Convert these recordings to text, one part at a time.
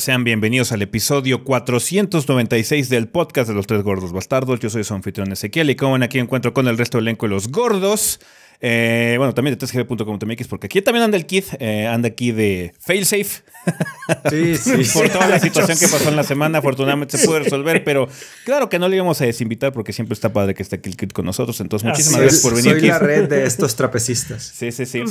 Sean bienvenidos al episodio 496 del podcast de los tres gordos bastardos. Yo soy su anfitrión Ezequiel y como ven aquí encuentro con el resto del elenco de los gordos. Eh, bueno, también de 3 porque aquí también anda el kid, eh, anda aquí de failsafe. Sí, sí. Por toda la situación que pasó en la semana, afortunadamente se pudo resolver, pero claro que no le íbamos a desinvitar porque siempre está padre que esté aquí el kid con nosotros. Entonces, muchísimas gracias por venir. Soy la red de estos trapecistas. Sí, sí, sí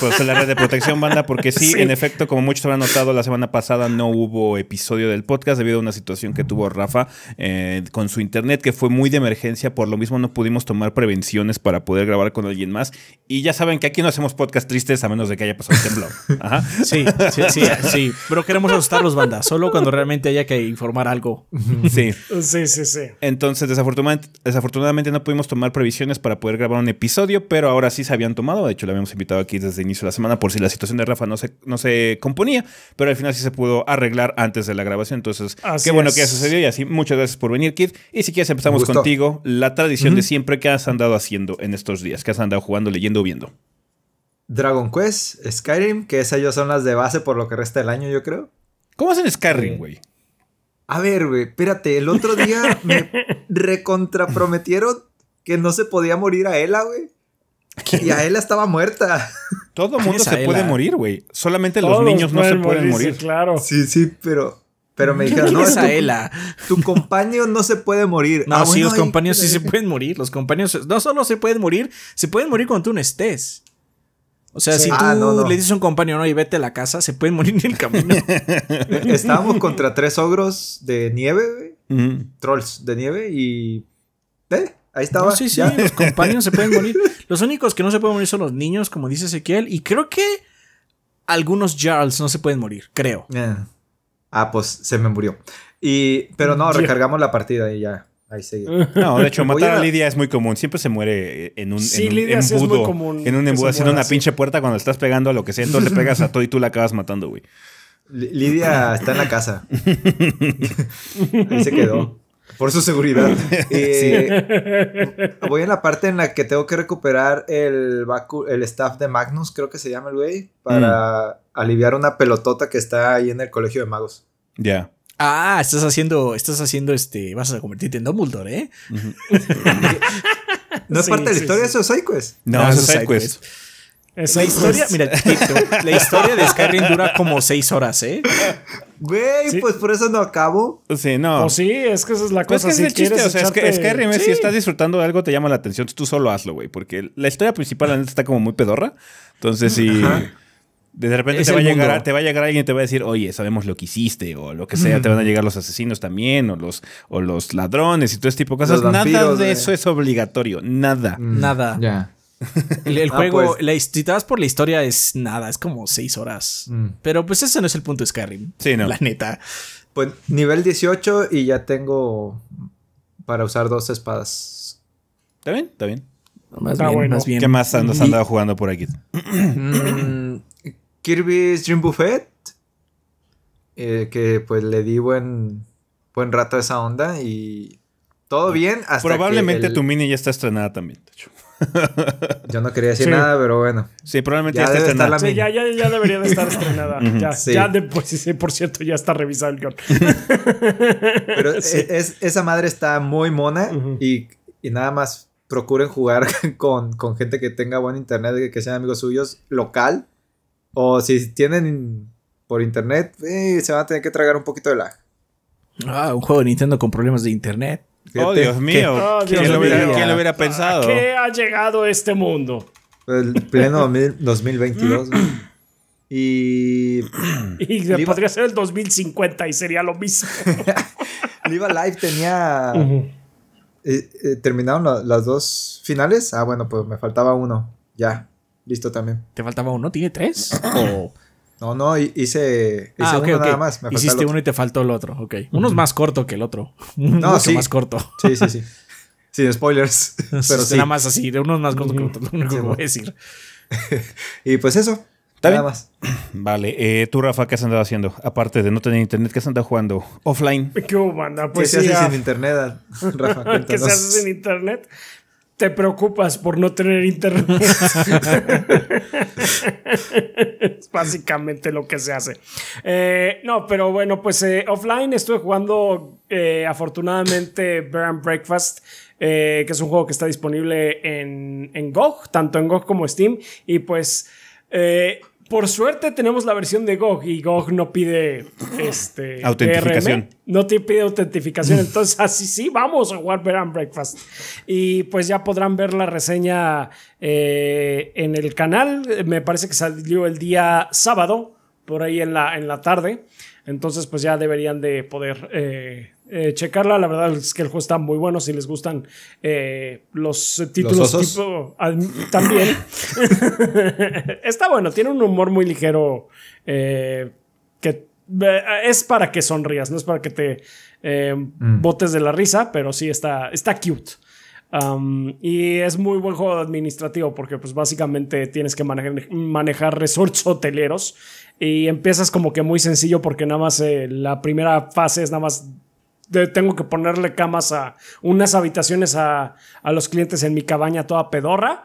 pues, la red de protección, banda, porque sí, en efecto, como muchos habrán notado, la semana pasada no hubo episodio del podcast debido a una situación que tuvo Rafa eh, con su internet, que fue muy de emergencia. Por lo mismo, no pudimos tomar prevenciones para poder grabar con alguien más. Y ya saben que aquí no hacemos podcast tristes a menos de que haya pasado el temblor. Ajá. Sí, sí, sí, sí. Pero queremos asustarlos, banda, solo cuando realmente haya que informar algo. Sí. Sí, sí, Entonces, desafortunadamente, desafortunadamente no pudimos tomar previsiones para poder grabar un episodio, pero ahora sí se habían tomado. De hecho, le habíamos invitado aquí desde el inicio de la semana por si la situación de Rafa no se, no se componía, pero al final sí se pudo arreglar antes de la grabación. Entonces, qué bueno que eso sucedido y así muchas gracias por venir, Kid. Y si quieres empezamos contigo, la tradición de siempre que has andado haciendo en estos días, que has andado jugando, leyendo viendo. Dragon Quest, Skyrim, que esas ya son las de base por lo que resta el año, yo creo. ¿Cómo hacen Skyrim, güey? A ver, güey, espérate, el otro día me recontraprometieron que no se podía morir a Ela, güey. Y a él estaba muerta. Todo mundo se puede morir, güey. Solamente los niños no se pueden morir. Claro. Sí, sí, pero. Pero me dijeron, no, es Aela? Tu, tu compañero no se puede morir. No, ah, sí, los compañeros sí se pueden morir. Los compañeros no solo se pueden morir, se pueden morir cuando tú no estés. O sea, si ah, tú le dices a un compañero, no, y vete a la casa, se pueden morir en el camino. Estábamos contra tres ogros de nieve, güey. Trolls de nieve y. Eh, Ahí estaba. sí, sí, los compañeros se pueden morir. Los únicos que no se pueden morir son los niños, como dice Ezequiel. Y creo que algunos Jarls no se pueden morir, creo. Ah, ah pues se me murió. Y, pero no, recargamos la partida y ya. Ahí sigue. No, de hecho, matar a... Lidia es muy común. Siempre se muere en un, sí, Lidia embudo. Es muy común en un embudo, haciendo una pinche puerta cuando estás pegando a lo que sea. Entonces le pegas a todo y tú la acabas matando, güey. Lidia está en la casa. Ahí se quedó. Por su seguridad. Eh, voy en la parte en la que tengo que recuperar el, staff de Magnus, creo que se llama el güey, para mm. aliviar una pelotota que está ahí en el colegio de magos. Ya. Ah, estás haciendo, estás haciendo este, vas a convertirte en Dumbledore, ¿eh? no es parte de la historia, eso es No, eso es La historia, mira, la historia de Skyrim dura como seis horas, ¿eh? Güey, pues por eso no acabo. Sí, no. O pues sí, es que esa es la pues cosa. es que es el chiste, o sea, es que, es si estás disfrutando de algo, te llama la atención, tú solo hazlo, güey. Porque la historia principal, neta, está como muy pedorra. Entonces, si De repente te va, a llegar, te va a llegar alguien y te va a decir, oye, sabemos lo que hiciste, o lo que sea, te van a llegar los asesinos también, o los, o los ladrones y todo ese tipo de cosas. nada de eso es obligatorio, nada. Mm. Nada. Ya. El, ah, juego, pues. si te vas por la historia, es nada, es como seis horas. Mm. Pero pues ese no es el punto de Skyrim. La neta. Pues nivel 18 y ya tengo para usar dos espadas. ¿Está bien? ¿Está bien? Más, bien, ¿Qué más andas andado jugando por aquí? Mm, Kirby's Dream Buffet. Eh, que pues le di buen, buen rato a esa onda y todo mm. bien. Probablemente tu mini ya está estrenada también, de yo no quería decir nada, pero bueno. Sí, probablemente ya, debería de estar estrenada. ya, de, pues, por cierto, ya está revisado el guión. pero eh, esa madre está muy mona y, nada más procuren jugar con, gente que tenga buen internet, que, sean amigos suyos, local. O si tienen por internet, eh, se van a tener que tragar un poquito de lag. Ah, un juego de Nintendo con problemas de internet oh, Dios oh, mío. ¿Quién, Lo hubiera, pensado? qué ha llegado este mundo? El pleno 2022. y. y podría ser el 2050 y sería lo mismo. Liva live tenía. Eh, eh, ¿Terminaron las dos finales? Ah, bueno, pues me faltaba uno. Ya. Listo también. ¿Te faltaba uno? ¿Tiene tres? ¿O.? Oh. No, no, hice, hice ah, uno nada más. Hiciste uno y te faltó el otro, ok. Uno es más corto que el otro. no, sí. más corto. Sí, sí, sí. Sin spoilers. pero Nada más así, de uno es más corto que el otro, lo voy a decir. y pues eso. nada más. Vale. Eh, tú, Rafa, ¿qué has andado haciendo? Aparte de no tener internet, ¿qué has andado jugando? Offline. ¿Qué banda? Pues ¿Qué se hace sin internet, Rafa? ¿Qué se hace sin internet? te preocupas por no tener internet. es básicamente lo que se hace. Eh, no, pero bueno, pues eh, offline estuve jugando eh, afortunadamente Bear and Breakfast. que es un juego que está disponible en, en GOG, tanto en GOG como Steam. Y pues por suerte tenemos la versión de GOG y GOG no pide este, autentificación. no te pide autentificación, entonces así sí, vamos a jugar and Breakfast. Y pues ya podrán ver la reseña eh, en el canal, me parece que salió el día sábado, por ahí en la, en la tarde. Entonces, pues ya deberían de poder eh, eh, checarla. La verdad es que el juego está muy bueno. Si les gustan eh, los títulos también. está bueno, tiene un humor muy ligero. que es para que sonrías, no es para que te mm. botes de la risa, pero sí está, está cute y es muy buen juego administrativo porque pues básicamente tienes que manejar, manejar resorts hoteleros y empiezas como que muy sencillo porque nada más eh, la primera fase es nada más tengo que ponerle camas a unas habitaciones a, los clientes en mi cabaña toda pedorra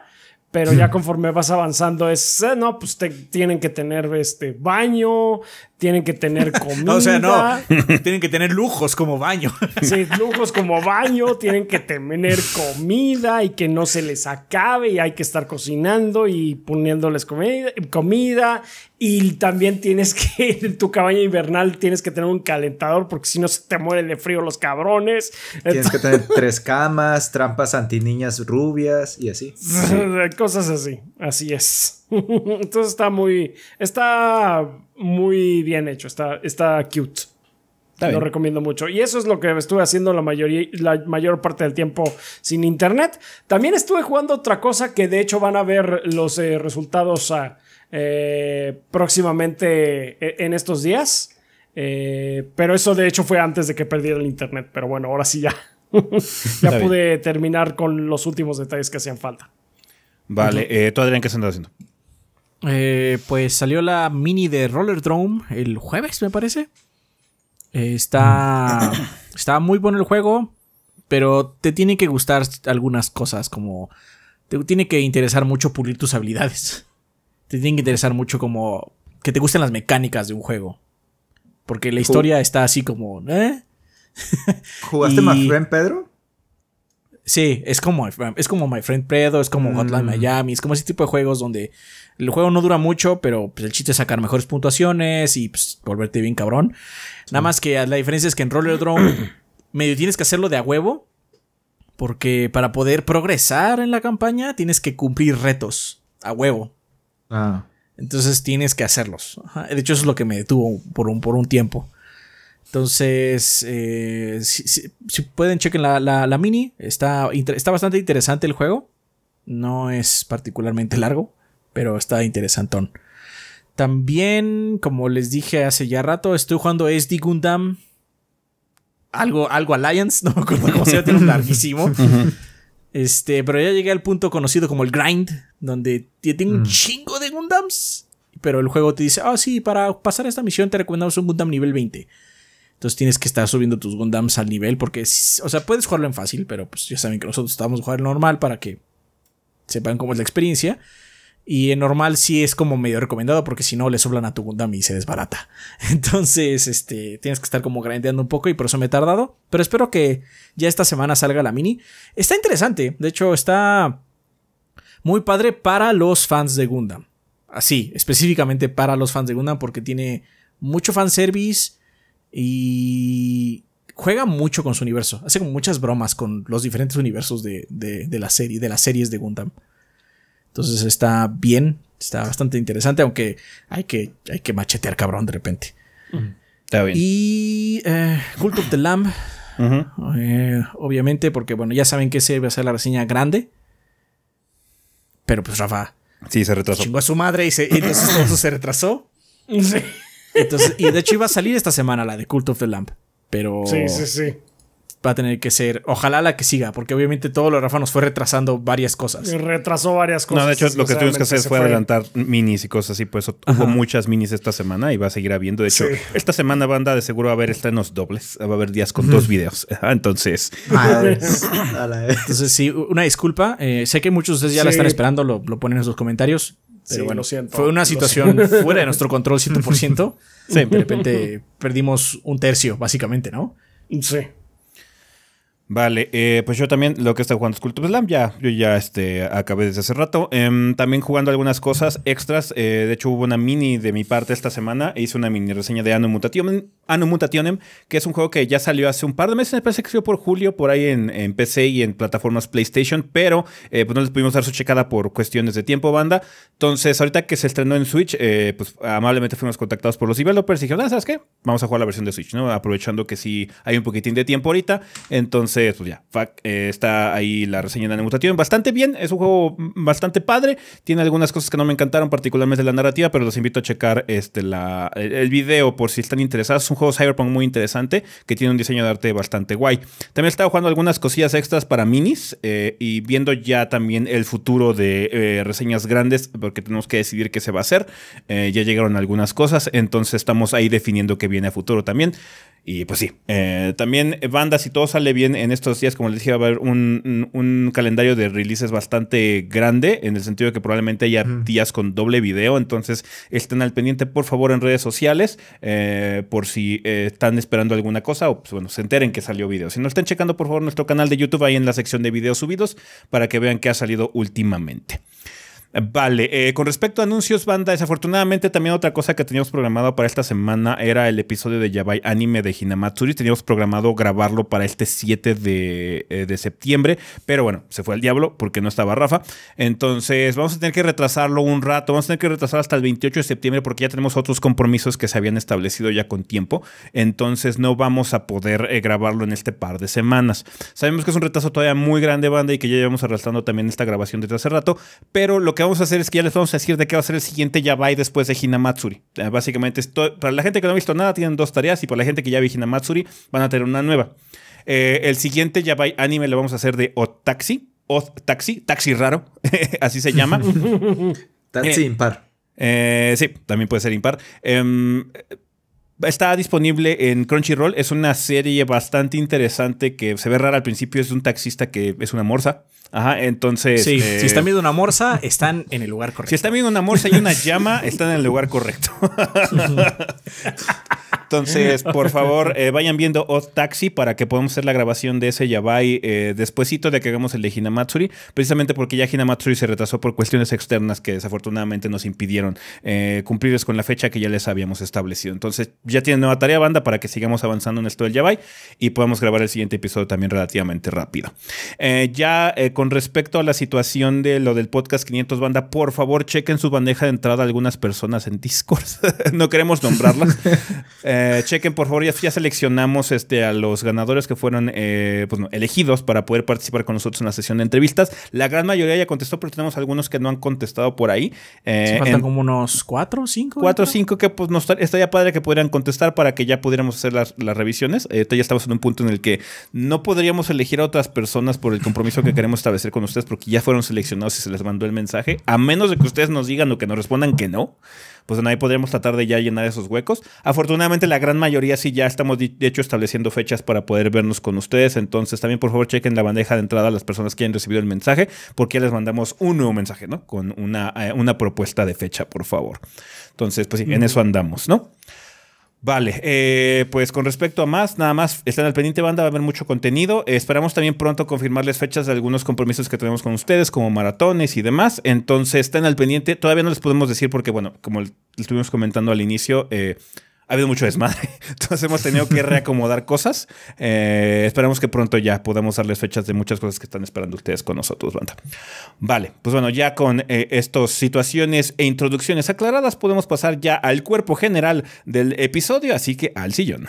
pero ya conforme vas avanzando es, eh, no, pues te, tienen que tener este baño, tienen que tener comida. o sea, no, tienen que tener lujos como baño. sí, lujos como baño, tienen que tener comida y que no se les acabe y hay que estar cocinando y poniéndoles comida, comida y también tienes que en tu cabaña invernal tienes que tener un calentador porque si no se te mueren de frío los cabrones. Tienes que tener tres camas, trampas antiniñas rubias y así. Cosas así, así es. Entonces está muy está muy bien hecho, está, está cute. Está lo recomiendo mucho. Y eso es lo que estuve haciendo la, mayoría, la mayor parte del tiempo sin internet. También estuve jugando otra cosa que de hecho van a ver los eh, resultados ah, eh, próximamente e, en estos días. Eh, pero eso de hecho fue antes de que perdiera el internet. Pero bueno, ahora sí ya. ya pude terminar con los últimos detalles que hacían falta. Vale, ¿tú Adrián qué estás haciendo? Eh, pues salió la mini de Roller Drone el jueves, me parece. Eh, está, mm. está muy bueno el juego, pero te tiene que gustar algunas cosas, como te tiene que interesar mucho pulir tus habilidades. Te tiene que interesar mucho como que te gusten las mecánicas de un juego. Porque la historia está así como... ¿eh? ¿Jugaste My Friend Pedro? Sí, es como, es como My Friend Pedro, es como mm. Hotline Miami, es como ese tipo de juegos donde el juego no dura mucho, pero pues, el chiste es sacar mejores puntuaciones y pues, volverte bien cabrón. Nada más que la diferencia es que en Roller Drone medio tienes que hacerlo de a huevo. Porque para poder progresar en la campaña tienes que cumplir retos a huevo. Ah. Entonces tienes que hacerlos. De hecho, eso es lo que me detuvo por un, por un tiempo. Entonces, eh, si, pueden, chequen la, mini. Está, está bastante interesante el juego. No es particularmente largo pero está interesantón. También, como les dije hace ya rato, estoy jugando SD Gundam. Algo, algo Alliance, no me acuerdo cómo se llama, tiene un larguísimo. Este, pero ya llegué al punto conocido como el grind, donde tiene un mm. chingo de Gundams, pero el juego te dice, ah, sí, para pasar esta misión te recomendamos un Gundam nivel 20. Entonces tienes que estar subiendo tus Gundams al nivel, porque, o sea, puedes jugarlo en fácil, pero pues ya saben que nosotros Estamos jugando normal para que sepan cómo es la experiencia. Y en normal sí es como medio recomendado porque si no le soplan a tu Gundam y se desbarata. Entonces, este, tienes que estar como grandeando un poco y por eso me he tardado. Pero espero que ya esta semana salga la mini. Está interesante, de hecho está muy padre para los fans de Gundam. Así, específicamente para los fans de Gundam porque tiene mucho fanservice y juega mucho con su universo. Hace como muchas bromas con los diferentes universos de la serie, de las series de Gundam. Entonces está bien, está bastante interesante, aunque hay que, hay que machetear cabrón de repente. Está bien. Y eh, Cult of the Lamb, eh, obviamente, porque bueno, ya saben que se iba a ser la reseña grande. Pero pues Rafa. Sí, se retrasó. Chingó a su madre y, se, entonces todo se retrasó. Sí. y de hecho iba a salir esta semana la de Cult of the Lamb. Pero. Sí, sí, sí va a tener que ser, ojalá la que siga, porque obviamente todo lo de Rafa nos fue retrasando varias cosas. Retrasó varias cosas. No, de hecho, lo que tuvimos que hacer fue, adelantar minis y cosas así, pues hubo muchas minis esta semana y va a seguir habiendo. De hecho, esta semana, banda, de seguro va a haber estrenos dobles, va a haber días con dos videos. Entonces, entonces, sí, una disculpa. Eh, sé que muchos de ustedes ya la están esperando, lo, ponen en sus comentarios. Pero bueno, siento, fue una situación fuera de nuestro control 100%. De repente perdimos un tercio, básicamente, ¿no? Sí. Vale, eh, pues yo también lo que está jugando es Culture Slam, ya, yo ya este, acabé desde hace rato. Em, también jugando algunas cosas extras, eh, de hecho hubo una mini de mi parte esta semana, e hice una mini reseña de Anum Mutationem, que es un juego que ya salió hace un par de meses, me parece que salió por julio, por ahí en, PC y en plataformas PlayStation, pero eh, pues no les pudimos dar su checada por cuestiones de tiempo, banda. Entonces, ahorita que se estrenó en Switch, pues amablemente fuimos contactados por los developers y dijeron, ah, ¿sabes qué? Vamos a jugar la versión de Switch, ¿no? Aprovechando que sí hay un poquitín de tiempo ahorita, entonces pues ya, eh, está ahí la reseña de Animutation. Bastante bien, es un juego bastante padre. Tiene algunas cosas que no me encantaron, particularmente de la narrativa, pero los invito a checar este, el, video por si están interesados. Es un juego cyberpunk muy interesante que tiene un diseño de arte bastante guay. También estaba jugando algunas cosillas extras para minis eh, y viendo ya también el futuro de eh, reseñas grandes, porque tenemos que decidir qué se va a hacer. ya llegaron algunas cosas, entonces estamos ahí definiendo qué viene a futuro también. Y pues sí, eh, también eh, bandas, si todo sale bien en estos días, como les dije, va a haber un, calendario de releases bastante grande, en el sentido de que probablemente haya días con doble video, entonces estén al pendiente por favor en redes sociales, eh, por si están esperando alguna cosa o pues, bueno, se enteren que salió video. Si no estén checando por favor nuestro canal de YouTube ahí en la sección de videos subidos para que vean qué ha salido últimamente. Vale, eh, con respecto a anuncios, banda, desafortunadamente también otra cosa que teníamos programado para esta semana era el episodio de Yabai Anime de Hinamatsuri. Teníamos programado grabarlo para este 7 de, eh, de septiembre, pero bueno, se fue al diablo porque no estaba Rafa. Entonces vamos a tener que retrasarlo un rato, vamos a tener que retrasarlo hasta el 28 de septiembre porque ya tenemos otros compromisos que se habían establecido ya con tiempo. Entonces no vamos a poder eh, grabarlo en este par de semanas. Sabemos que es un retraso todavía muy grande, banda, y que ya llevamos arrastrando también esta grabación desde hace rato, pero lo que vamos a hacer es que ya les vamos a decir de qué va a ser el siguiente Yabai después de Hinamatsuri. Eh, básicamente, para la gente que no ha visto nada, tienen dos tareas y para la gente que ya vi Hinamatsuri, van a tener una nueva. Eh, el siguiente Yabai anime lo vamos a hacer de Otaxi. Otaxi, taxi raro, así se llama. taxi eh, impar. sí, también puede ser impar. Em, está disponible en Crunchyroll. Es una serie bastante interesante que se ve rara al principio. Es un taxista que es una morsa. Ajá, entonces. Sí, eh, si están viendo una morsa, están en el lugar correcto. Si están viendo una morsa y una llama, están en el lugar correcto. entonces, por favor, eh, vayan viendo Odd Taxi para que podamos hacer la grabación de ese Yabai eh, despuesito de que hagamos el de Hinamatsuri, precisamente porque ya Hinamatsuri se retrasó por cuestiones externas que desafortunadamente nos impidieron eh, cumplirles con la fecha que ya les habíamos establecido. Entonces, ya tienen nueva tarea banda para que sigamos avanzando en esto del Yabai y podamos grabar el siguiente episodio también relativamente rápido. ya con con respecto a la situación de lo del podcast 500 Banda, por favor chequen su bandeja de entrada algunas personas en Discord. no queremos nombrarlas. Eh, chequen, por favor, ya, seleccionamos este, a los ganadores que fueron eh, pues, elegidos para poder participar con nosotros en la sesión de entrevistas. La gran mayoría ya contestó, pero tenemos algunos que no han contestado por ahí. Eh, faltan como unos cuatro o cinco. Cuatro o cinco que pues nos estaría padre que pudieran contestar para que ya pudiéramos hacer las, las revisiones. ya estamos en un punto en el que no podríamos elegir a otras personas por el compromiso que queremos estar establecer con ustedes porque ya fueron seleccionados y se les mandó el mensaje. A menos de que ustedes nos digan o que nos respondan que no, pues ahí podríamos tratar de ya llenar esos huecos. Afortunadamente la gran mayoría sí ya estamos de hecho estableciendo fechas para poder vernos con ustedes. Entonces también por favor chequen la bandeja de entrada a las personas que hayan recibido el mensaje porque les mandamos un nuevo mensaje, ¿no? Con una, eh, una propuesta de fecha, por favor. Entonces, pues sí, en eso andamos, ¿no? Vale, eh, pues con respecto a más, nada más, están al pendiente banda, va a haber mucho contenido. esperamos también pronto confirmarles fechas de algunos compromisos que tenemos con ustedes, como maratones y demás. Entonces, en al pendiente, todavía no les podemos decir porque, bueno, como estuvimos comentando al inicio, eh, ha habido mucho desmadre. Entonces hemos tenido que reacomodar cosas. Eh, esperamos que pronto ya podamos darles fechas de muchas cosas que están esperando ustedes con nosotros, banda. Vale, pues bueno, ya con eh, estas situaciones e introducciones aclaradas, podemos pasar ya al cuerpo general del episodio, así que al sillón.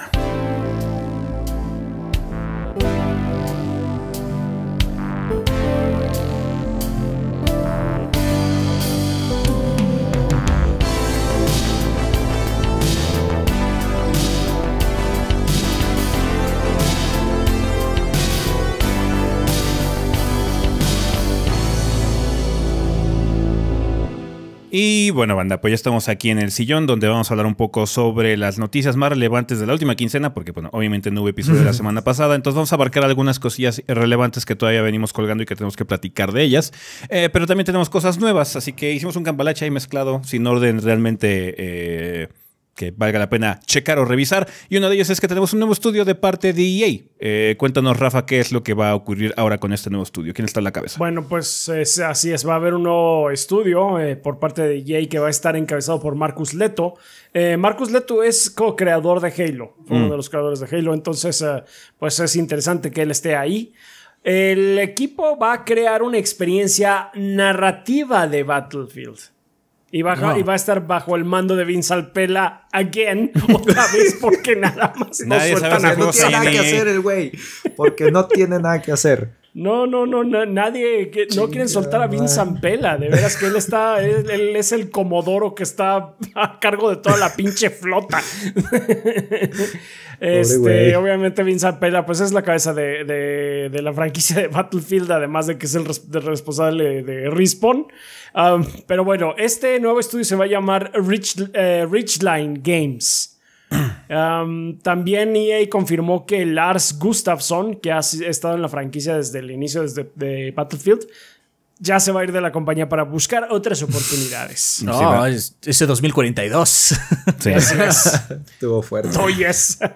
Y bueno, banda, pues ya estamos aquí en el sillón donde vamos a hablar un poco sobre las noticias más relevantes de la última quincena, porque bueno, obviamente no hubo episodio de la semana pasada, entonces vamos a abarcar algunas cosillas relevantes que todavía venimos colgando y que tenemos que platicar de ellas, eh, pero también tenemos cosas nuevas, así que hicimos un cambalache ahí mezclado sin orden realmente... Eh, que valga la pena checar o revisar. Y uno de ellos es que tenemos un nuevo estudio de parte de EA. Eh, cuéntanos, Rafa, qué es lo que va a ocurrir ahora con este nuevo estudio. ¿Quién está en la cabeza? Bueno, pues así es. Va a haber un nuevo estudio eh, por parte de EA que va a estar encabezado por Marcus Leto. Eh, Marcus Leto es co-creador de Halo, uno mm. de los creadores de Halo. Entonces, pues es interesante que él esté ahí. El equipo va a crear una experiencia narrativa de Battlefield. Y, baja, y, va a estar bajo el mando de Vince Alpela again, otra vez, porque nada más no sueltan a No tiene nada que hacer el güey, porque no tiene nada que hacer. No, no, no, nadie, no quieren soltar a Vince Zampella, de veras que él está, él, es el comodoro que está a cargo de toda la pinche flota. Este, obviamente Vince Zampella, pues es la cabeza de, la franquicia de Battlefield, además de que es el, responsable de Respawn. Ah, pero bueno, este nuevo estudio se va a llamar Rich, eh, Richline Games. también EA confirmó que Lars Gustafsson, que ha estado en la franquicia desde el inicio de Battlefield, ya se va a ir de la compañía para buscar otras oportunidades. No, ese 2042. Sí. Estuvo fuerte. yes.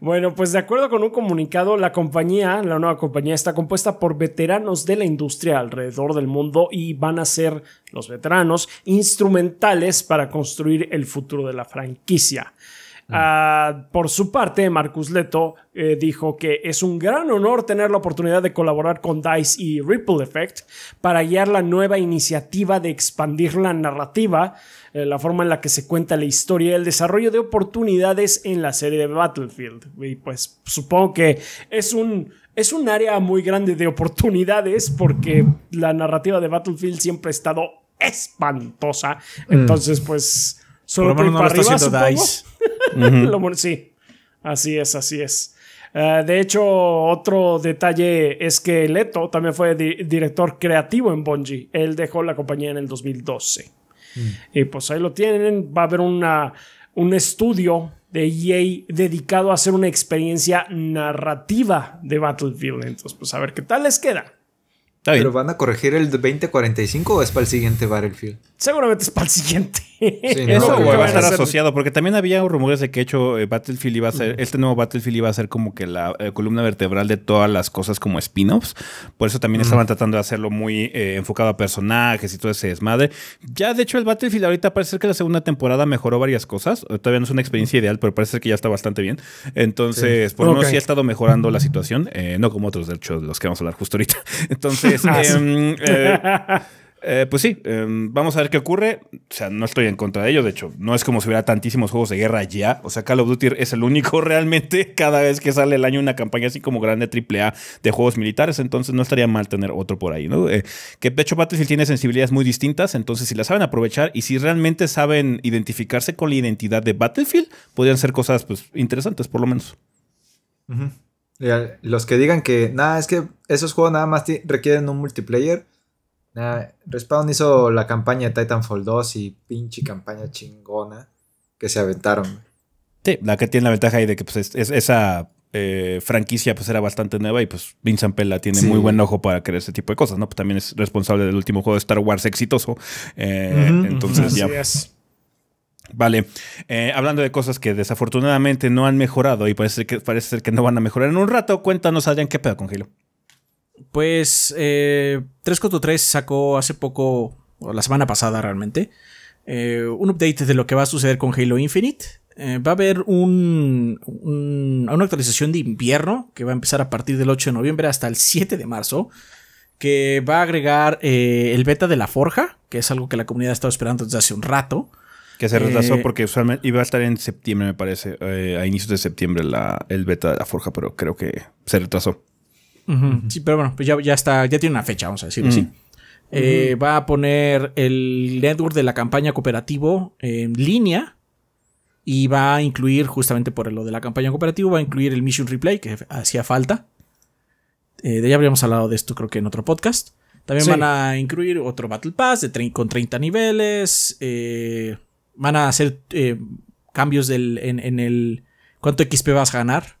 Bueno, pues de acuerdo con un comunicado, la compañía, la nueva compañía, está compuesta por veteranos de la industria alrededor del mundo y van a ser los veteranos instrumentales para construir el futuro de la franquicia. Ah, por su parte, Marcus Leto eh, dijo que es un gran honor tener la oportunidad de colaborar con DICE y Ripple Effect para guiar la nueva iniciativa de expandir la narrativa, eh, la forma en la que se cuenta la historia y el desarrollo de oportunidades en la serie de Battlefield. Y pues supongo que es un, es un área muy grande de oportunidades porque la narrativa de Battlefield siempre ha estado espantosa. Mm. Entonces, pues, solo por lo sí, así es, así es. Eh, de hecho, otro detalle es que Leto también fue director creativo en Bungie. Él dejó la compañía en el 2012. Mm. Y pues ahí lo tienen. Va a haber un estudio de EA dedicado a hacer una experiencia narrativa de Battlefield. Entonces, pues a ver qué tal les queda. ¿Pero van a corregir el 2045 o es para el siguiente Battlefield? seguramente es para el siguiente. Eso va a estar asociado, porque también había rumores de que hecho eh, Battlefield iba a ser, este nuevo Battlefield iba a ser como que la eh, columna vertebral de todas las cosas como spin-offs. Por eso también estaban tratando de hacerlo muy eh, enfocado a personajes y todo ese desmadre. Ya, de hecho, el Battlefield ahorita parece que la segunda temporada mejoró varias cosas. Todavía no es una experiencia ideal, pero parece que ya está bastante bien. Entonces, por lo menos sí ha estado mejorando la situación. no como otros, de hecho, los que vamos a hablar justo ahorita. Entonces, ah, em, Eh, pues sí, eh, vamos a ver qué ocurre. O sea, no estoy en contra de ello. De hecho, no es como si hubiera tantísimos juegos de guerra ya. O sea, Call of Duty es el único realmente cada vez que sale el año una campaña así como grande AAA de juegos militares. Entonces, no estaría mal tener otro por ahí, ¿no? Eh, que de hecho, Battlefield tiene sensibilidades muy distintas. Entonces, si la saben aprovechar y si realmente saben identificarse con la identidad de Battlefield, podrían ser cosas pues, interesantes, por lo menos. Los que digan que, nada, es que esos juegos nada más requieren un multiplayer Nah, Respawn hizo la campaña de Titanfall 2 y pinche campaña chingona que se aventaron. Sí, la que tiene la ventaja ahí de que pues, esa eh, franquicia pues era bastante nueva y pues Vincent Pella tiene muy buen ojo para crear ese tipo de cosas, ¿no? también es responsable del último juego de Star Wars exitoso. Eh, entonces ya... Vale, eh, hablando de cosas que desafortunadamente no han mejorado y parece, que, parece ser que no van a mejorar en un rato, cuéntanos, Adrián, qué pedo con Halo. Pues 3.3 eh, sacó hace poco, o la semana pasada realmente, eh, un update de lo que va a suceder con Halo Infinite. Eh, va a haber una actualización de invierno que va a empezar a partir del 8 de noviembre hasta el 7 de marzo, que va a agregar el beta de la forja, que es algo que la comunidad ha estado esperando desde hace un rato. Que se retrasó porque usualmente iba a estar en septiembre, me parece, a inicios de septiembre el beta de la forja, pero creo que se retrasó. Sí, pero bueno, pues ya, está, ya tiene una fecha, vamos a decirlo así. Mm. Eh, va a poner el network de la campaña cooperativo en línea y va a incluir, justamente por lo de la campaña cooperativa, va a incluir el Mission Replay que hacía falta. Eh, de ya habríamos hablado de esto creo que en otro podcast. También van a incluir otro Battle Pass de con 30 niveles. Eh, van a hacer cambios en, el cuánto XP vas a ganar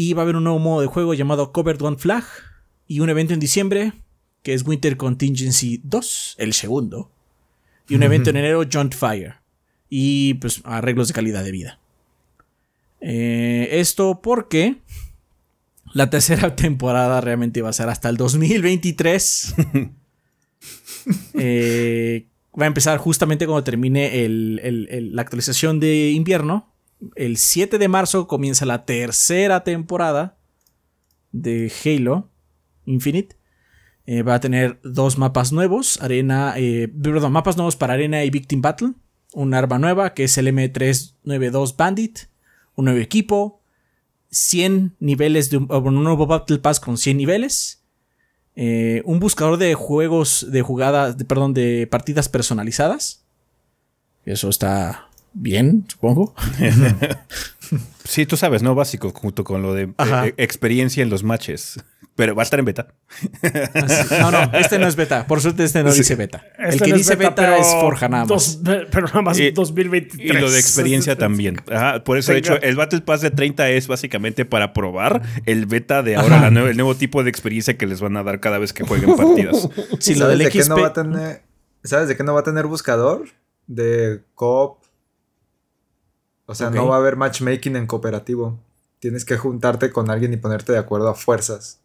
y va a haber un nuevo modo de juego llamado Covered One Flag. Y un evento en diciembre, que es Winter Contingency 2, el segundo. Y un evento en enero, Joint Fire. Y pues arreglos de calidad de vida. Eh, esto porque la tercera temporada realmente va a ser hasta el 2023. Eh, va a empezar justamente cuando termine la actualización de invierno el 7 de marzo comienza la tercera temporada de Halo Infinite. Eh, va a tener dos mapas nuevos, arena, eh, perdón, mapas nuevos para arena y Victim Battle. Un arma nueva que es el M392 Bandit. Un nuevo equipo. 100 niveles de un, nuevo Battle Pass con 100 niveles. Eh, un buscador de juegos de jugadas, perdón, de partidas personalizadas. Eso está bien, supongo. sí, tú sabes, ¿no? Básico, junto con lo de eh, experiencia en los matches. Pero va a estar en beta. Ah, no, no, este no es beta. Por suerte, este no dice beta. Este el que dice beta, es Forja nada pero nada más 2023. Y lo de experiencia también. por eso, de hecho, el Battle Pass de 30 es básicamente para probar el beta de ahora, el nuevo tipo de experiencia que les van a dar cada vez que jueguen partidos. si ¿Sabes de qué no va a tener buscador? De cop o sea, no va a haber matchmaking en cooperativo. Tienes que juntarte con alguien y ponerte de acuerdo a fuerzas.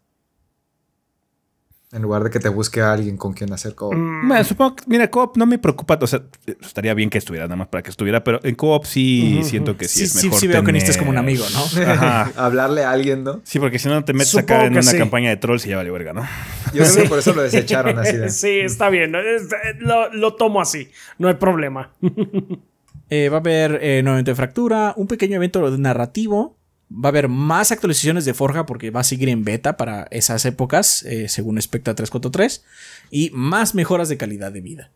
En lugar de que te busque a alguien con quien hacer co-op. Mm. supongo mira, co no me preocupa. O sea, estaría bien que estuviera, nada más para que estuviera, pero en co-op sí siento que sí, es mejor. Sí, sí veo que necesitas como un amigo, ¿no? Hablarle a alguien, ¿no? Sí, porque si no te metes acá en una campaña de trolls y ya vale verga, ¿no? Yo creo que por eso lo desecharon así. De... sí, está bien. Eh, lo, lo tomo así. No hay problema. Eh, va a haber eh, de Fractura, un pequeño evento narrativo. Va a haber más actualizaciones de Forja porque va a seguir en beta para esas épocas, eh, según Spectra 343. Y más mejoras de calidad de vida.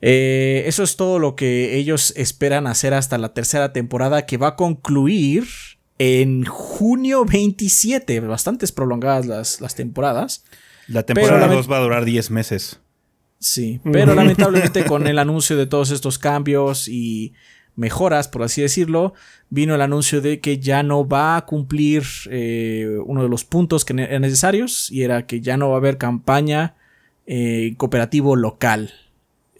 Eh, eso es todo lo que ellos esperan hacer hasta la tercera temporada que va a concluir en junio 27. Bastantes prolongadas las, las temporadas. La temporada 2 va a durar 10 meses. Sí, pero lamentablemente con el anuncio de todos estos cambios y mejoras, por así decirlo, vino el anuncio de que ya no va a cumplir eh, uno de los puntos que eran necesarios y era que ya no va a haber campaña eh, cooperativo local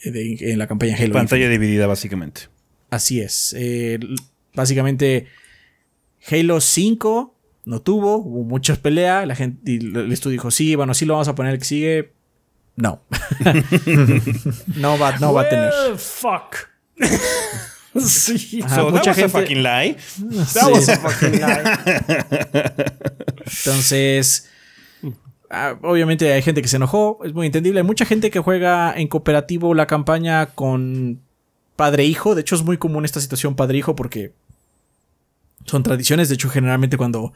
eh, en la campaña Halo. Pantalla dividida, básicamente. Así es. Eh, básicamente, Halo 5 no tuvo, hubo muchas peleas, la gente, el estudio dijo, sí, bueno, sí lo vamos a poner que sigue, no. no va, no a tener. Fuck. sí, mucha gente... fucking lie. That was a fucking lie. Entonces, ah, obviamente hay gente que se enojó, es muy entendible. Hay mucha gente que juega en cooperativo la campaña con padre-hijo. E De hecho, es muy común esta situación padre-hijo e porque son tradiciones. De hecho, generalmente cuando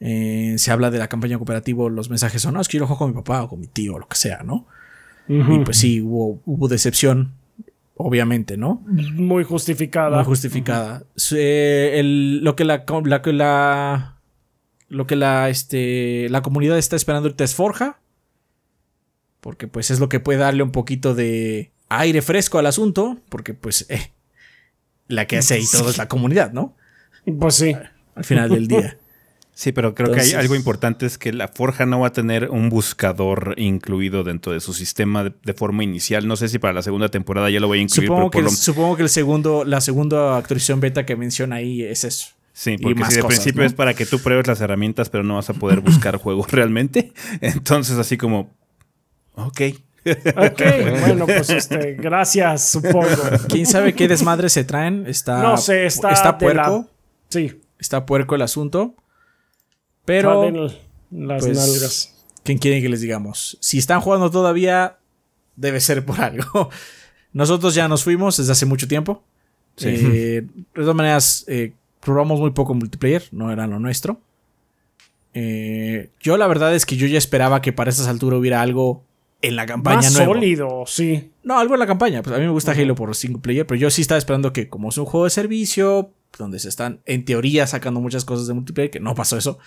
eh, se habla de la campaña cooperativa, los mensajes son, no, es que yo juego con mi papá o con mi tío o lo que sea, ¿no? Y pues sí, hubo, hubo decepción, obviamente, ¿no? Muy justificada. Muy justificada. lo que la, la, la, lo que la, este, la comunidad está esperando ahorita es Forja, porque pues es lo que puede darle un poquito de aire fresco al asunto, porque pues eh, la que hace ahí todo es la comunidad, ¿no? Pues sí. Al final del día. Sí, pero creo que hay algo importante es que la forja no va a tener un buscador incluido dentro de su sistema de, forma inicial. No sé si para la segunda temporada ya lo voy a incluir. Supongo, que, supongo que el segundo, la segunda actualización beta que menciona ahí es eso. Sí, porque si de principio es para que tú pruebes las herramientas, pero no vas a poder buscar juegos realmente. Entonces, así como, ok. Ok, bueno, pues este, gracias, supongo. ¿Quién sabe qué desmadre se traen? Está, no sé, está, puerco. Sí. Está puerco el asunto. Pero. pues, ¿Quién quiere que les digamos? Si están jugando todavía, debe ser por algo. Nosotros ya nos fuimos desde hace mucho tiempo. Eh, de todas maneras, eh, probamos muy poco multiplayer, no era lo nuestro. Eh, yo la verdad es que yo ya esperaba que para estas alturas hubiera algo en la campaña Más sólido, sí. No, algo en la campaña. Pues a mí me gusta Halo por single player, pero yo sí estaba esperando que como es un juego de servicio, donde se están en teoría sacando muchas cosas de multiplayer, que no pasó eso,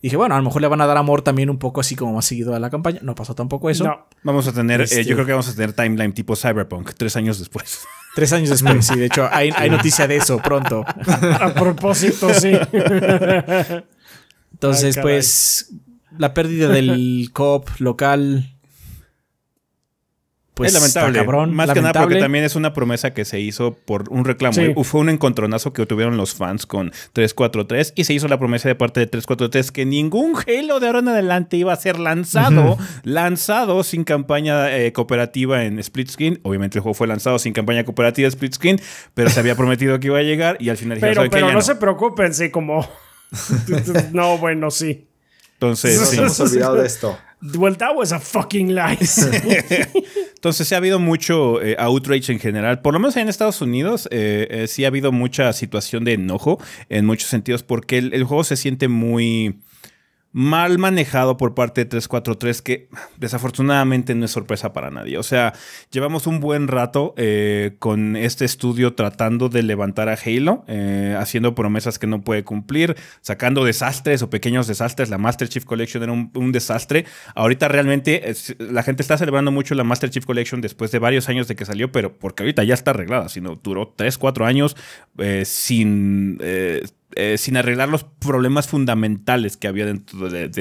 Dije, bueno, a lo mejor le van a dar amor también un poco así como más seguido a la campaña. No pasó tampoco eso. Vamos a tener, eh, este yo creo que vamos a tener timeline tipo Cyberpunk tres años después. Tres años después, sí. De hecho, hay, noticia de eso pronto. a propósito, sí. Entonces, pues, la pérdida del cop local es pues, lamentable. Cabrón, Más que nada porque también es una promesa que se hizo por un reclamo. Fue un encontronazo que tuvieron los fans con 343 y se hizo la promesa de parte de 343 que ningún Halo de ahora en adelante iba a ser lanzado, lanzado sin campaña eh, cooperativa en split screen. Obviamente el juego fue lanzado sin campaña cooperativa en split screen, pero se había prometido que iba a llegar y al final Pero, pero, no, se preocupen, sí, como... no, bueno, sí. Entonces, Nos hemos olvidado de esto. Well, that was a fucking lie. Entonces, sí ha habido mucho eh, outrage en general. Por lo menos en Estados Unidos, eh, eh, sí ha habido mucha situación de enojo en muchos sentidos, porque el juego se siente muy mal manejado por parte de 343, que desafortunadamente no es sorpresa para nadie. O sea, llevamos un buen rato eh, con este estudio tratando de levantar a Halo, eh, haciendo promesas que no puede cumplir, sacando desastres o pequeños desastres. La Master Chief Collection era un, desastre. Ahorita realmente eh, la gente está celebrando mucho la Master Chief Collection después de varios años de que salió, pero porque ahorita ya está arreglada, sino duró 3, 4 años sin eh, sin arreglar los problemas fundamentales que había dentro de,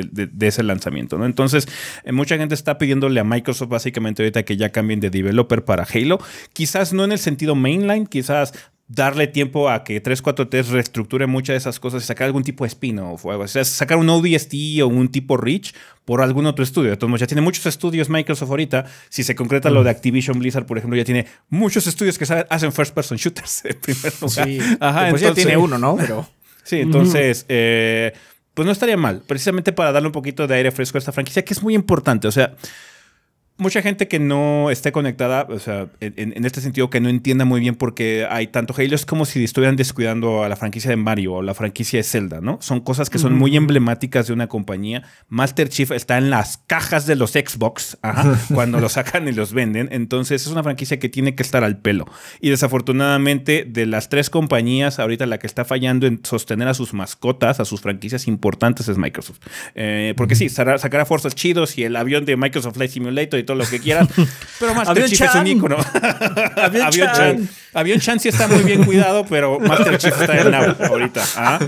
ese lanzamiento, ¿no? Entonces, eh, mucha gente está pidiéndole a Microsoft básicamente ahorita que ya cambien de developer para Halo. Quizás no en el sentido mainline, quizás darle tiempo a que 343 reestructure muchas de esas cosas y sacar algún tipo de spin-off o algo. O sea, sacar un ODST o un tipo Rich por algún otro estudio. Entonces, ya tiene muchos estudios Microsoft ahorita. Si se concreta lo de Activision Blizzard, por ejemplo, ya tiene muchos estudios que hacen first-person shooters en primer lugar. Sí. pues ya tiene uno, ¿no? Pero... Sí, entonces, eh, pues no estaría mal, precisamente para darle un poquito de aire fresco a esta franquicia, que es muy importante. O sea, mucha gente que no esté conectada, o sea, en, este sentido, que no entienda muy bien porque hay tanto Halo, es como si estuvieran descuidando a la franquicia de Mario o la franquicia de Zelda, ¿no? Son cosas que son muy emblemáticas de una compañía. Master Chief está en las cajas de los Xbox cuando los sacan y los venden. Entonces, es una franquicia que tiene que estar al pelo. Y desafortunadamente, de las tres compañías, ahorita la que está fallando en sostener a sus mascotas, a sus franquicias importantes, es Microsoft. Eh, porque sí, sacará fuerzas chidos y el avión de Microsoft Flight Simulator todo lo que quieras. Pero Master Chief es un ícono. Avión, Chan. Chan sí está muy bien cuidado, pero Master Chief está en la ahorita. ¿ah?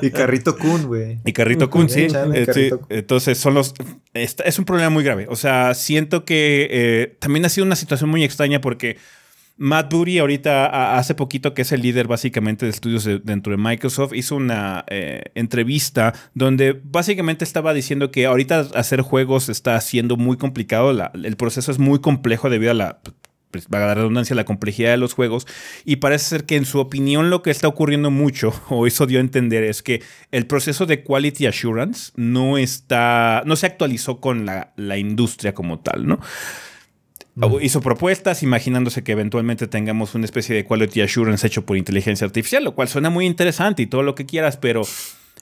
Y Carrito Kun, güey. Y Carrito Kun, sí. Eh, entonces, son los. Es un problema muy grave. O sea, siento que eh, también ha sido una situación muy extraña porque Matt Bury, ahorita, hace poquito que es el líder básicamente de estudios dentro de Microsoft, hizo una eh, entrevista donde básicamente estaba diciendo que ahorita hacer juegos está siendo muy complicado, el proceso es muy complejo debido a pues, la redundancia la complejidad de los juegos y parece ser que en su opinión lo que está ocurriendo mucho o eso dio a entender es que el proceso de quality assurance no está no se actualizó con la, la industria como tal no Ah, mm. Hizo propuestas imaginándose que eventualmente tengamos una especie de quality assurance hecho por inteligencia artificial, lo cual suena muy interesante y todo lo que quieras, pero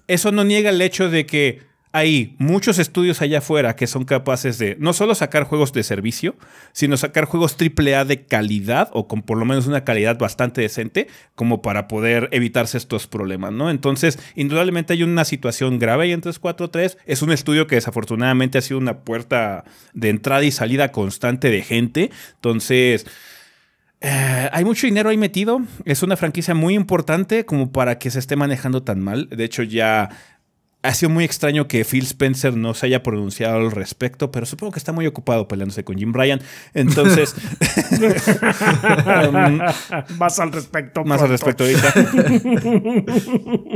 eso no niega el hecho de que hay muchos estudios allá afuera que son capaces de no solo sacar juegos de servicio, sino sacar juegos AAA de calidad o con por lo menos una calidad bastante decente como para poder evitarse estos problemas, ¿no? Entonces, indudablemente hay una situación grave ahí en 343. Es un estudio que desafortunadamente ha sido una puerta de entrada y salida constante de gente. Entonces... Eh, hay mucho dinero ahí metido. Es una franquicia muy importante como para que se esté manejando tan mal. De hecho, ya ha sido muy extraño que Phil Spencer no se haya pronunciado al respecto, pero supongo que está muy ocupado peleándose con Jim Bryan. Entonces. Um, más al respecto. Más al respecto hija.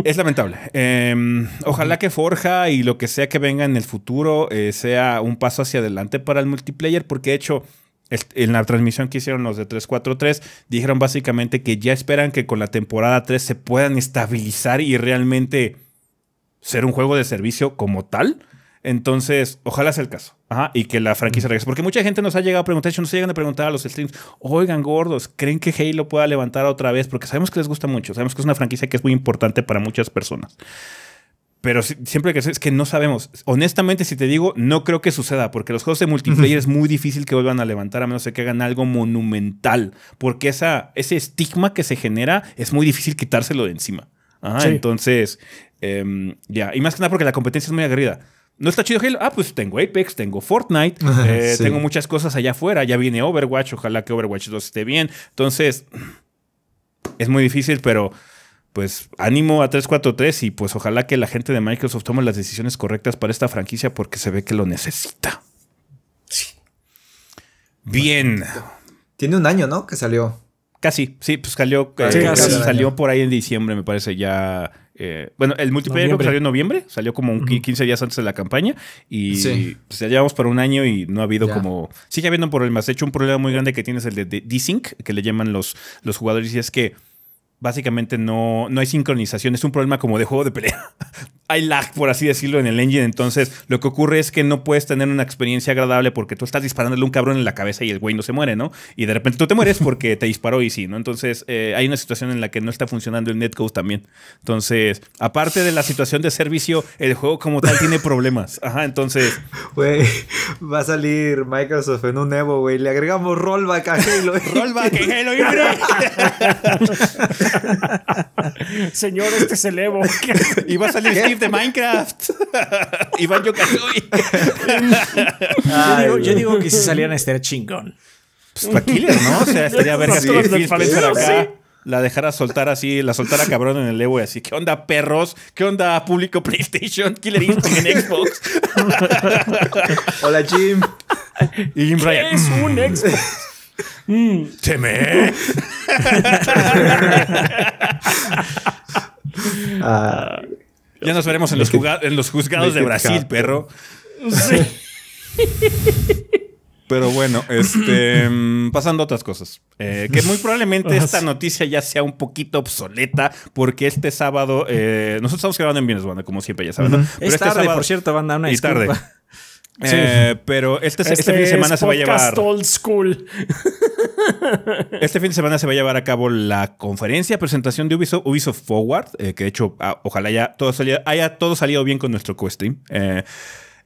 es lamentable. Em, ojalá que Forja y lo que sea que venga en el futuro eh, sea un paso hacia adelante para el multiplayer, porque de hecho. En la transmisión que hicieron los de 343, dijeron básicamente que ya esperan que con la temporada 3 se puedan estabilizar y realmente ser un juego de servicio como tal. Entonces, ojalá sea el caso. y que la franquicia regrese. Porque mucha gente nos ha llegado a preguntar, de nos llegan a preguntar a los streams, oigan, gordos, ¿creen que Halo pueda levantar otra vez? Porque sabemos que les gusta mucho, sabemos que es una franquicia que es muy importante para muchas personas. Pero siempre que es que no sabemos. Honestamente, si te digo, no creo que suceda, porque los juegos de multiplayer es muy difícil que vuelvan a levantar a menos de que hagan algo monumental, porque esa, ese estigma que se genera es muy difícil quitárselo de encima. Entonces, Em, ya, y más que nada porque la competencia es muy aguerrida. ¿No está chido Halo? Ah, pues tengo Apex, tengo Fortnite, eh, tengo muchas cosas allá afuera. Ya viene Overwatch, ojalá que Overwatch 2 esté bien. Entonces, es muy difícil, pero pues ánimo a 343 y pues ojalá que la gente de Microsoft tome las decisiones correctas para esta franquicia porque se ve que lo necesita. Sí. Bien. Tiene un año, ¿no? Que salió. Casi, sí, pues salió, eh, ah, salió por ahí en diciembre, me parece, ya eh, bueno, el multiplayer salió en noviembre, salió como 15 días antes de la campaña y sí. Pues, llevamos por un año y no ha habido como... Sigue habiendo problemas. De hecho, un problema muy grande que tienes es el de desync, que le llaman los, los jugadores y es que básicamente no, no hay sincronización. Es un problema como de juego de pelea. hay lag, por así decirlo, en el engine. Entonces, lo que ocurre es que no puedes tener una experiencia agradable porque tú estás disparándole un cabrón en la cabeza y el güey no se muere, ¿no? Y de repente tú te mueres porque te disparó y sí, ¿no? Entonces, eh, hay una situación en la que no está funcionando el netcode también. Entonces, aparte de la situación de servicio, el juego como tal tiene problemas. Ajá, entonces. Güey, va a salir Microsoft en un Evo, güey. Le agregamos rollback a Halo. rollback a Halo, Señor, este es el Evo. y va a salir de Minecraft. Iván Yokazui. yo, digo, yo digo que si salieran estaría chingón. Pues para Killer, ¿no? O sea, estaría verga sí, todos los acá. La dejara soltar así, la soltara cabrón en el y así. ¿Qué onda, perros? ¿Qué onda, público PlayStation? Killer Instinct en Xbox. Hola, Jim. Y Jim Es un Xbox. Mm. Teme. Ya nos veremos en los, en los juzgados de Brasil, perro. Pero bueno, este, mm, pasando otras cosas. Eh, que muy probablemente esta noticia ya sea un poquito obsoleta, porque este sábado, eh, nosotros estamos quedando en Bienes Banda, como siempre, ya saben. Pero es este tarde, por cierto, banda, una y disculpa. tarde. Eh, pero este, este, este, fin de semana se va a llevar. Old school. este fin de semana se va a llevar a cabo la conferencia, presentación de Ubisoft, Ubisoft Forward, eh, que de hecho, ah, ojalá ya haya todo salido bien con nuestro co-stream. Eh,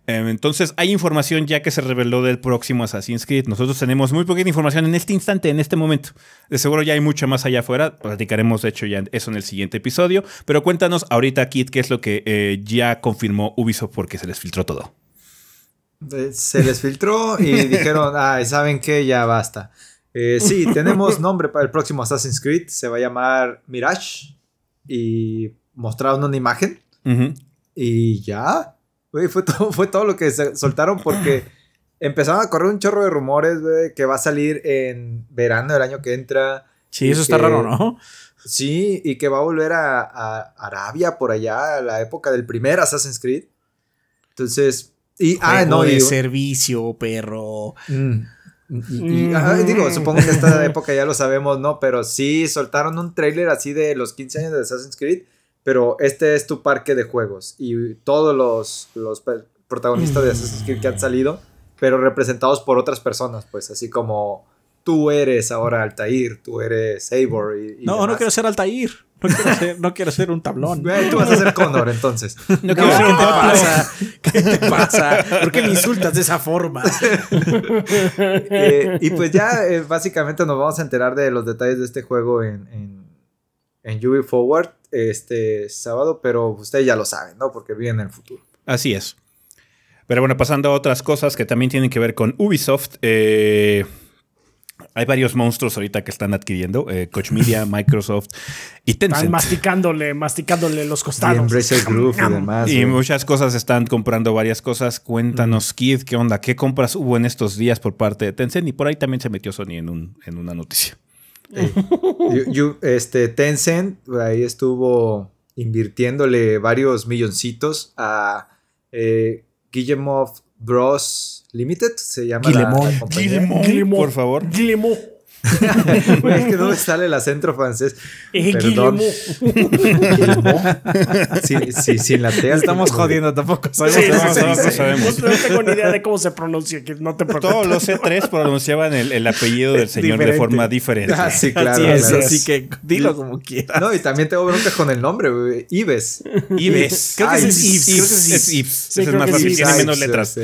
em, entonces, hay información ya que se reveló del próximo Assassin's Creed. Nosotros tenemos muy poquita información en este instante, en este momento. De seguro ya hay mucha más allá afuera. Platicaremos, de hecho, ya eso en el siguiente episodio. Pero cuéntanos ahorita, Kit, qué es lo que ya confirmó Ubisoft porque se les filtró todo. Eh, se les filtró y dijeron, ah, ¿saben que Ya basta. Eh, sí, tenemos nombre para el próximo Assassin's Creed, se va a llamar Mirage y mostraron una imagen y ya. fue, todo, fue todo lo que soltaron porque empezaron a correr un chorro de rumores, que va a salir en verano del año que entra. Sí, eso está raro, ¿no? Sí, y que va a volver a, a Arabia por allá, a la época del primer Assassin's Creed. Entonces, y, ah, no, de servicio, perro. Mm, mm. digo, supongo que esta época ya lo sabemos, ¿no? Pero sí, soltaron un trailer así de los 15 años de Assassin's Creed, pero este es tu parque de juegos y todos los, protagonistas de Assassin's Creed que han salido, pero representados por otras personas, pues así como tú eres ahora Altair, tú eres Eivor. no, no quiero ser Altair. No quiero ser, un tablón. tú vas a ser cóndor entonces. ¿Qué te pasa? ¿Qué te pasa? ¿Por qué me insultas de esa forma? Eh, y pues ya eh, básicamente nos vamos a enterar de los detalles de este juego en, en, Forward este sábado, pero ustedes ya lo saben, ¿no? Porque viene en el futuro. Así es. Pero bueno, pasando a otras cosas que también tienen que ver con Ubisoft. Eh hay varios monstruos ahorita que están adquiriendo. Eh, Coach Media, Microsoft y Tencent. Están masticándole, masticándole los costados. Y y muchas cosas están comprando varias cosas. Cuéntanos, mm. Kid, ¿qué onda? ¿Qué compras hubo en estos días por parte de Tencent? Y por ahí también se metió Sony en, una noticia. este, Tencent, ahí estuvo invirtiéndole varios milloncitos a eh, Bros. Limited se llama. Guillemot. La, por favor. Guillemot. es que no sale el acento francés. Perdón. sin sí, sí, la T. Estamos jodiendo, tampoco sabemos. no, sabemos. No tengo ni idea de cómo se pronuncia, que no te preocupes. Todos los C3 pronunciaban el, apellido del señor de forma diferente. Ah, así, es, así que dilo como quieras. No, y también tengo broncas con el nombre, Ives. Ives. Creo que es Ives. Ives. es Ives. es más fácil, tiene menos letras.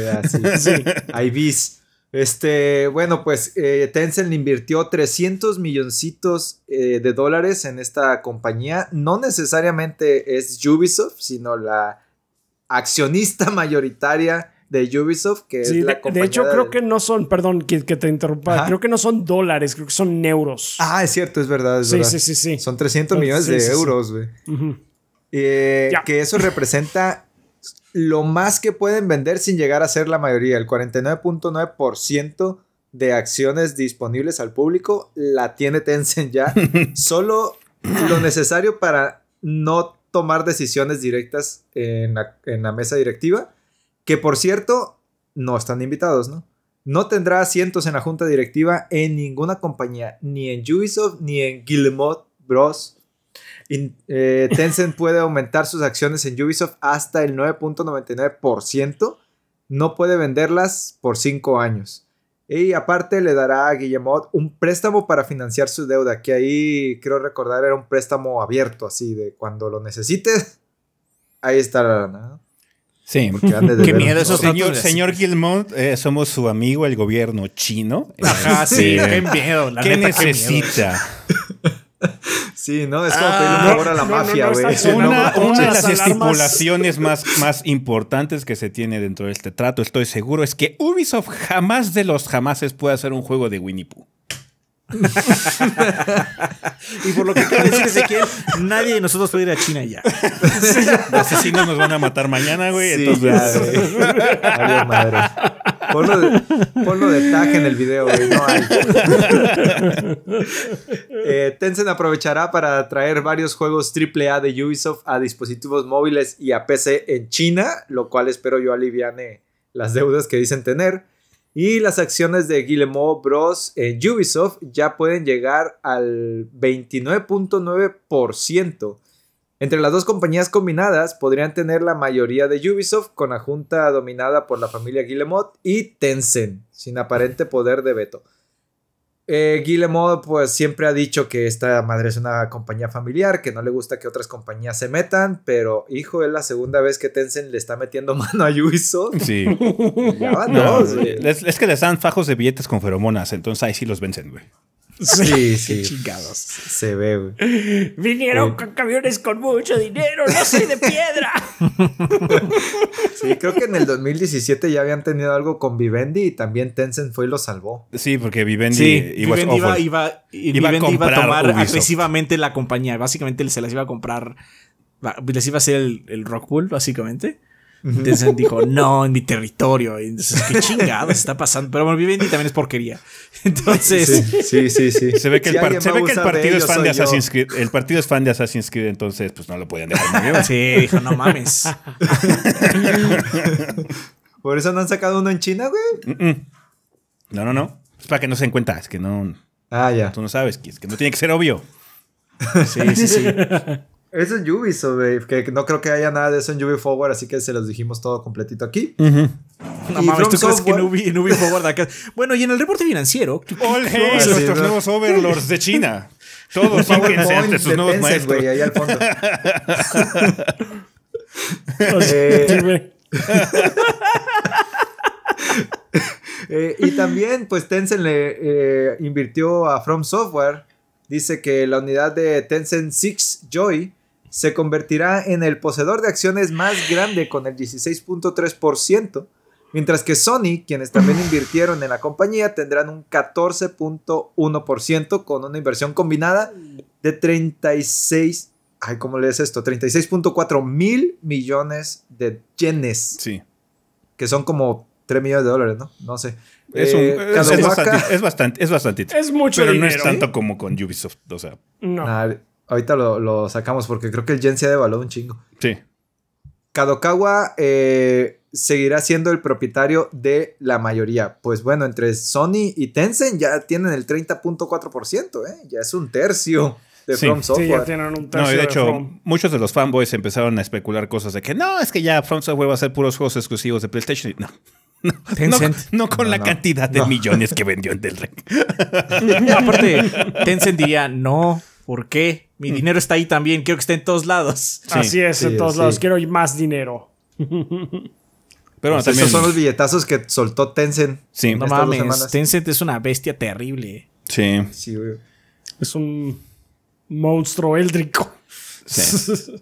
Ives este, bueno, pues eh, Tencent invirtió 300 milloncitos eh, de dólares en esta compañía. No necesariamente es Ubisoft, sino la accionista mayoritaria de Ubisoft, que es la compañía. De hecho, creo que no son, perdón que, te interrumpa, creo que no son dólares, creo que son euros. Ah, es cierto, es verdad. sí, sí, sí, sí. Son 300 millones de euros, güey. Eh, que eso representa lo más que pueden vender sin llegar a ser la mayoría. El 49.9% de acciones disponibles al público la tiene Tencent ya. Solo lo necesario para no tomar decisiones directas en la, mesa directiva, que por cierto, no están invitados, ¿no? No tendrá asientos en la junta directiva en ninguna compañía, ni en Ubisoft, ni en Guillemot Bros. Eh, Tencent puede aumentar sus acciones en Ubisoft hasta el 9.99%. No puede venderlas por 5 años. Y aparte le dará a Guillemot un préstamo para financiar su deuda, que ahí creo recordar era un préstamo abierto, así de cuando lo necesites, ahí está la Sí, qué miedo señor, señor Guillemot, eh, somos su amigo el gobierno chino. Ajá, eh, sí, qué miedo. ¿Qué necesita? Sí, ¿no? Es como que pedir un ah, favor la mafia, güey. una, de las estipulaciones más, más importantes que se tiene dentro de este trato, estoy seguro, es que Ubisoft jamás de los jamases puede hacer un juego de Winnie Pooh. y por lo que parece que se nadie de nosotros puede ir a China ya. Los asesinos nos van a matar mañana, güey. Sí, entonces. Ya, güey. Madre. Ponlo de, ponlo en el video, eh, Tencent aprovechará para traer varios juegos AAA de Ubisoft a dispositivos móviles y a PC en China, lo cual espero yo aliviane las deudas que dicen tener. Y las acciones de Guillemot Bros en Ubisoft ya pueden llegar al 29.9%. Entre las dos compañías combinadas podrían tener la mayoría de Ubisoft con la junta dominada por la familia Guillemot y Tencent, sin aparente poder de veto. Eh, Guillemot pues siempre ha dicho que esta madre es una compañía familiar, que no le gusta que otras compañías se metan, pero hijo, es la segunda vez que Tencent le está metiendo mano a Ubisoft. Sí. es, es, que les dan fajos de billetes con feromonas, entonces ahí sí los vencen, güey. Sí, sí. Qué chingados. Se ve, Vinieron eh. con camiones con mucho dinero, no soy de piedra. sí, creo que en el 2017 ya habían tenido algo con Vivendi y también Tencent fue y lo salvó. Sí, porque Vivendi, iba, a tomar agresivamente la compañía. Básicamente se las iba a comprar. Les iba a hacer el, el Rockpool, básicamente. Entonces dijo, no, en mi territorio. entonces, qué chingado está pasando. Pero bueno, Vivendi también es porquería. Entonces. Sí, sí, sí. Se ve que, el, partido es fan de Assassin's Creed. El partido es fan de Assassin's Creed, entonces, pues no lo podían dejar. Muy sí, dijo, no mames. ¿Por eso no han sacado uno en China, güey? No, no, no. Es para que no se den cuenta. Es que no. Ah, ya. Tú no sabes. Es que no tiene que ser obvio. Sí, sí, sí. Eso es Ubisoft, que no creo que haya nada de eso en Ubisoft Forward, así que se los dijimos todo completito aquí. Uh -huh. No ¿tú crees que en, Ubisoft. Forward acá? Bueno, y en el reporte financiero. All nuestros nuevos overlords de China. Todos fíjense ante sus nuevos maestros. ahí al fondo. Eh, eh, y también, pues Tencent le eh, invirtió a From Software. Dice que la unidad de Tencent Six Joy se convertirá en el poseedor de acciones más grande con el 16.3%, mientras que Sony, quienes también invirtieron en la compañía, tendrán un 14.1% con una inversión combinada de 36, ay, ¿cómo lees esto? 36.4 mil millones de yenes. Sí. Que son como 3 millones de dólares, ¿no? No sé. Es, un, eh, bastante, es bastante, es bastante. Es mucho pero no es tanto como con Ubisoft, o sea. No. Ahorita lo, sacamos porque creo que el Gen se ha devaluado un chingo. Sí. Kadokawa eh, seguirá siendo el propietario de la mayoría. Pues bueno, entre Sony y Tencent ya tienen el 30.4%, ¿eh? Ya es un tercio. De From Software. Sí, ya tienen un tercio no, de, hecho, muchos de los fanboys empezaron a especular cosas de que no, es que ya From Software va a ser puros juegos exclusivos de PlayStation. no, no, no, con la cantidad de millones que vendió en Del Rey. Aparte, Tencent diría, no, ¿por qué? Mi dinero está ahí también, quiero que esté en todos lados. así es, en todos lados, quiero más dinero. Pero bueno, también... son los billetazos que soltó Tencent. Sí, no mames. Tencent es una bestia terrible. Sí. Sí, Es un monstruo éldrico. Sí.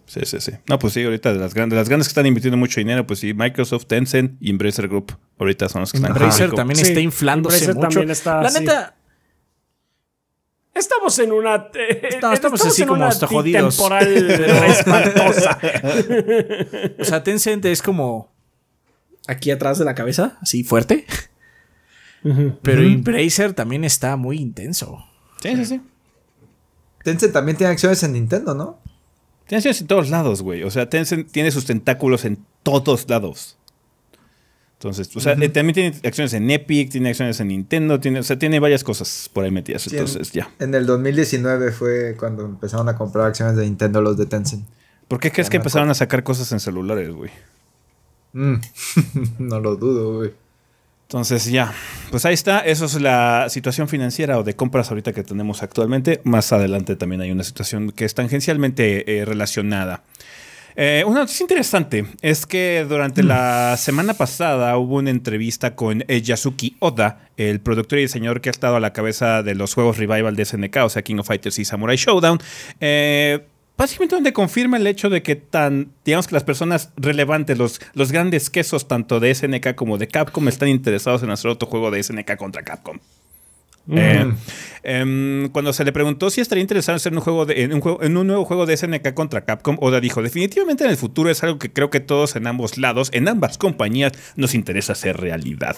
sí, sí, No, pues sí, ahorita de las grandes, las grandes que están invirtiendo mucho dinero, pues sí, Microsoft, Tencent y Embracer Group. Ahorita son los que están. Embracer también está inflándose Embracer También está, la neta, Estamos en una. Eh, estamos, así como hasta jodidos. Temporal espantosa. o sea, Tencent es como. Aquí atrás de la cabeza, así fuerte. Pero uh Embracer también está muy intenso. Sí, sí, sí, sí. Tencent también tiene acciones en Nintendo, ¿no? Tiene acciones en todos lados, güey. O sea, Tencent tiene sus tentáculos en todos lados. Entonces, o sea, eh, también tiene acciones en Epic, tiene acciones en Nintendo, tiene, o sea, tiene varias cosas por ahí metidas. entonces, ya. En el 2019 fue cuando empezaron a comprar acciones de Nintendo los de Tencent. ¿Por qué crees que empezaron a sacar cosas en celulares, güey? Mm, no lo dudo, güey. Entonces, ya. Pues ahí está. Eso es la situación financiera o de compras ahorita que tenemos actualmente. Más adelante también hay una situación que es tangencialmente eh, relacionada. Eh, una noticia interesante es que durante la mm. semana pasada hubo una entrevista con Yasuki Oda, el productor y diseñador que ha estado a la cabeza de los juegos Revival de SNK, o sea, King of Fighters y Samurai Showdown. Eh, básicamente donde confirma el hecho de que tan, digamos que las personas relevantes, los, los grandes quesos tanto de SNK como de Capcom están interesados en hacer otro juego de SNK contra Capcom. Mm. Eh, Em, cuando se le preguntó si estaría interesado en hacer un juego de, un, en un nuevo juego de SNK contra Capcom, Oda dijo, definitivamente en el futuro es algo que creo que todos en ambos lados, en ambas compañías, nos interesa hacer realidad.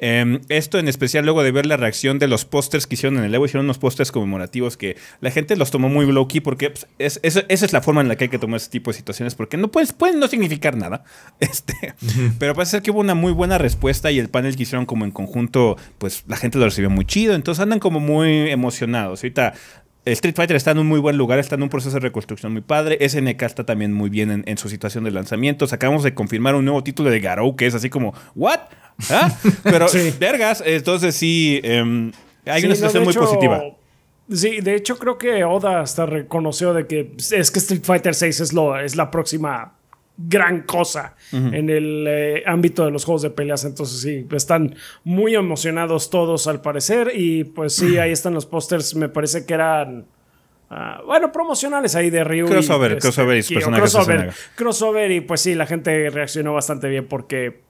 Em, esto en especial luego de ver la reacción de los pósters que hicieron en el Evo, hicieron unos pósters conmemorativos que la gente los tomó muy low key porque pues, esa es la forma en la que hay que tomar ese tipo de situaciones porque no pueden no significar nada. Este, Pero parece ser que hubo una muy buena respuesta y el panel que hicieron como en conjunto, pues la gente lo recibió muy chido, entonces andan como muy emocionados. Ahorita Street Fighter está en un muy buen lugar, está en un proceso de reconstrucción muy padre. SNK está también muy bien en, su situación de lanzamientos. Acabamos de confirmar un nuevo título de Garou que es así como, ¿what? ¿ah? Pero, vergas, entonces sí, em, hay una situación muy positiva. Sí, de hecho creo que Oda hasta reconoció de que es que Street Fighter 6 es, lo, es la próxima gran cosa en el eh, ámbito de los juegos de peleas. Entonces sí, están muy emocionados todos al parecer. Y pues sí, ahí están los pósters. Me parece que eran... Ah, bueno, promocionales ahí de Ryu. Este, crossover, y, crossover y, crossover, crossover y pues sí, la gente reaccionó bastante bien porque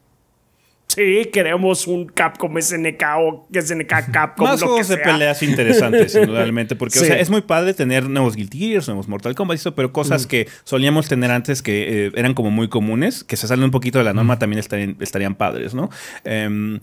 Sí, queremos un Capcom SNK o SNK Capcom. Más lo que sea. de peleas interesantes, indudablemente, porque o sea, es muy padre tener nuevos Guilty Gears, nuevos Mortal Kombat, pero cosas mm. que solíamos tener antes que eh, eran como muy comunes, que se salen un poquito de la norma, mm. también estarían, padres, ¿no? Em,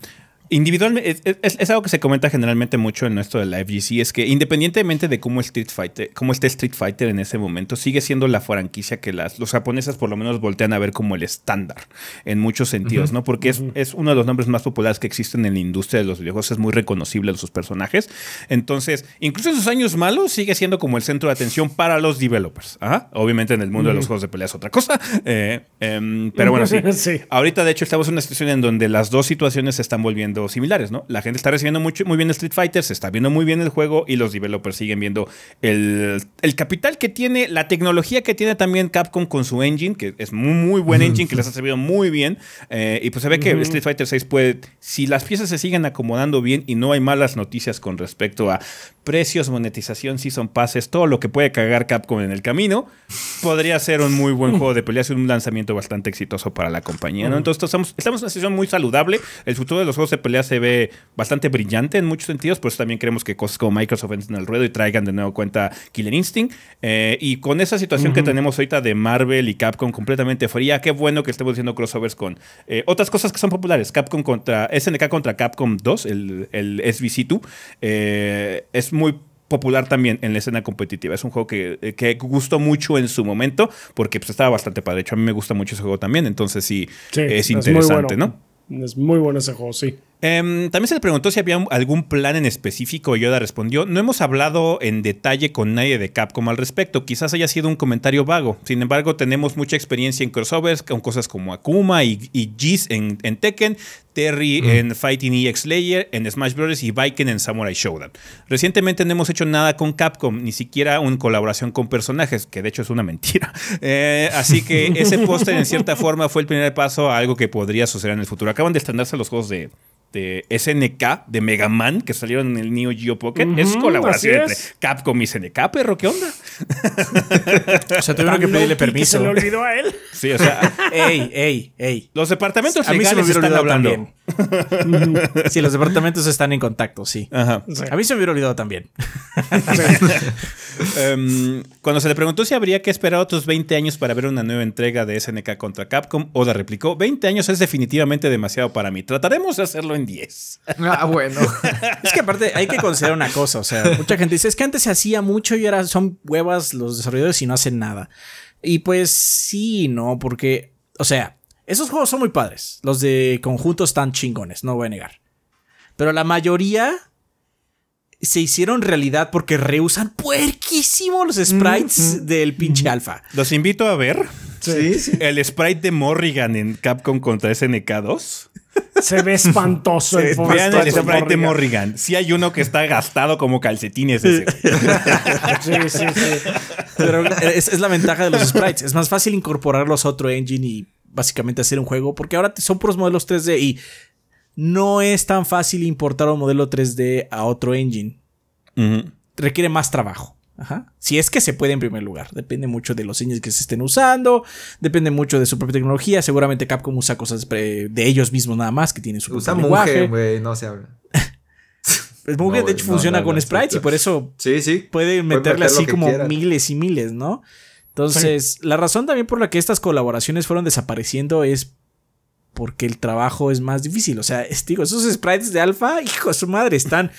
Individualmente, es, algo que se comenta generalmente mucho en nuestro de la FGC, es que independientemente de cómo, Street Fighter, cómo esté Street Fighter en ese momento, sigue siendo la franquicia que las, los japoneses por lo menos voltean a ver como el estándar en muchos sentidos, ¿no? Porque es, uno de los nombres más populares que existen en la industria de los videojuegos, es muy reconocible en sus personajes. Entonces, incluso en sus años malos, sigue siendo como el centro de atención para los developers. Obviamente en el mundo de los juegos de peleas es otra cosa, eh, em, pero bueno, sí. Ahorita, de hecho, estamos en una situación en donde las dos situaciones se están volviendo similares, ¿no? La gente está recibiendo mucho, muy bien Street Fighter, se está viendo muy bien el juego y los developers siguen viendo el, capital que tiene, la tecnología que tiene también Capcom con su engine, que es muy, buen engine, que les ha servido muy bien. Eh, y pues se ve que Street Fighter 6 puede, si las piezas se siguen acomodando bien y no hay malas noticias con respecto a precios, monetización, season pases todo lo que puede cagar Capcom en el camino, podría ser un muy buen juego de peleas y un lanzamiento bastante exitoso para la compañía, Entonces estamos, estamos en una situación muy saludable. El futuro de los juegos de se ve bastante brillante en muchos sentidos, por eso también queremos que cosas como Microsoft entren al ruedo y traigan de nuevo cuenta Killer Instinct. Eh, y con esa situación que tenemos ahorita de Marvel y Capcom completamente fría, qué bueno que estemos haciendo crossovers con eh, otras cosas que son populares. Capcom contra SNK contra Capcom 2, el, el SVC2, eh, es muy popular también en la escena competitiva. Es un juego que, gustó mucho en su momento porque pues, estaba bastante padre. De hecho, a mí me gusta mucho ese juego también. Entonces sí, es interesante, ¿no? Es muy bueno ese juego, sí. Em, también se le preguntó si había algún plan en específico y Yoda respondió, no hemos hablado en detalle con nadie de Capcom al respecto, quizás haya sido un comentario vago, sin embargo tenemos mucha experiencia en crossovers con cosas como Akuma y, y en, Tekken, Terry en Fighting EX Layer, en Smash Bros. y Viking en Samurai Showdown. Recientemente no hemos hecho nada con Capcom, ni siquiera una colaboración con personajes, que de hecho es una mentira. Eh, así que ese póster en cierta forma fue el primer paso a algo que podría suceder en el futuro. Acaban de estrenarse los juegos de de SNK de Mega Man que salieron en el Neo Geo Pocket. es colaboración entre Capcom y SNK, perro, ¿qué onda? o sea, tuvieron que pedirle permiso. se le olvidó a él. Sí, o sea. ey, ey, ey. Los departamentos a mí se me están hablando. También. sí, los departamentos están en contacto, sí. Ajá. A mí se me hubiera olvidado también. Em, cuando se le preguntó si habría que esperar otros 20 años para ver una nueva entrega de SNK contra Capcom, Oda replicó: 20 años es definitivamente demasiado para mí. Trataremos de hacerlo 10. Ah, bueno. es que aparte hay que considerar una cosa, o sea, mucha gente dice, es que antes se hacía mucho y ahora son huevas los desarrolladores y no hacen nada. Y pues sí, no, porque, o sea, esos juegos son muy padres, los de conjuntos están chingones, no voy a negar. Pero la mayoría se hicieron realidad porque reusan puerquísimo los sprites del pinche alfa. Los invito a ver. El sprite de Morrigan en Capcom contra SNK 2. Se ve espantoso el Vean el sprite Morrigan. Si hay uno que está gastado como calcetines ese. sí, sí, sí. Pero eh, es, es la ventaja de los sprites. Es más fácil incorporarlos a otro engine y básicamente hacer un juego. Porque ahora son puros modelos 3D y no es tan fácil importar un modelo 3D a otro engine. Requiere más trabajo. Si es que se puede en primer lugar. Depende mucho de los engines que se estén usando. Depende mucho de su propia tecnología. Seguramente Capcom usa cosas de ellos mismos nada más que tienen su propio no se habla. Pues de hecho, funciona con sprites y por eso sí, sí. pueden meterle así como miles y miles, ¿no? Entonces, la razón también por la que estas colaboraciones fueron desapareciendo es porque el trabajo es más difícil. O sea, digo, esos sprites de alfa, hijo de su madre, están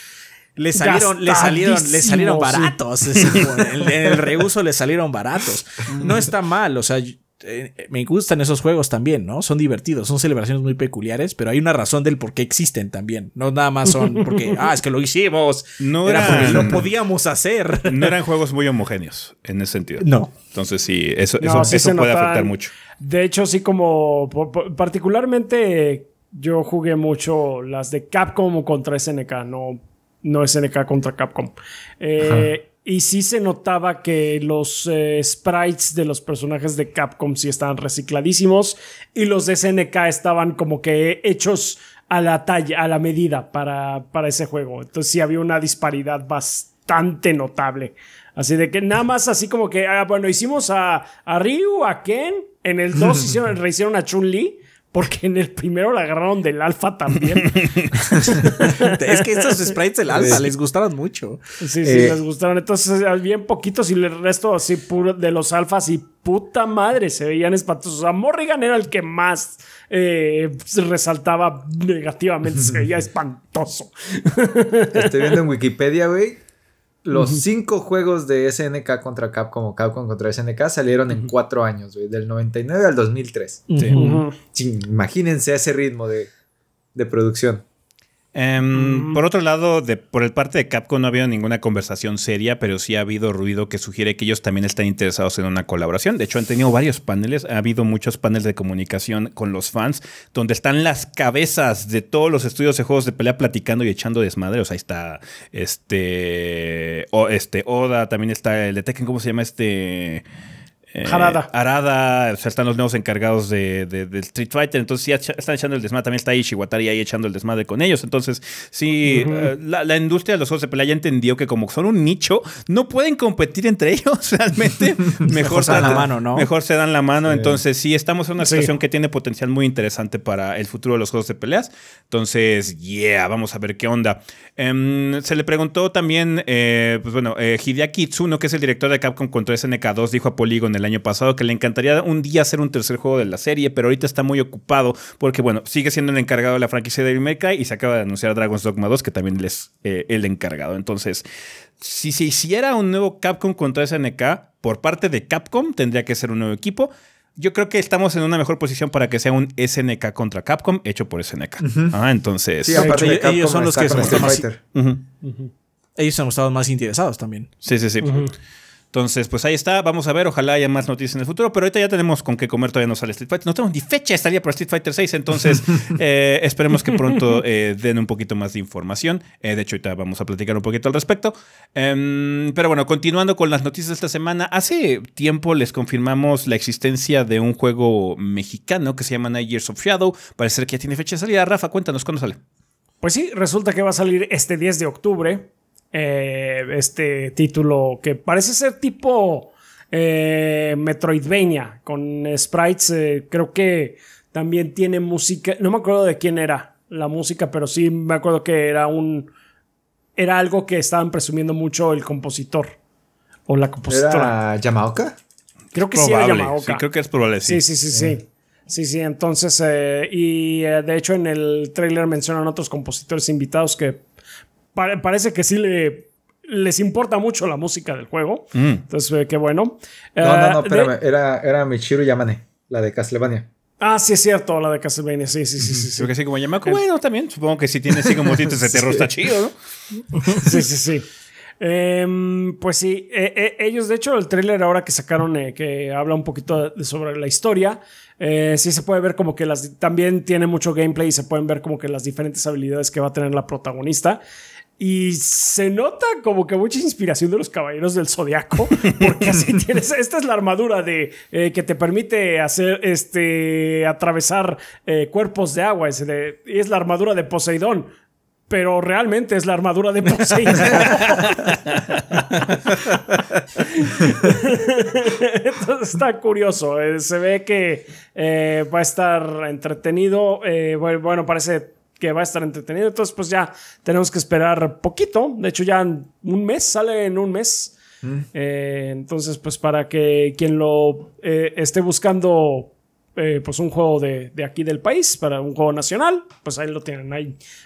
le salieron, le salieron, le salieron baratos. En el, reuso le salieron baratos. No mm. está mal, o sea, eh, me gustan esos juegos también, ¿no? Son divertidos, son celebraciones muy peculiares, pero hay una razón del por qué existen también. No nada más son porque, ah, es que lo hicimos. No era porque lo podíamos hacer. No eran juegos muy homogéneos en ese sentido. No. Entonces sí, eso, puede afectar mucho. De hecho, sí, como particularmente yo jugué mucho las de Capcom contra SNK, no no SNK contra Capcom. Eh, y sí se notaba que los eh, sprites de los personajes de Capcom sí estaban recicladísimos y los de SNK estaban como que hechos a la talla, a la medida para, para ese juego. Entonces sí había una disparidad bastante notable. Así de que nada más así como que, ah, bueno, hicimos a, a Ryu, a Ken, en el 2 hicieron, rehicieron a Chun-Li porque en el primero la agarraron del alfa también. es que estos sprites del alfa les gustaban mucho. Sí, sí, eh, les gustaron. Entonces, eh, bien poquitos y el resto así puro de los alfas y puta madre, se veían espantosos. O sea, Morrigan era el que más eh, resaltaba negativamente, se veía espantoso. Estoy viendo en Wikipedia, güey, los cinco juegos de SNK contra Capcom o Capcom contra SNK salieron en cuatro años, del 99 al 2003. Imagínense ese ritmo de, de producción. Em, mm. Por otro lado, por el parte de Capcom no ha habido ninguna conversación seria, pero sí ha habido ruido que sugiere que ellos también están interesados en una colaboración. De hecho, han tenido varios paneles, ha habido muchos paneles de comunicación con los fans, donde están las cabezas de todos los estudios de juegos de pelea platicando y echando desmadre. O sea, ahí está este, o, este Oda, también está el de Tekken, ¿cómo se llama este? Eh, Harada Arada. o sea, están los nuevos encargados de, Street Fighter, entonces sí están echando el desmadre, también está ahí ahí echando el desmadre con ellos, entonces sí, eh, la, industria de los juegos de pelea ya entendió que como son un nicho, no pueden competir entre ellos realmente, mejor, se dan la mano, ¿no? Mejor se dan la mano, entonces sí, estamos en una situación que tiene potencial muy interesante para el futuro de los juegos de peleas, entonces, yeah, vamos a ver qué onda. Em, se le preguntó también, eh, pues bueno, Hideaki Itsuno, que es el director de Capcom contra SNK2, dijo a Polygon el año pasado, que le encantaría un día hacer un tercer juego de la serie, pero ahorita está muy ocupado porque, bueno, sigue siendo el encargado de la franquicia de Devil y se acaba de anunciar Dragon's Dogma 2, que también es eh, el encargado. Entonces, si se hiciera un nuevo Capcom contra SNK por parte de Capcom, tendría que ser un nuevo equipo. Yo creo que estamos en una mejor posición para que sea un SNK contra Capcom hecho por SNK. Ah, entonces, ellos, son los que se más. Ellos han mostrado más interesados también. Sí, sí, sí. Entonces, pues ahí está. Vamos a ver. Ojalá haya más noticias en el futuro. Pero ahorita ya tenemos con qué comer. Todavía no sale Street Fighter. No tenemos ni fecha estaría para Street Fighter 6. Entonces, eh, esperemos que pronto eh, den un poquito más de información. Eh, de hecho, ahorita vamos a platicar un poquito al respecto. Em, pero bueno, continuando con las noticias de esta semana. Hace tiempo les confirmamos la existencia de un juego mexicano que se llama Night Years of Shadow. Parece que ya tiene fecha de salida. Rafa, cuéntanos cuándo sale. Pues sí, resulta que va a salir este 10 de octubre eh, este título que parece ser tipo eh, Metroidvania con sprites. Eh, creo que también tiene música. No me acuerdo de quién era la música, pero sí me acuerdo que era un. Era algo que estaban presumiendo mucho el compositor o la compositora. ¿Era Yamaoka? Creo que sí creo que es probable. Sí, sí, sí, sí. sí. Sí, sí entonces, y de hecho en el trailer mencionan otros compositores invitados que parece que sí le, les importa mucho la música del juego. Mm. Entonces, eh, qué bueno. No, no, no, eh, espérame. Era, era Michiru Yamane, la de Castlevania. Ah, sí, es cierto, la de Castlevania, sí, sí, sí. sí, sí. como Yamako, bueno, también, supongo que si tiene así como tintes de terror está chido, ¿no? sí, sí, sí. Em, pues sí, eh, ellos, de hecho, el tráiler ahora que sacaron, que habla un poquito sobre la historia, sí se puede ver como que las, también tiene mucho gameplay y se pueden ver como que las diferentes habilidades que va a tener la protagonista. Y se nota como que mucha inspiración de los caballeros del zodiaco, porque así tienes. Esta es la armadura de eh, que te permite hacer este atravesar eh, cuerpos de agua. Es, es la armadura de Poseidón pero realmente es la armadura de Poseidón. Entonces está curioso. Eh, se ve que va a estar entretenido. bueno, parece que va a estar entretenido. Entonces, pues ya tenemos que esperar poquito. De hecho, ya un mes, sale en un mes. Mm. Eh, entonces, pues para que quien lo eh, esté buscando, eh, pues un juego de, aquí del país, para un juego nacional, pues ahí lo tienen.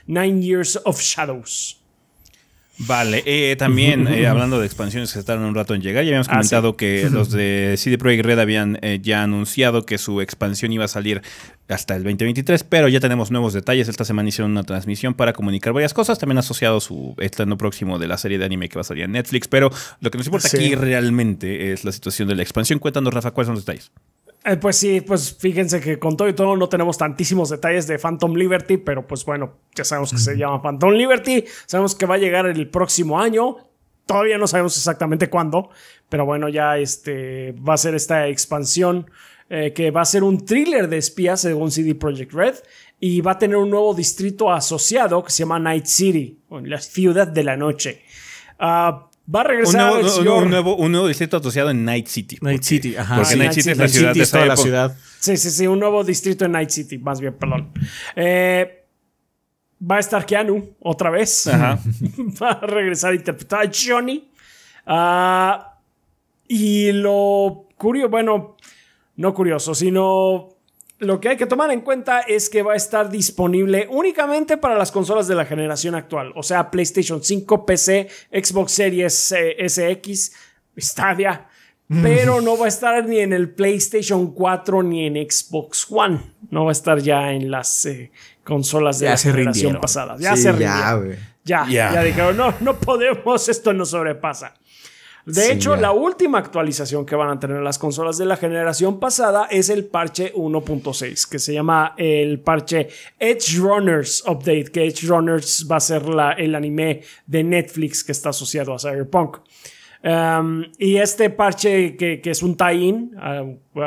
Nine Years of Shadows. Vale, eh, también eh, hablando de expansiones que estaban un rato en llegar, ya habíamos ah, comentado que los de CD Projekt Red habían eh, ya anunciado que su expansión iba a salir hasta el 2023, pero ya tenemos nuevos detalles. Esta semana hicieron una transmisión para comunicar varias cosas, también asociado su estreno próximo de la serie de anime que va a salir en Netflix, pero lo que nos importa aquí realmente es la situación de la expansión. Cuéntanos, Rafa, ¿cuáles son los detalles? Eh, pues sí, pues fíjense que con todo y todo no tenemos tantísimos detalles de Phantom Liberty, pero pues bueno, ya sabemos que se llama Phantom Liberty, sabemos que va a llegar el próximo año, todavía no sabemos exactamente cuándo, pero bueno, ya este, va a ser esta expansión eh, que va a ser un thriller de espías según CD Projekt Red y va a tener un nuevo distrito asociado que se llama Night City, o la ciudad de la noche. Ah, Va a regresar un nuevo, Un, nuevo, distrito asociado en Night City. Night City, ajá. Porque Night, City es la ciudad de toda la ciudad. Sí, sí, sí, un nuevo distrito en Night City, más bien, perdón. Eh, va a estar Keanu otra vez. Ajá. va a regresar a interpretar a Johnny. Ah, y lo curioso, bueno, no curioso, sino lo que hay que tomar en cuenta es que va a estar disponible únicamente para las consolas de la generación actual, o sea, PlayStation 5, PC, Xbox Series eh, s SX, Stadia, mm. pero no va a estar ni en el PlayStation 4 ni en Xbox One. No va a estar ya en las eh, consolas de la generación pasada. Ya se rindieron. Ya, ya, ya, dijeron, no, no podemos, esto nos sobrepasa. De hecho, la última actualización que van a tener las consolas de la generación pasada es el parche 1.6, que se llama el parche Edge Runners Update, que Edge Runners va a ser el anime de Netflix que está asociado a Cyberpunk. Em, y este parche que, es un tie-in, ah,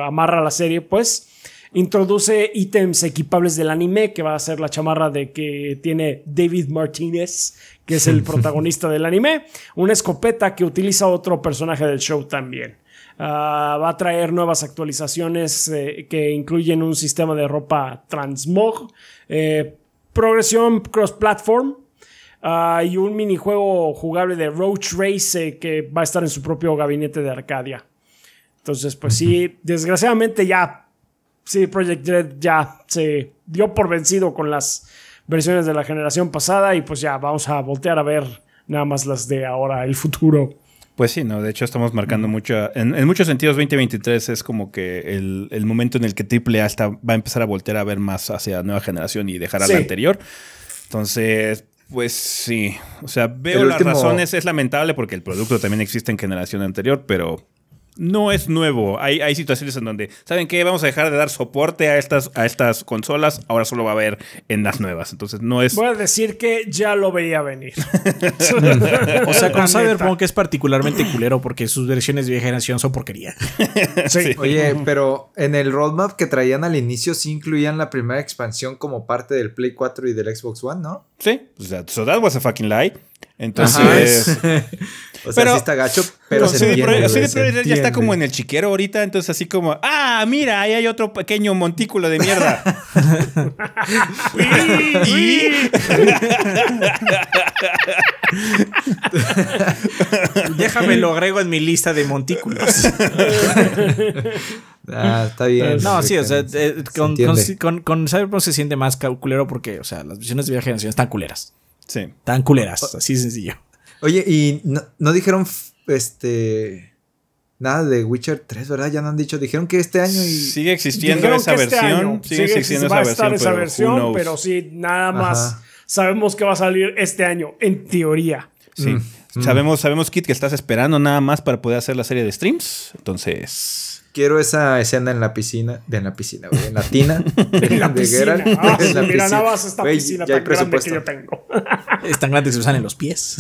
amarra la serie, pues, Introduce ítems equipables del anime, que va a ser la chamarra de que tiene David Martínez, que es el protagonista del anime. Una escopeta que utiliza otro personaje del show también. Ah, va a traer nuevas actualizaciones eh, que incluyen un sistema de ropa transmog, eh, progresión cross-platform, ah, y un minijuego jugable de Roach Race eh, que va a estar en su propio gabinete de Arcadia. Entonces, pues sí, desgraciadamente ya sí, Project Dread ya se dio por vencido con las versiones de la generación pasada y pues ya vamos a voltear a ver nada más las de ahora, el futuro. Pues sí, no, de hecho estamos marcando mm. mucho, en, muchos sentidos 2023 es como que el, momento en el que AAA va a empezar a voltear a ver más hacia nueva generación y dejar a la anterior. Entonces, pues sí, o sea, veo las razones, es lamentable porque el producto también existe en generación anterior, pero no es nuevo. Hay, hay situaciones en donde, ¿saben qué? Vamos a dejar de dar soporte a estas, a estas consolas, ahora solo va a haber en las nuevas. Entonces no es... Voy a decir que ya lo veía venir. o sea, con Cyberpunk es particularmente culero porque sus versiones de vieja generación son porquería. Oye, pero en el roadmap que traían al inicio sí incluían la primera expansión como parte del Play 4 y del Xbox One, ¿no? Sí, O so that was a fucking lie. Entonces, pero, sí está gacho, pero ya está como en el chiquero ahorita, entonces así como, ah, mira, ahí hay otro pequeño montículo de mierda. Déjame lo agrego en mi lista de montículos. Ah, está bien. No, sí, o sea, eh, con, saber con, se siente más culero porque, o sea, las visiones de viaje de naciones están culeras. Sí. Están culeras, así sencillo. Oye, y no, dijeron este nada de Witcher 3, ¿verdad? Ya no han dicho, dijeron que este año y... sigue existiendo esa este versión, sigue, sigue, existiendo esa, versión, pero, sí nada más sabemos que va a salir este año en teoría. Sí. Mm, sabemos, mm. sabemos Kit que estás esperando nada más para poder hacer la serie de streams, entonces Quiero esa escena en la piscina, de en la piscina, güey, en la tina. en la piscina. Ah, la mira, nada más esta piscina tan grande que yo tengo. es tan grande que se usan en los pies.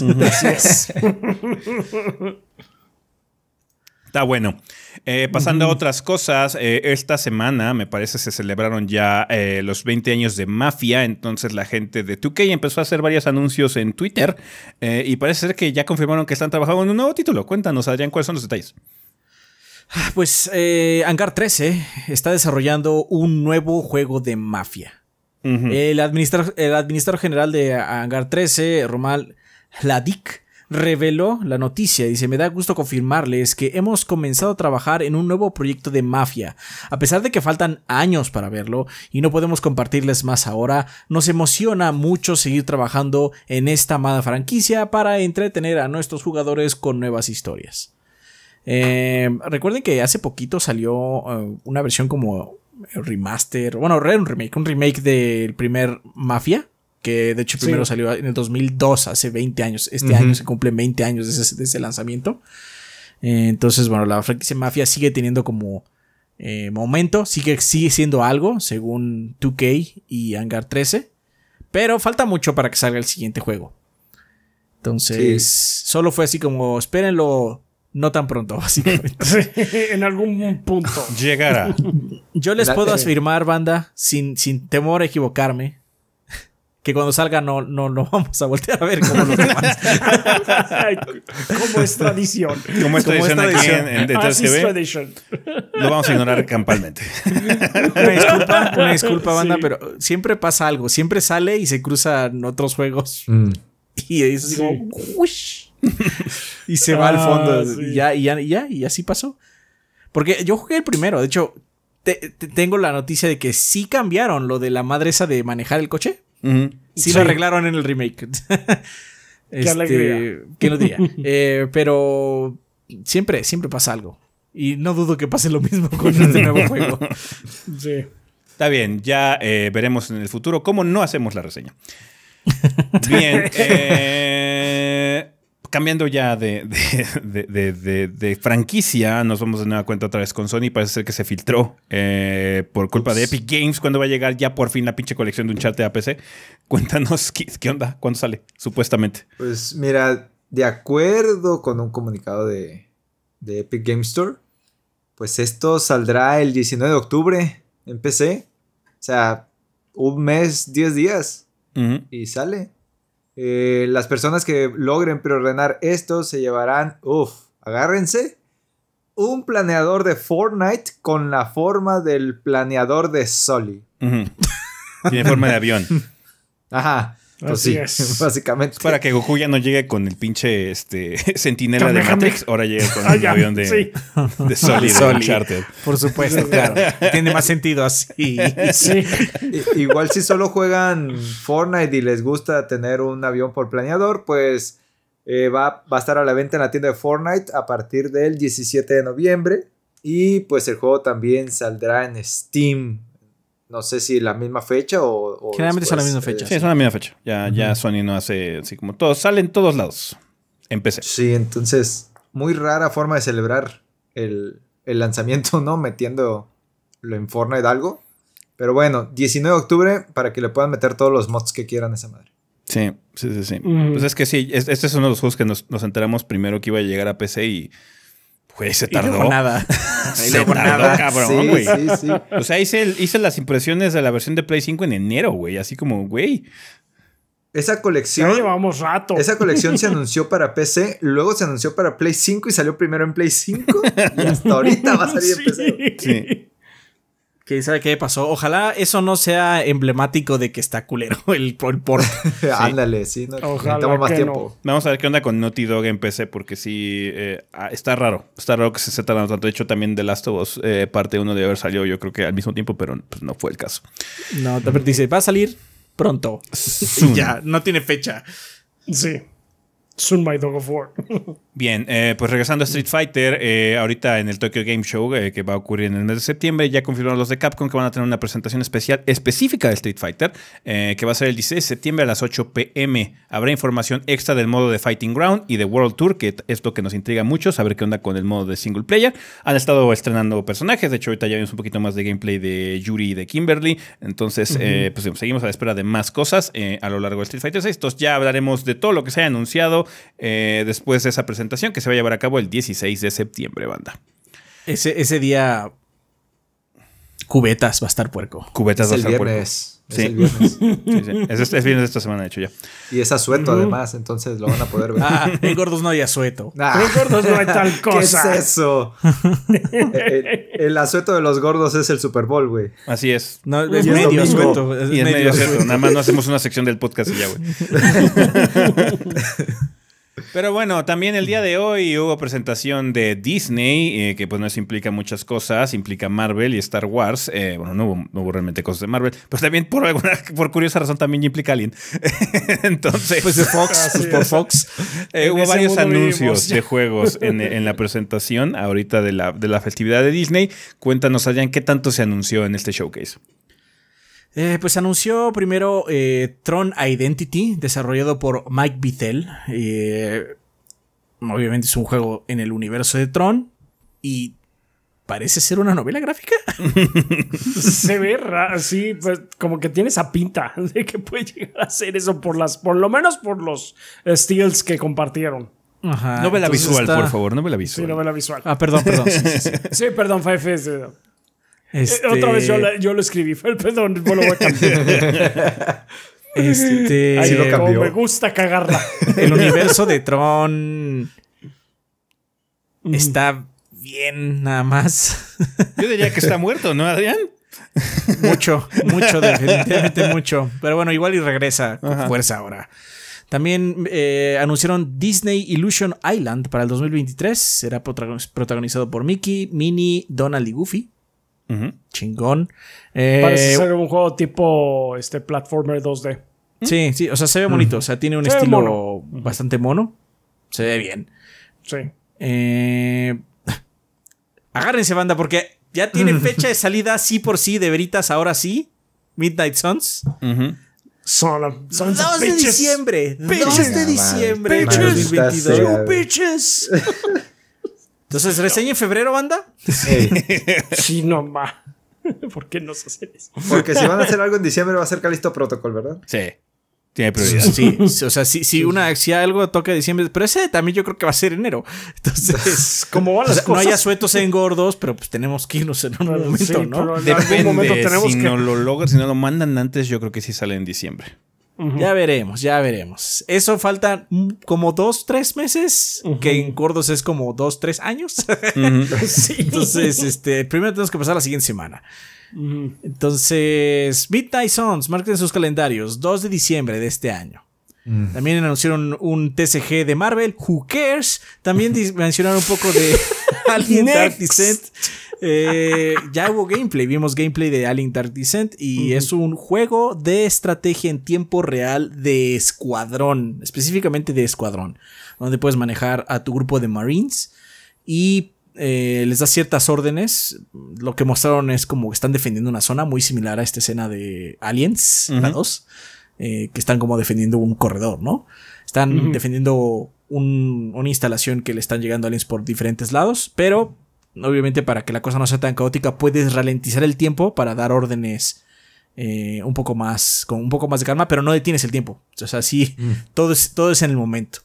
Está bueno. Eh, pasando a otras cosas, eh, esta semana me parece se celebraron ya eh, los 20 años de Mafia, entonces la gente de Tukey empezó a hacer varios anuncios en Twitter y parece ser que ya confirmaron que están trabajando en un nuevo título. Cuéntanos, Adrián, cuáles son los detalles. Ah, pues eh, Hangar 13 está desarrollando un nuevo juego de mafia. el, administrador general de Hangar 13, Romal Ladik, reveló la noticia. Y Dice, me da gusto confirmarles que hemos comenzado a trabajar en un nuevo proyecto de mafia. A pesar de que faltan años para verlo y no podemos compartirles más ahora, nos emociona mucho seguir trabajando en esta amada franquicia para entretener a nuestros jugadores con nuevas historias. Eh, recuerden que hace poquito salió eh, una versión como remaster, bueno, un remake, un remake del primer Mafia, que de hecho primero salió en el 2002, hace 20 años. Este año se cumplen 20 años de ese, lanzamiento. Eh, entonces, bueno, la franquicia Mafia sigue teniendo como momento, sigue, sigue siendo algo, según 2K y Hangar 13. Pero falta mucho para que salga el siguiente juego. Entonces, solo fue así como, espérenlo no tan pronto, básicamente. en algún punto. Llegará. Yo les puedo afirmar, banda, sin, sin temor a equivocarme, que cuando salga no, vamos a voltear a ver cómo los demás. como es tradición. Como es tradición aquí en, Lo vamos a ignorar campalmente. Una disculpa, una disculpa, banda, pero siempre pasa algo. Siempre sale y se cruzan otros juegos. Mm. Y es como... y se va al fondo. Ah, ya, y, ya, y, ya, así pasó. Porque yo jugué el primero. De hecho, tengo la noticia de que sí cambiaron lo de la madre esa de manejar el coche. sí, lo arreglaron en el remake. este, ¿Qué no eh, pero siempre, siempre pasa algo. Y no dudo que pase lo mismo con este nuevo juego. Sí. Está bien, ya eh, veremos en el futuro cómo no hacemos la reseña. Bien. Eh, cambiando ya de, franquicia, nos vamos de nueva cuenta otra vez con Sony. Parece ser que se filtró eh, por culpa de Epic Games. ¿Cuándo va a llegar ya por fin la pinche colección de un chat de APC? Cuéntanos qué, onda, cuándo sale, supuestamente. Pues mira, de acuerdo con un comunicado de, Epic Games Store, pues esto saldrá el 19 de octubre en PC. O sea, un mes, 10 días. Y sale. Eh, las personas que logren preordenar esto se llevarán, uff, agárrense, un planeador de Fortnite con la forma del planeador de Soli. Tiene forma de avión. Ajá. Pues así es. básicamente. para que Goku ya no llegue con el pinche este, sentinela de Matrix, ahora llegue con ah, el avión de, sí. de Por supuesto, claro. Tiene más sentido así. Igual si solo juegan Fortnite y les gusta tener un avión por planeador, pues eh, va, va a estar a la venta en la tienda de Fortnite a partir del 17 de noviembre. Y pues el juego también saldrá en Steam no sé si la misma fecha o... Generalmente son la misma fecha. Eh, sí, son la misma fecha. Ya, ya Sony no hace así como todos, salen todos lados. en PC. Sí, entonces, muy rara forma de celebrar el, lanzamiento, ¿no? Metiendo lo en Fortnite algo. Pero bueno, 19 de octubre para que le puedan meter todos los mods que quieran a esa madre. Sí, sí, sí, sí. Pues es que sí, este es uno de los juegos que nos, nos enteramos primero que iba a llegar a PC y Güey, se tardó. nada. se tardó, cabrón, güey. Sí, sí, O sea, hice, las impresiones de la versión de Play 5 en enero, güey. Así como, güey. Esa colección. Ya llevamos rato. Esa colección se anunció para PC, luego se anunció para Play 5 y salió primero en Play 5. y hasta ahorita va a salir en PC. Sí. Que sabe qué pasó. Ojalá eso no sea emblemático de que está culero el, por por Ándale, sí, Ojalá Vamos a ver qué onda con Naughty Dog en PC, porque sí eh, ah, está raro. Está raro que se esté tanto. De hecho, también The Last of Us, eh, parte 1 de haber salido, yo creo que al mismo tiempo, pero pues, no fue el caso. No, pero dice, va a salir pronto. ya, no tiene fecha. Sí. Soon my dog of war. Bien, eh, pues regresando a Street Fighter, eh, ahorita en el Tokyo Game Show, eh, que va a ocurrir en el mes de septiembre, ya confirmaron los de Capcom que van a tener una presentación especial específica de Street Fighter, que va a ser el 16 de septiembre a las 8 pm. Habrá información extra del modo de Fighting Ground y de World Tour, que es lo que nos intriga mucho, saber qué onda con el modo de single player. Han estado estrenando personajes, de hecho ahorita ya vimos un poquito más de gameplay de Yuri y de Kimberly, entonces pues seguimos a la espera de más cosas a lo largo de Street Fighter 6. Entonces ya hablaremos de todo lo que se haya anunciado después de esa presentación que se va a llevar a cabo el 16 de septiembre, banda. Ese, ese día Cubetas va a estar puerco. Cubetas va a estar puerco. Es el viernes. Sí, Es, viernes de esta semana, de hecho, ya. Y es asueto, además, entonces lo van a poder ver. Ah, en gordos no hay asueto. Ah. En gordos no hay tal cosa. ¿Qué es eso? el, asueto de los gordos es el Super Bowl, güey. Así es. es, medio asueto. Es, medio asueto. Nada más no hacemos una sección del podcast y ya, güey. Pero bueno, también el día de hoy hubo presentación de Disney, eh, que pues no implica muchas cosas, implica Marvel y Star Wars. Eh, bueno, no hubo, realmente cosas de Marvel, pero también por alguna, por curiosa razón también implica Alien. Entonces. Pues de Fox, pues por Fox. Eh, hubo varios anuncios de juegos en, la presentación ahorita de la, de la festividad de Disney. Cuéntanos, Adrián, qué tanto se anunció en este showcase. Eh, pues anunció primero eh, Tron Identity, desarrollado por Mike Vitell. Eh, obviamente es un juego en el universo de Tron y parece ser una novela gráfica. Se ve así, pues como que tiene esa pinta de que puede llegar a ser eso por las, por lo menos por los steals que compartieron. novela visual, por favor, novela visual. Sí, novela visual. Ah, perdón, perdón. sí, perdón, Five este, Otra vez yo, lo escribí. Perdón, no lo voy a cambiar. Este, me gusta cagarla. El universo de Tron está bien, nada más. Yo diría que está muerto, ¿no, Adrián? Mucho, mucho, definitivamente mucho. Pero bueno, igual y regresa con fuerza ahora. También eh, anunciaron Disney Illusion Island para el 2023. Será protagonizado por Mickey, Minnie, Donald y Goofy. Chingón. Eh, Parece ser un juego tipo este platformer 2D. Mm. Sí, sí, o sea, se ve bonito. O sea, tiene un estilo bastante mono. Se ve bien. Sí. Eh, agárrense, banda, porque ya tiene fecha de salida sí por sí, de veritas, ahora sí. Midnight Suns. Uh Son son 2 de diciembre. 2 de diciembre. 2022. Bitches. Entonces, reseña en febrero, banda. Sí, sí no ¿Por qué se hace eso? Porque si van a hacer algo en diciembre va a ser Calisto Protocol, ¿verdad? Sí. Tiene prioridad. Sí, o sea, si, si una, algo toca diciembre, pero ese también yo creo que va a ser enero. Entonces, como van las cosas? No haya suetos en gordos, pero pues tenemos que irnos en un momento, sí, ¿no? Depende. Momento tenemos si no lo logran, si no lo mandan antes, yo creo que sí sale en diciembre. Ya veremos, ya veremos. Eso falta mm, como dos, tres meses, que en Cordos es como dos, tres años. Entonces, este, primero tenemos que pasar la siguiente semana. Entonces, Midnight Sons, marquen sus calendarios, 2 de diciembre de este año. Mm. También anunciaron un TCG de Marvel, Who Cares. También mencionaron un poco de... Alien Dark Descent. Eh, ya hubo gameplay, vimos gameplay de Alien Dark Descent y es un juego de estrategia en tiempo real de escuadrón, específicamente de escuadrón, donde puedes manejar a tu grupo de Marines y eh, les das ciertas órdenes. Lo que mostraron es como que están defendiendo una zona muy similar a esta escena de Aliens, la 2, eh, que están como defendiendo un corredor, ¿no? Están defendiendo una instalación que le están llegando aliens por diferentes lados, pero obviamente para que la cosa no sea tan caótica puedes ralentizar el tiempo para dar órdenes eh, un poco más con un poco más de calma, pero no detienes el tiempo. O sea, sí, mm. todo, es, todo es en el momento.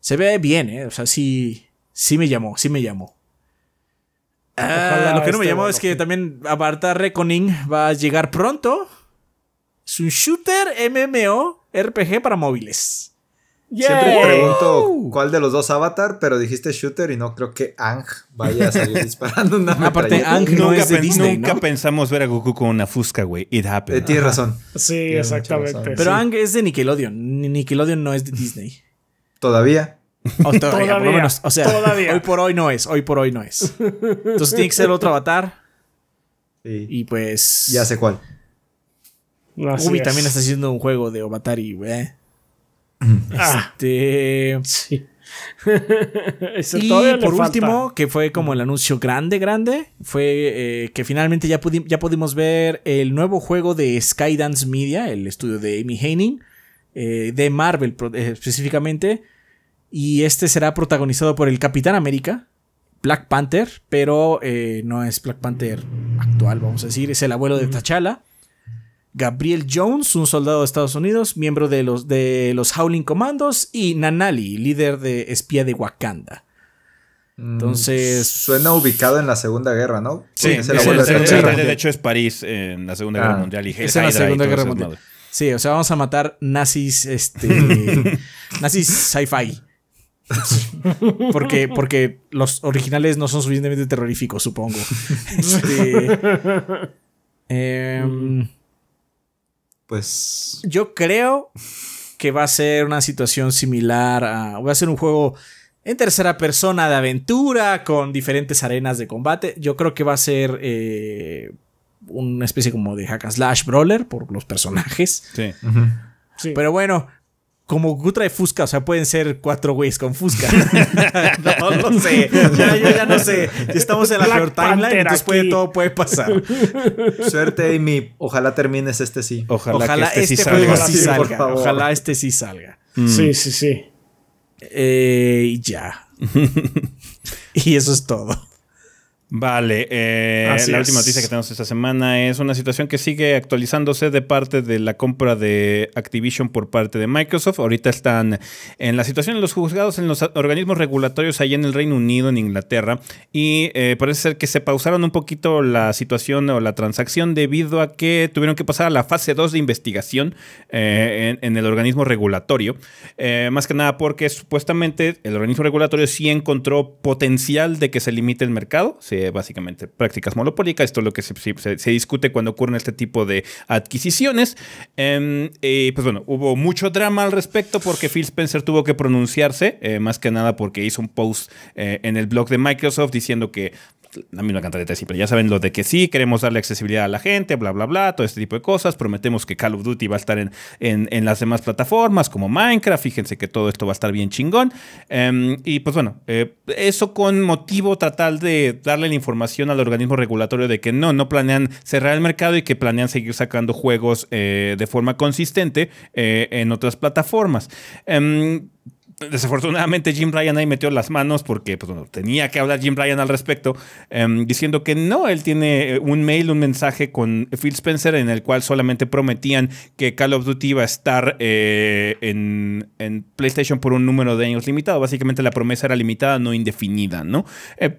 Se ve bien, ¿eh? O sea, sí, sí me llamó, sí me llamó. Ah, lo que no me llamó es que también aparta Reckoning va a llegar pronto. Es un shooter MMO RPG para móviles. Siempre pregunto cuál de los dos avatar, pero dijiste shooter y no creo que Ang vaya a salir disparando nada. Ah, aparte, Ang no es de Disney, nunca pensamos ver a Goku con una fusca, güey. It happened. Eh, tienes razón. Sí, exactamente. Pero Ang es de Nickelodeon. Nickelodeon no es de Disney. Todavía. O todavía, por lo menos. O sea, hoy por hoy no es. Hoy por hoy no es. Entonces tiene que ser otro avatar. Sí. Y pues. Ya sé cuál. Así Ubi también está haciendo un juego de Avatar y, güey. Eh, Mm. Ah. Este, y por último, que fue como el anuncio grande, grande, fue eh, que finalmente ya, pudimos ver el nuevo juego de Skydance Media, el estudio de Amy Haining eh, de Marvel eh, específicamente. Y este será protagonizado por el Capitán América, Black Panther, pero no es Black Panther actual, vamos a decir, es el abuelo de T'Challa. Gabriel Jones, un soldado de Estados Unidos, miembro de los, Howling Commandos, y Nanali, líder de espía de Wakanda. Mm, Entonces. Suena ubicado en la Segunda Guerra, ¿no? Sí, es de, hecho es París en la Segunda Guerra ah, Mundial y Es la Segunda Guerra Mundial. Sí, o sea, vamos a matar nazis, este. nazis sci-fi. porque, porque los originales no son suficientemente terroríficos, supongo. Este, em, pues... Yo creo que va a ser una situación similar a... Va a ser un juego en tercera persona de aventura, con diferentes arenas de combate. Yo creo que va a ser eh, una especie como de hack and slash brawler por los personajes. sí. Pero bueno, como Gutra y Fusca, o sea, pueden ser cuatro güeyes con Fusca. no, lo sé. Ya, yo ya no sé. estamos en la Black peor timeline, y entonces puede, todo puede pasar. Suerte, Amy. Ojalá termines este sí. Ojalá, este, sí este salga. Ojalá este sí salga. Mm. Sí, sí, sí. Eh, ya. y eso es todo. Vale, eh, la última noticia que tenemos esta semana es una situación que sigue actualizándose de parte de la compra de Activision por parte de Microsoft. Ahorita están en la situación de los juzgados en los organismos regulatorios allá en el Reino Unido, en Inglaterra, y eh, parece ser que se pausaron un poquito la situación o la transacción debido a que tuvieron que pasar a la fase 2 de investigación eh, en, en, el organismo regulatorio. Eh, más que nada porque supuestamente el organismo regulatorio sí encontró potencial de que se limite el mercado. ¿sí? básicamente prácticas monopólicas. Esto es lo que se, discute cuando ocurren este tipo de adquisiciones. Y em, eh, pues bueno, hubo mucho drama al respecto porque Phil Spencer tuvo que pronunciarse, eh, más que nada porque hizo un post eh, en el blog de Microsoft diciendo que la misma cantaleta de siempre. Ya saben lo de que sí, queremos darle accesibilidad a la gente, bla, bla, bla, todo este tipo de cosas. Prometemos que Call of Duty va a estar en, en, las demás plataformas como Minecraft. Fíjense que todo esto va a estar bien chingón. Em, y pues bueno, eh, eso con motivo tratar de darle la información al organismo regulatorio de que no, no planean cerrar el mercado y que planean seguir sacando juegos eh, de forma consistente eh, en otras plataformas. Em, desafortunadamente Jim Ryan ahí metió las manos porque pues, tenía que hablar Jim Ryan al respecto, em, diciendo que no, él tiene eh, un mail, un mensaje con Phil Spencer en el cual solamente prometían que Call of Duty iba a estar eh, en, PlayStation por un número de años limitado. Básicamente la promesa era limitada, no indefinida, ¿no? Eh,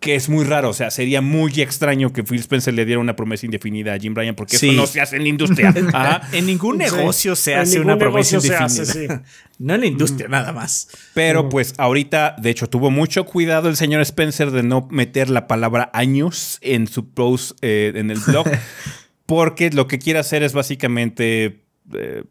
que es muy raro. O sea, sería muy extraño que Phil Spencer le diera una promesa indefinida a Jim Bryan, porque eso no se hace en la industria. en ningún negocio se hace una promesa indefinida. no en la industria, nada más. Pero mm. pues ahorita, de hecho, tuvo mucho cuidado el señor Spencer de no meter la palabra años en su post eh, en el blog, porque lo que quiere hacer es básicamente. Eh,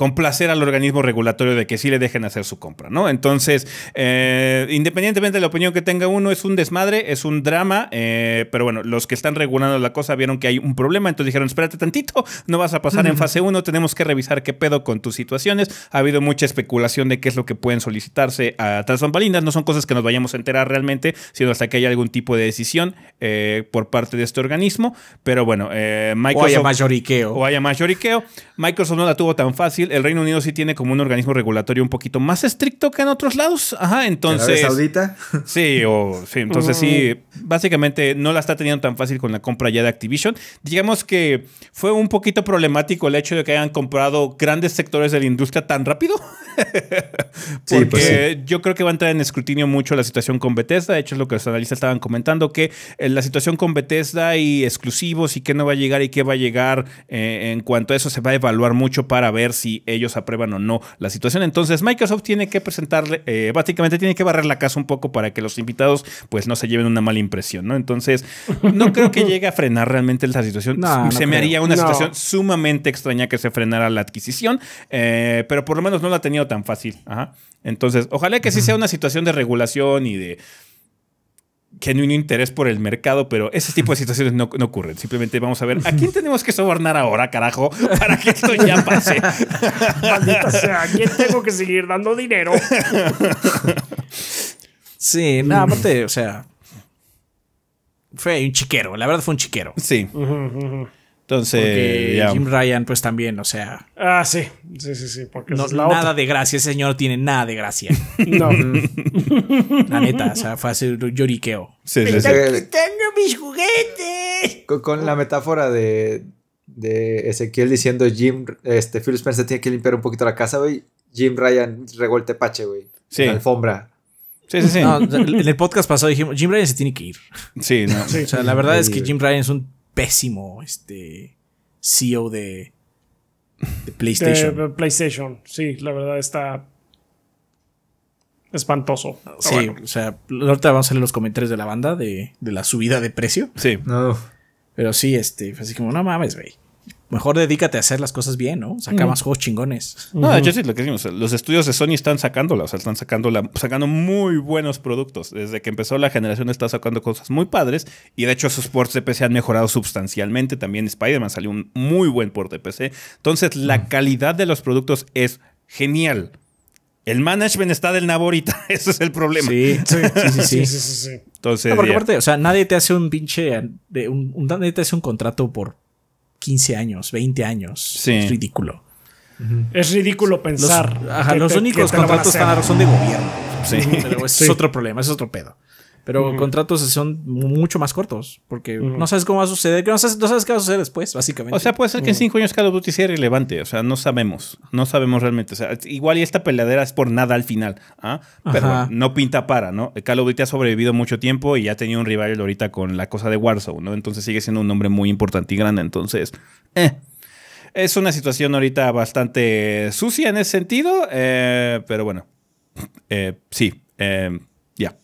complacer al organismo regulatorio de que sí le dejen hacer su compra, ¿no? Entonces, eh, independientemente de la opinión que tenga uno, es un desmadre, es un drama, eh, pero bueno, los que están regulando la cosa vieron que hay un problema, entonces dijeron, espérate tantito, no vas a pasar en fase 1, tenemos que revisar qué pedo con tus situaciones. Ha habido mucha especulación de qué es lo que pueden solicitarse a tras no son cosas que nos vayamos a enterar realmente, sino hasta que haya algún tipo de decisión eh, por parte de este organismo, pero bueno, Microsoft... O haya mayoriqueo. O haya mayoriqueo. Microsoft no la tuvo tan fácil, el, Reino Unido sí tiene como un organismo regulatorio un poquito más estricto que en otros lados. Ajá, entonces. Saudita? Sí, o sí, entonces sí, básicamente no la está teniendo tan fácil con la compra ya de Activision. Digamos que fue un poquito problemático el hecho de que hayan comprado grandes sectores de la industria tan rápido. Pues Porque yo creo que va a entrar en escrutinio mucho la situación con Bethesda. De hecho, es lo que los analistas estaban comentando, que eh, la situación con Bethesda y exclusivos y qué no va a llegar y qué va a llegar eh, en cuanto a eso se va a evaluar mucho para ver si ellos aprueban o no la situación. Entonces Microsoft tiene que presentarle, eh, básicamente tiene que barrer la casa un poco para que los invitados pues no se lleven una mala impresión, ¿no? Entonces no creo que llegue a frenar realmente la situación. se me haría una situación sumamente extraña que se frenara la adquisición, eh, pero por lo menos no la ha tenido tan fácil. Entonces ojalá que sí sea una situación de regulación y de un interés por el mercado, pero ese tipo de situaciones no, ocurren. Simplemente vamos a ver a quién tenemos que sobornar ahora, carajo, para que esto ya pase. O sea, ¿a quién tengo que seguir dando dinero? Sí, nada, mm. aparte, o sea. Fue un chiquero, la verdad fue un chiquero. Sí. Entonces, Jim Ryan, pues también, o sea. Ah, sí, sí, sí, sí. Porque no, nada de gracia, ese señor tiene nada de gracia. No. Mm. la neta, o sea, fue hacer lloriqueo. Sí, sí, sí. quitando mis juguetes! Con, la metáfora de, Ezequiel diciendo Jim, este, Phil Spencer tiene que limpiar un poquito la casa, güey. Jim Ryan regó pache güey. Sí. La alfombra. Sí, sí, sí. en el podcast pasado dijimos, Jim Ryan se tiene que ir. Sí, no. O sea, la verdad es que Jim Ryan es un pésimo este CEO de, de PlayStation. PlayStation, sí, la verdad está espantoso. Sí, o sea, ahorita vamos a leer los comentarios de la banda de, la subida de precio. Sí. Pero sí, este, así como, no mames, güey mejor dedícate a hacer las cosas bien, ¿no? Saca más juegos chingones. No, yo sí lo que decimos, los estudios de Sony están sacándola, o sea, están sacándola, sacando muy buenos productos. Desde que empezó la generación está sacando cosas muy padres y de hecho sus ports de PC han mejorado sustancialmente. También Spider-Man salió un muy buen port de PC. Entonces, la calidad de los productos es genial. El management está del naborita. ese es el problema. Sí, sí, sí, sí. sí, Entonces, aparte, o sea, nadie te hace un pinche, nadie te hace un contrato por 15 años, 20 años. Es ridículo. Es ridículo pensar. Los, ajá, los únicos contratos lo están razón de gobierno. es otro problema, es otro pedo. Pero contratos son mucho más cortos, porque no sabes cómo va a suceder, no sabes, qué va a suceder después, básicamente. O sea, puede ser que en cinco años Call of Duty sea irrelevante, o sea, no sabemos, no sabemos realmente. igual y esta peleadera es por nada al final, ¿ah? pero no pinta para, ¿no? Call of Duty ha sobrevivido mucho tiempo y ha tenido un rival ahorita con la cosa de Warzone, ¿no? Entonces sigue siendo un nombre muy importante y grande, entonces, eh, Es una situación ahorita bastante sucia en ese sentido, eh, pero bueno, eh, sí. Ya.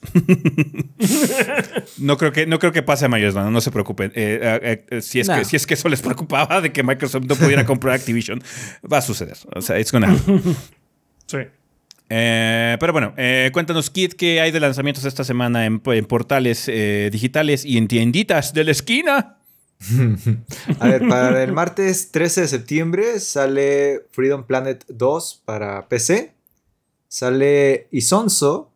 no, creo que, no creo que pase a mayores, no, se preocupen. Eh, eh, eh, si, es que, si es que eso les preocupaba de que Microsoft no pudiera comprar Activision, va a suceder. O sea, it's gonna happen. Sí. pero bueno, cuéntanos, Kit, ¿qué hay de lanzamientos esta semana en, portales digitales y en tienditas de la esquina? a ver, para el martes 13 de septiembre sale Freedom Planet 2 para PC. Sale Isonzo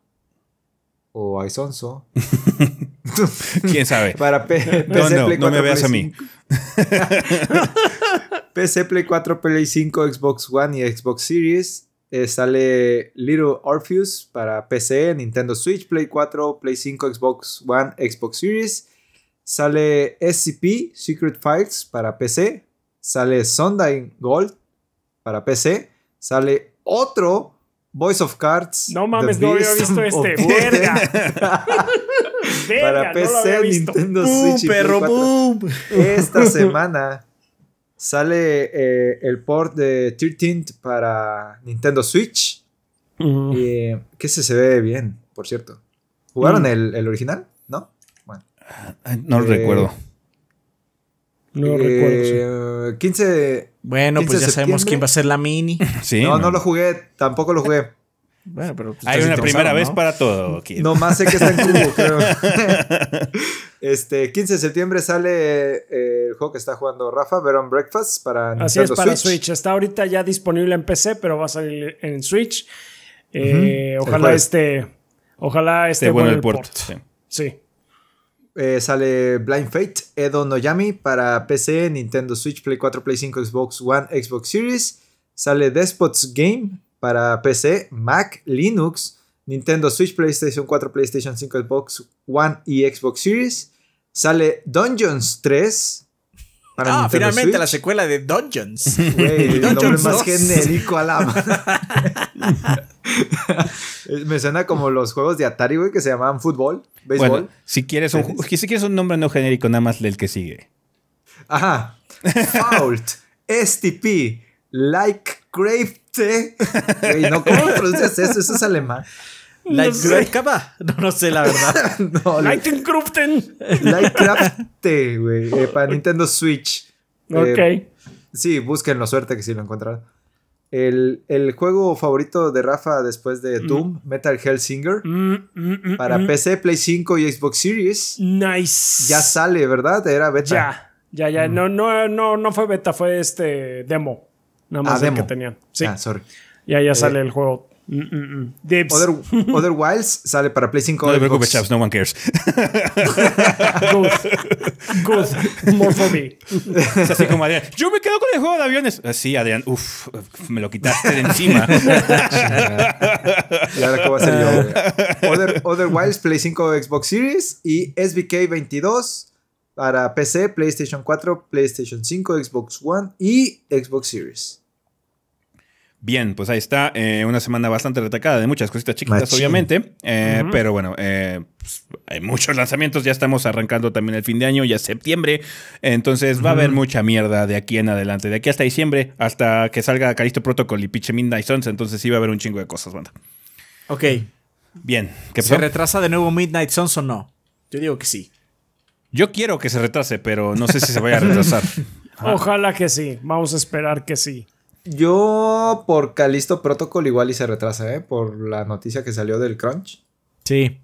o Aisonso, ¿Quién sabe? Para PC, no, Play 4, me veas Play a mí. PC, Play 4, Play 5, Xbox One y Xbox Series. Eh, sale Little Orpheus para PC, Nintendo Switch, Play 4, Play 5, Xbox One, Xbox Series. Sale SCP, Secret Files para PC. Sale Sunday Gold para PC. Sale otro Voice of Cards. No mames, no había visto este. ¡Verga! Para PC, no Nintendo Switch. Esta semana sale eh, el port de 13 para Nintendo Switch. Mm. que ese se ve bien, por cierto. ¿Jugaron mm. el, original? ¿No? Bueno. Ah, ah, no lo eh, recuerdo. No recuerdo. 15 eh, Bueno, pues ya sabemos quién va a ser la mini. no, no, lo jugué, tampoco lo jugué. Bueno, pero. Pues, Hay una primera vez para todo. No más sé que está en cubo, creo. este, 15 de septiembre sale eh, el juego que está jugando Rafa, Verón Breakfast, para Así es, para Switch. Está ahorita ya disponible en PC, pero va a salir en Switch. Eh, ojalá este. Ojalá este. bueno el sí. sí. Eh, sale Blind Fate, Edo Noyami para PC, Nintendo Switch, Play 4, Play 5, Xbox One, Xbox Series. Sale Despot's Game para PC, Mac, Linux, Nintendo Switch, PlayStation 4, PlayStation 5, Xbox One y Xbox Series. Sale Dungeons 3 ah, finalmente la secuela de Dungeons. Güey, el nombre más genérico a la Me suena como los juegos de Atari, güey, que se llamaban fútbol, béisbol. Bueno, si quieres un, si quieres un nombre no genérico, nada más el que sigue. Ajá. Fault, STP, Like Crave te. no, ¿cómo pronuncias eso? Eso es alemán. Lightcraft, no No, sé, la verdad. Lightcraften. Lightcrafte, güey. Eh, para Nintendo Switch. Eh, ok. sí, búsquenlo, suerte que sí lo encuentran. El, juego favorito de Rafa después de mm. Doom, Metal Hellsinger, mm, mm, para PC, Play 5 y Xbox Series. Nice. Ya sale, ¿verdad? Era beta. Ya, ya, ya. No, no, no, no fue beta, fue este demo. Nada ah, más demo. que tenían. Sí. Ah, sorry. Ya, ya eh, sale el juego Mm, mm, mm. Other, Wilds sale para Play 5. No no one cares. good. Good. More for me. Es así como Adrián. Yo me quedo con el juego de aviones. Ah, sí Adrián. Uf, me lo quitaste de encima. y ahora, ¿cómo va a yo? Other, Wilds, Play 5, Xbox Series y SBK 22 para PC, PlayStation 4, PlayStation 5, Xbox One y Xbox Series. Bien, pues ahí está. Eh, una semana bastante retacada de muchas cositas chiquitas, obviamente. Eh, pero bueno, eh, pues, hay muchos lanzamientos. Ya estamos arrancando también el fin de año, ya es septiembre. Entonces va a haber mucha mierda de aquí en adelante. De aquí hasta diciembre, hasta que salga caristo Protocol y Pitch Midnight Suns. Entonces sí va a haber un chingo de cosas, banda. Ok. Bien. ¿Se retrasa de nuevo Midnight Suns o no? Yo digo que sí. Yo quiero que se retrase, pero no sé si se vaya a retrasar. Ojalá que sí. Vamos a esperar que sí. Yo por Calisto Protocol igual y se retrasa, ¿eh? Por la noticia que salió del Crunch. Sí.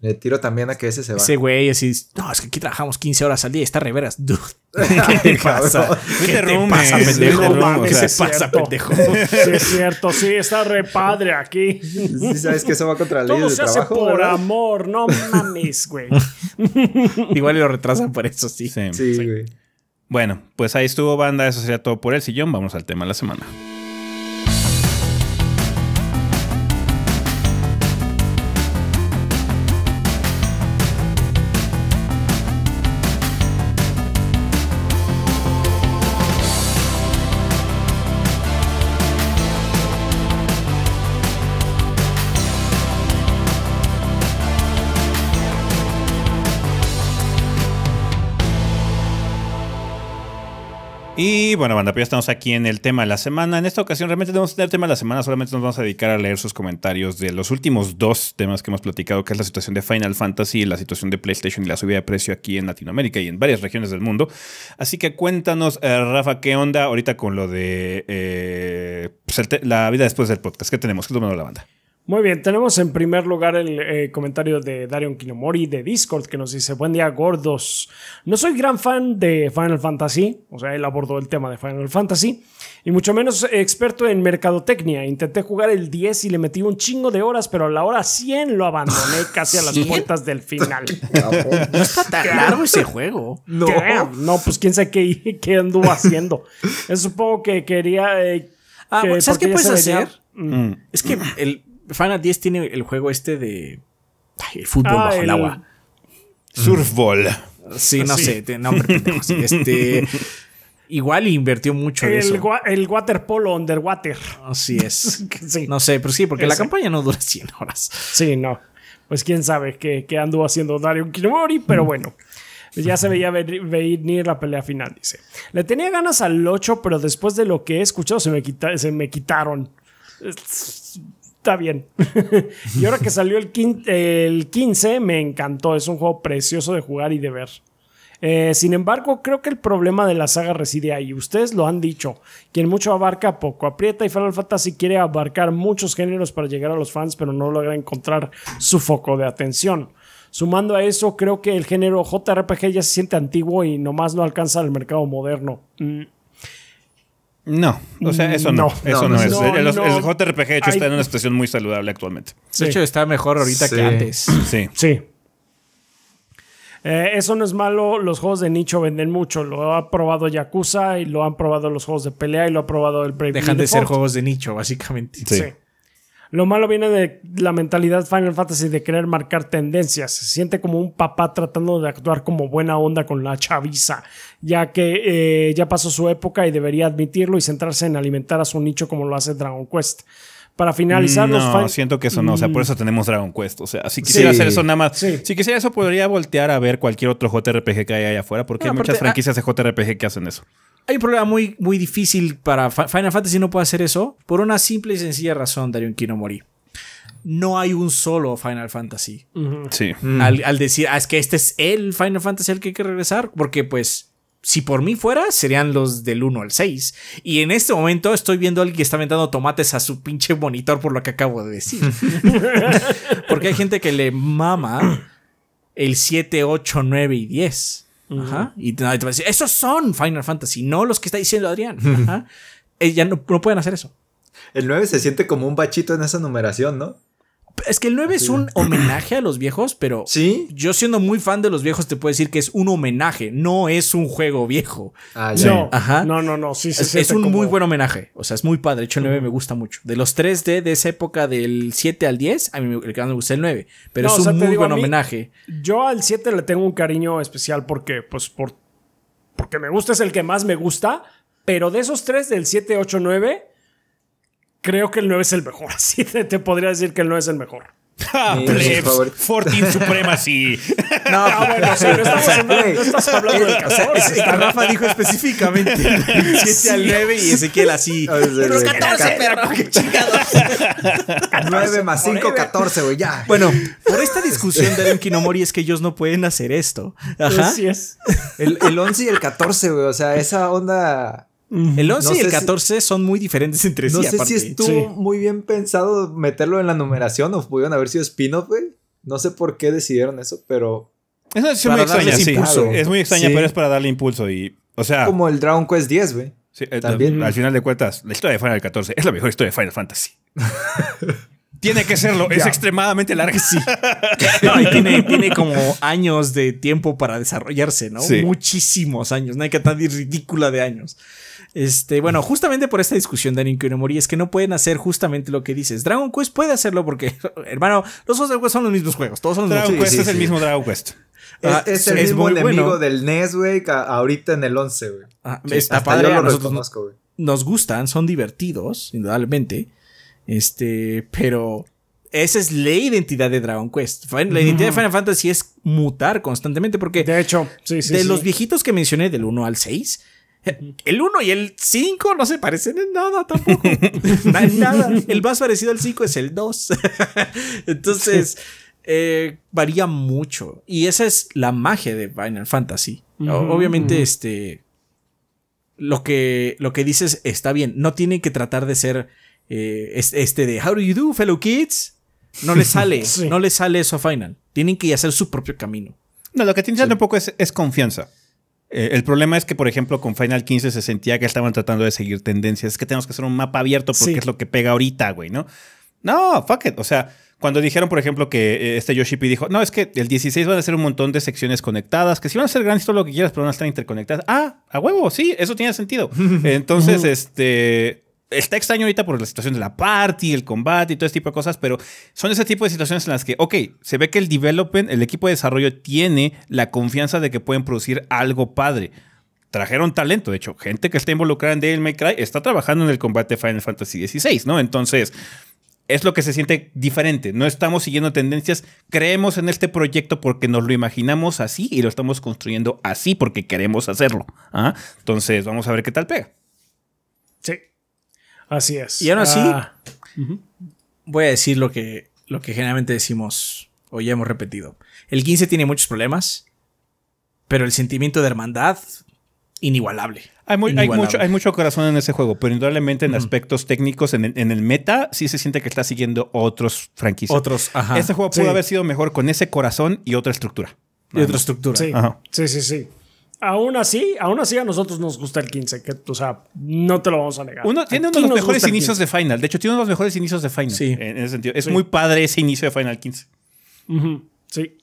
Le tiro también a que ese se va. Ese güey así, no, es que aquí trabajamos 15 horas al día y está reveras. ¿Qué te pasa? ¿Qué, te pasa, pendejo? ¿Qué, se pasa, pendejo? Sí, es cierto, sí, está re padre aquí. Sí, sabes que eso va contra el Todo líder se hace por amor, no mames, güey. Igual lo retrasan por eso, sí. Sí, sí. güey. Bueno, pues ahí estuvo banda, eso sería todo por el sillón, vamos al tema de la semana. Y bueno, banda, pues ya estamos aquí en el tema de la semana. En esta ocasión realmente no vamos a tener tema de la semana, solamente nos vamos a dedicar a leer sus comentarios de los últimos dos temas que hemos platicado, que es la situación de Final Fantasy, la situación de PlayStation y la subida de precio aquí en Latinoamérica y en varias regiones del mundo. Así que cuéntanos, eh, Rafa, ¿qué onda ahorita con lo de eh, pues, la vida después del podcast? ¿Qué tenemos? ¿Qué tomando la banda? Muy bien, tenemos en primer lugar el eh, comentario de Darion Kinomori de Discord que nos dice, buen día gordos, no soy gran fan de Final Fantasy, o sea, él abordó el tema de Final Fantasy, y mucho menos experto en mercadotecnia, intenté jugar el 10 y le metí un chingo de horas, pero a la hora 100 lo abandoné casi a las puertas del final. Pues. no está tan ese juego. No, no pues quién sabe qué, qué anduvo haciendo. supongo que quería... Eh, ah, bueno, ¿Sabes qué puedes hacer? Mm. Mm. Es que el, Final 10 tiene el juego este de. el fútbol ah, bajo el, agua. Surfball. Sí, no sé, este, Igual invirtió mucho en eso. el waterpolo underwater. Así es. No sé, pero sí, porque la campaña no dura 100 horas. Sí, no. Pues quién sabe qué, anduvo haciendo Dario Kimori, pero bueno. Ya se veía venir la pelea final, dice. Le tenía ganas al 8, pero después de lo que he escuchado se me, se me quitaron está bien. y ahora que salió el, 15, me encantó. Es un juego precioso de jugar y de ver. Eh, sin embargo, creo que el problema de la saga reside ahí. Ustedes lo han dicho. Quien mucho abarca, poco aprieta. Y Final Fantasy quiere abarcar muchos géneros para llegar a los fans, pero no logra encontrar su foco de atención. Sumando a eso, creo que el género JRPG ya se siente antiguo y nomás no alcanza al mercado moderno. Mm, no, o sea, eso no. eso no, es. el, JRPG, de hecho, está en una situación muy saludable actualmente. De hecho, está mejor ahorita que antes. Sí. Sí. Eh, eso no es malo, los juegos de nicho venden mucho. Lo ha probado Yakuza y lo han probado los juegos de pelea y lo ha probado el Brave Dejan de ser juegos de nicho, básicamente. sí. Lo malo viene de la mentalidad Final Fantasy de querer marcar tendencias. Se siente como un papá tratando de actuar como buena onda con la chaviza, ya que eh, ya pasó su época y debería admitirlo y centrarse en alimentar a su nicho como lo hace Dragon Quest. Para finalizar, no, siento que eso no. O sea, por eso tenemos Dragon Quest. O sea, si quisiera hacer eso nada más. Si quisiera eso, podría voltear a ver cualquier otro JRPG que haya allá afuera, porque hay muchas ah, franquicias de JRPG que hacen eso. Hay un problema muy, muy difícil para Final Fantasy no puede hacer eso por una simple y sencilla razón, Darion Kinomori. No hay un solo Final Fantasy. Sí. Mm. Al, decir, ah, es que este es el Final Fantasy al que hay que regresar, porque pues si por mí fuera, serían los del 1 al 6. Y en este momento estoy viendo a alguien que está vendando tomates a su pinche monitor por lo que acabo de decir. Porque hay gente que le mama el 7, 8, 9 y 10. Ajá. Y te a decir, esos son Final Fantasy, no los que está diciendo Adrián. Ajá. Eh, ya no, no pueden hacer eso. El 9 se siente como un bachito en esa numeración, ¿no? Es que el 9 es un homenaje a los viejos, pero ¿Sí? yo siendo muy fan de los viejos te puedo decir que es un homenaje, no es un juego viejo. Ah, no, no, no, no, sí, es, un muy buen homenaje, o sea, es muy padre, de hecho el 9 me gusta mucho. De los 3D de esa época del 7 al 10, a mí me gusta el 9, pero es un muy buen homenaje. Yo al 7 le tengo un cariño especial porque, pues, por, porque me gusta, es el que más me gusta, pero de esos 3 del 7, 8, 9 creo que el 9 es el mejor. Así te, podría decir que el 9 es el mejor. Ah, plebs, 14 Supremacy. No, no, pues, bueno, sí, no, estamos hablando, no estás hablando del 14. Rafa dijo específicamente 7 al 9 y Ezequiel así. Pero 14, pero qué chingados. 9 más 5, 14, güey, ya. Bueno, por esta discusión de Renki Mori es que ellos no pueden hacer esto. Pues Ajá. Así es. El, el 11 y el 14, güey, o sea, esa onda el 11 y el 14 son muy diferentes entre sí. No sé si estuvo muy bien pensado meterlo en la numeración o pudieron haber sido spin-off, güey. No sé por qué decidieron eso, pero. Es una decisión muy extraña, Es muy extraña, pero es para darle impulso y. O sea. Como el Dragon Quest 10, güey. Eh, También. Al final de cuentas, la historia de Final 14 es la mejor historia de Final Fantasy. Tiene que serlo, es extremadamente larga. Sí. tiene, como años de tiempo para desarrollarse, ¿no? Muchísimos años, No hay que estar ridícula de años. Este, bueno, justamente por esta discusión de Mori es que no pueden hacer justamente lo que dices. Dragon Quest puede hacerlo porque, hermano, los juegos de Quest son los mismos juegos. Todos son los Dragon Quest es el mismo Dragon Quest. Es, ah, el mismo enemigo del NES, güey, ahorita en el 11, güey. Ah, está padre, lo Nos gustan, son divertidos, indudablemente. Este, pero esa es la identidad de Dragon Quest. La identidad de Final Fantasy es mutar constantemente porque... De hecho, de los viejitos que mencioné del 1 al 6, el 1 y el 5 no se parecen en nada tampoco. nada. El más parecido al 5 es el 2. Entonces, eh, varía mucho. Y esa es la magia de Final Fantasy. Obviamente, este. Lo que, lo que dices está bien. No tienen que tratar de ser eh, este de How do you do, fellow kids? No le sale, no le sale eso a Final. Tienen que hacer su propio camino. No, lo que tienes sí. poco es, es confianza. Eh, el problema es que, por ejemplo, con Final 15 se sentía que estaban tratando de seguir tendencias. Es que tenemos que hacer un mapa abierto porque es lo que pega ahorita, güey, ¿no? No, fuck it. O sea, cuando dijeron, por ejemplo, que eh, este este P dijo, no, es que el 16 van a ser un montón de secciones conectadas, que si van a ser grandes todo lo que quieras, pero van a estar interconectadas. Ah, a huevo, sí, eso tiene sentido. Entonces, este, está extraño ahorita por la situación de la party, el combate y todo ese tipo de cosas, pero son ese tipo de situaciones en las que, ok, se ve que el development, el equipo de desarrollo tiene la confianza de que pueden producir algo padre. Trajeron talento, de hecho, gente que está involucrada en Devil May Cry está trabajando en el combate Final Fantasy XVI, ¿no? Entonces, es lo que se siente diferente. No estamos siguiendo tendencias, creemos en este proyecto porque nos lo imaginamos así y lo estamos construyendo así porque queremos hacerlo. ¿Ah? Entonces, vamos a ver qué tal pega. Así es. Y aún sí, ah. voy a decir lo que, lo que generalmente decimos o ya hemos repetido. El 15 tiene muchos problemas, pero el sentimiento de hermandad, inigualable. Hay, hay, mucho, corazón en ese juego, pero indudablemente en aspectos técnicos, en el, meta, sí se siente que está siguiendo otros franquicias. Otros, Este juego pudo haber sido mejor con ese corazón y otra estructura. Y otra estructura. sí, sí. sí aún así, aún así a nosotros nos gusta el 15, que, o sea, no te lo vamos a negar. tiene uno de los mejores inicios de Final. De hecho, tiene uno de los mejores inicios de Final. Sí. En ese sentido. Es muy padre ese inicio de Final 15. Sí.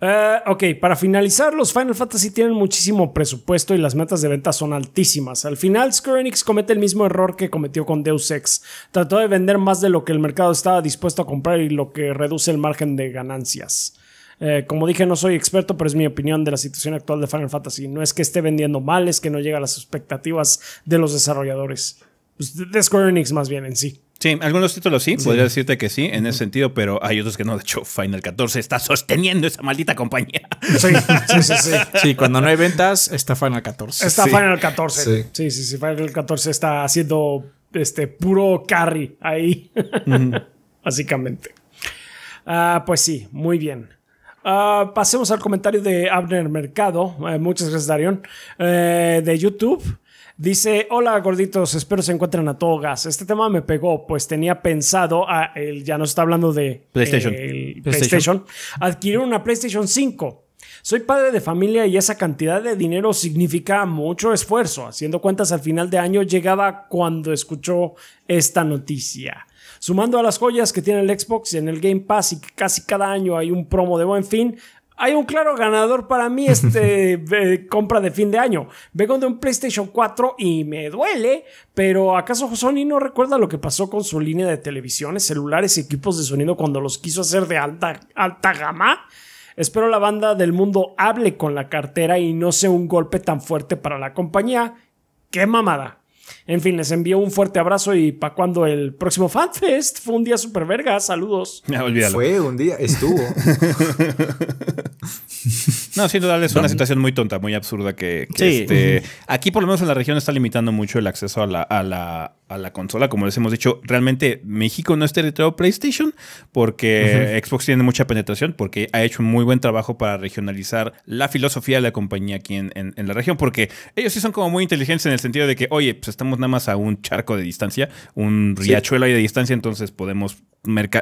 Eh, ok, para finalizar, los Final Fantasy tienen muchísimo presupuesto y las metas de venta son altísimas. Al final, Square Enix comete el mismo error que cometió con Deus Ex. Trató de vender más de lo que el mercado estaba dispuesto a comprar y lo que reduce el margen de ganancias. Eh, como dije, no soy experto, pero es mi opinión de la situación actual de Final Fantasy. No es que esté vendiendo mal, es que no llega a las expectativas de los desarrolladores. Pues, de Square Enix más bien en sí. Sí, algunos títulos sí, podría decirte que sí, en ese sentido, pero hay otros que no. De hecho, Final 14 está sosteniendo esa maldita compañía. Sí, sí, sí. Sí, cuando no hay ventas, está Final 14. Está Final 14. Sí. sí, sí, Final 14 está haciendo este puro carry ahí, básicamente. Ah, pues sí, muy bien. Ah, pasemos al comentario de Abner Mercado. Eh, muchas gracias, Darion. Eh, de YouTube. Dice, hola gorditos, espero se encuentren a togas. Este tema me pegó, pues tenía pensado, a, ah, él ya nos está hablando de eh, PlayStation. PlayStation, adquirir una PlayStation 5. Soy padre de familia y esa cantidad de dinero significa mucho esfuerzo. Haciendo cuentas al final de año llegaba cuando escuchó esta noticia. Sumando a las joyas que tiene el Xbox y en el Game Pass y que casi cada año hay un promo de buen fin, hay un claro ganador para mí este eh, compra de fin de año. Vengo de un PlayStation 4 y me duele, pero ¿acaso Sony no recuerda lo que pasó con su línea de televisiones, celulares y equipos de sonido cuando los quiso hacer de alta, alta gama? Espero la banda del mundo hable con la cartera y no sea un golpe tan fuerte para la compañía. ¡Qué mamada! En fin, les envío un fuerte abrazo y para cuando el próximo FanFest. Fue un día super verga. Saludos. Ya, Fue un día, estuvo. no, sin duda es una situación muy tonta, muy absurda que, este, aquí por lo menos en la región está limitando mucho el acceso a la, consola. Como les hemos dicho, realmente México no es territorio PlayStation porque Xbox tiene mucha penetración, porque ha hecho un muy buen trabajo para regionalizar la filosofía de la compañía aquí en la región, porque ellos sí son como muy inteligentes en el sentido de que, oye, pues estamos nada más a un charco de distancia, un riachuelo ahí de distancia, entonces podemos,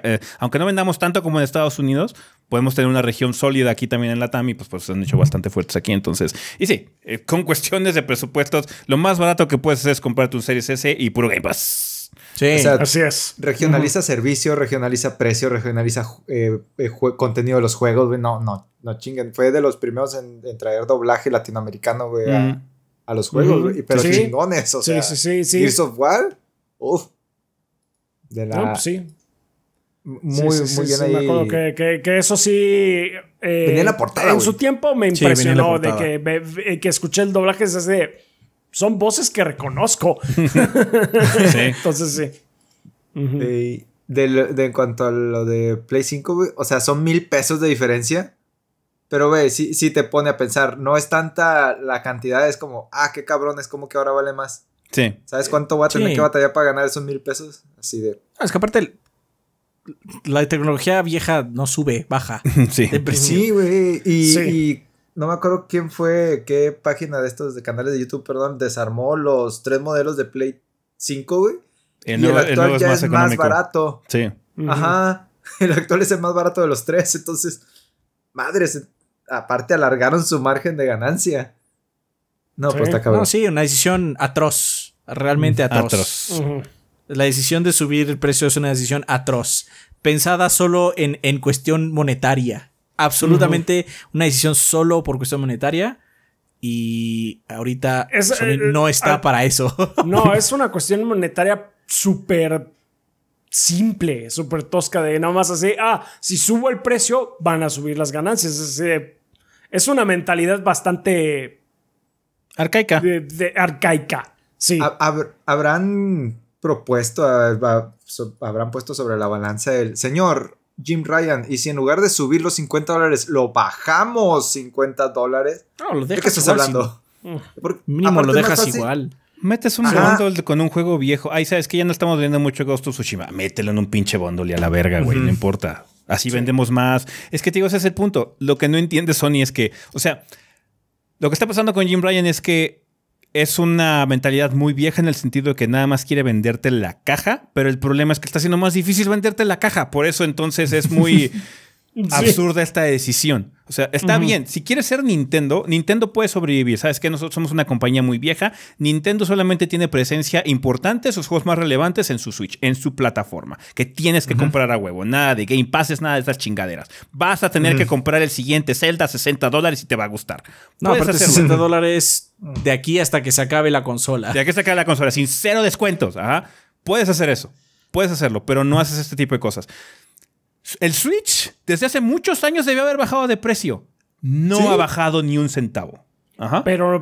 eh, aunque no vendamos tanto como en Estados Unidos, podemos tener una región sólida aquí también en la Tami, pues, pues se han hecho bastante fuertes aquí, entonces, y sí, eh, con cuestiones de presupuestos, lo más barato que puedes hacer es comprarte un Series S y puro Game Pass. Sí, Regionaliza servicio, regionaliza precio, regionaliza eh, contenido de los juegos, güey. No, no, no chinguen. Fue de los primeros en, traer doblaje latinoamericano, güey, a los juegos, pero chingones, o sea. Sí, Gears of uff. De la. Pues sí. Muy, muy bien ahí. que, eso sí. Eh, en la portada. En su tiempo me impresionó de que, eh, que escuché el doblaje de Son voces que reconozco. Sí... Entonces sí. de, en cuanto a lo de Play 5, o sea, son mil pesos de diferencia. Pero, güey, sí, te pone a pensar, no es tanta la cantidad, es como, ah, qué cabrón, es como que ahora vale más. Sí. ¿Sabes cuánto va a tener que batallar para ganar esos mil pesos? Así de. es que aparte, la tecnología vieja no sube, baja. sí. Sí, güey. Y, no me acuerdo quién fue, qué página de estos de canales de YouTube, perdón, desarmó los tres modelos de Play 5, güey. El, actual es, más, más, barato. Sí. Ajá. El actual es el más barato de los tres. Entonces, madres, aparte alargaron su margen de ganancia. No, pues está cabrón. sí, una decisión atroz, realmente atroz. La decisión de subir el precio es una decisión atroz, pensada solo en, cuestión monetaria. Absolutamente una decisión solo por cuestión monetaria. Y ahorita eh, no está para eso. No, es una cuestión monetaria súper simple, súper tosca de nada más así, ah, si subo el precio, van a subir las ganancias. Es, eh, es una mentalidad bastante... Arcaica. De, arcaica, sí. habrán propuesto, habrán puesto sobre la balanza el señor Jim Ryan, y si en lugar de subir los 50 dólares, lo bajamos 50 dólares. No, lo dejas ¿De qué estás hablando? mínimo lo dejas igual. Metes un con un juego viejo. Ay, sabes que ya no estamos viendo mucho Ghost of Tsushima. Mételo en un pinche bundle y a la verga, güey. No importa. Así vendemos más. Es que te digo, ese es el punto. Lo que no entiende Sony es que, o sea, lo que está pasando con Jim Ryan es que es una mentalidad muy vieja en el sentido de que nada más quiere venderte la caja, pero el problema es que está siendo más difícil venderte la caja. Por eso entonces es muy... absurda esta decisión. O sea, está bien, si quieres ser Nintendo, Nintendo puede sobrevivir. Sabes que nosotros somos una compañía muy vieja. Nintendo solamente tiene presencia importante, sus juegos más relevantes en su Switch, en su plataforma, que tienes que comprar a huevo. Nada de Game Passes, nada de estas chingaderas. Vas a tener que comprar el siguiente Zelda a 60 dólares y te va a gustar. No, pero 60 dólares de aquí hasta que se acabe la consola. De aquí hasta que se acabe la consola, sin cero descuentos. Ajá. Puedes hacer eso puedes hacerlo, pero no haces este tipo de cosas. El Switch desde hace muchos años debió haber bajado de precio. No ha bajado ni un centavo. Ajá. Pero,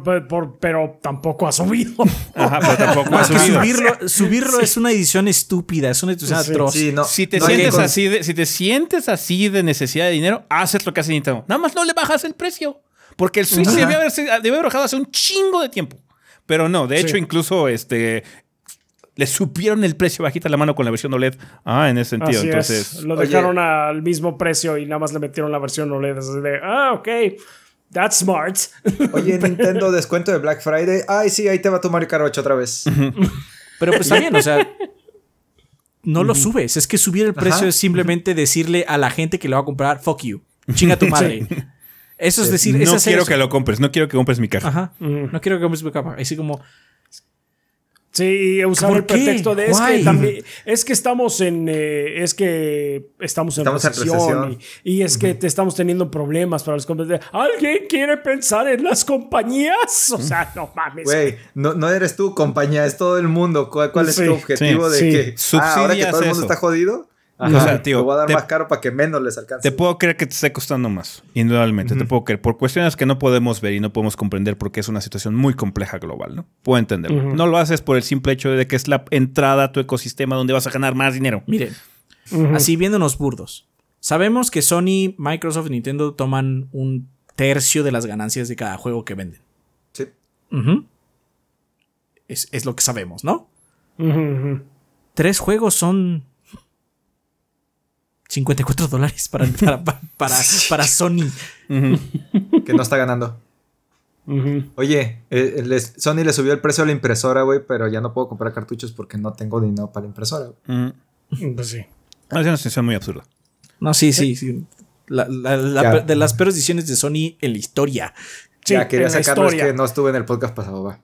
tampoco ha subido. Ajá, pero tampoco ha subido. Subirlo, es una edición estúpida, es una edición atroz. si, te sientes así de, si te sientes así de necesidad de dinero, haces lo que hace Nintendo. Nada más no le bajas el precio. Porque el Switch debió haber, haber bajado hace un chingo de tiempo. Pero no, de hecho, incluso este, le supieron el precio bajita la mano con la versión OLED. Ah, en ese sentido. Entonces, Lo dejaron al mismo precio y nada más le metieron la versión OLED. Así ah, ok. That's smart. Oye, Nintendo, descuento de Black Friday. Ay, sí, ahí te va tu Mario Kart 8 otra vez. Pero pues bien, o sea, no lo subes. Es que subir el precio es simplemente decirle a la gente que lo va a comprar, fuck you. Chinga tu madre. Eso es decir, no quiero que lo compres, no quiero que compres mi caja. No quiero que compres mi caja. Así como, Sí, usar el pretexto de es que, también, es que estamos en eh, es que estamos en recesión, Y, es que te estamos teniendo problemas para los compañías. ¿Alguien quiere pensar en las compañías? O sea, no mames. Güey, no, no, eres tú compañía, es todo el mundo. ¿Cuál, es tu objetivo de que ah, ahora que todo el mundo está jodido? voy a dar más caro para que menos les alcance. Te puedo creer que te esté costando más, indudablemente. Te puedo creer. Por cuestiones que no podemos ver y no podemos comprender porque es una situación muy compleja global, ¿no? Puedo entenderlo. No lo haces por el simple hecho de que es la entrada a tu ecosistema donde vas a ganar más dinero. Miren, así viéndonos burdos. Sabemos que Sony, Microsoft, y Nintendo toman un tercio de las ganancias de cada juego que venden. Sí. Es, es, lo que sabemos, ¿no? Tres juegos son 54 dólares para, para, para, Sony. que no está ganando. Oye, eh, Sony le subió el precio a la impresora, güey, pero ya no puedo comprar cartuchos porque no tengo dinero para la impresora. Mm. Pues sí. Ah, es una situación muy absurda. No, sí, sí. de las peores decisiones de Sony en la historia. ya quería sacarlo, es que no estuve en el podcast pasado, va.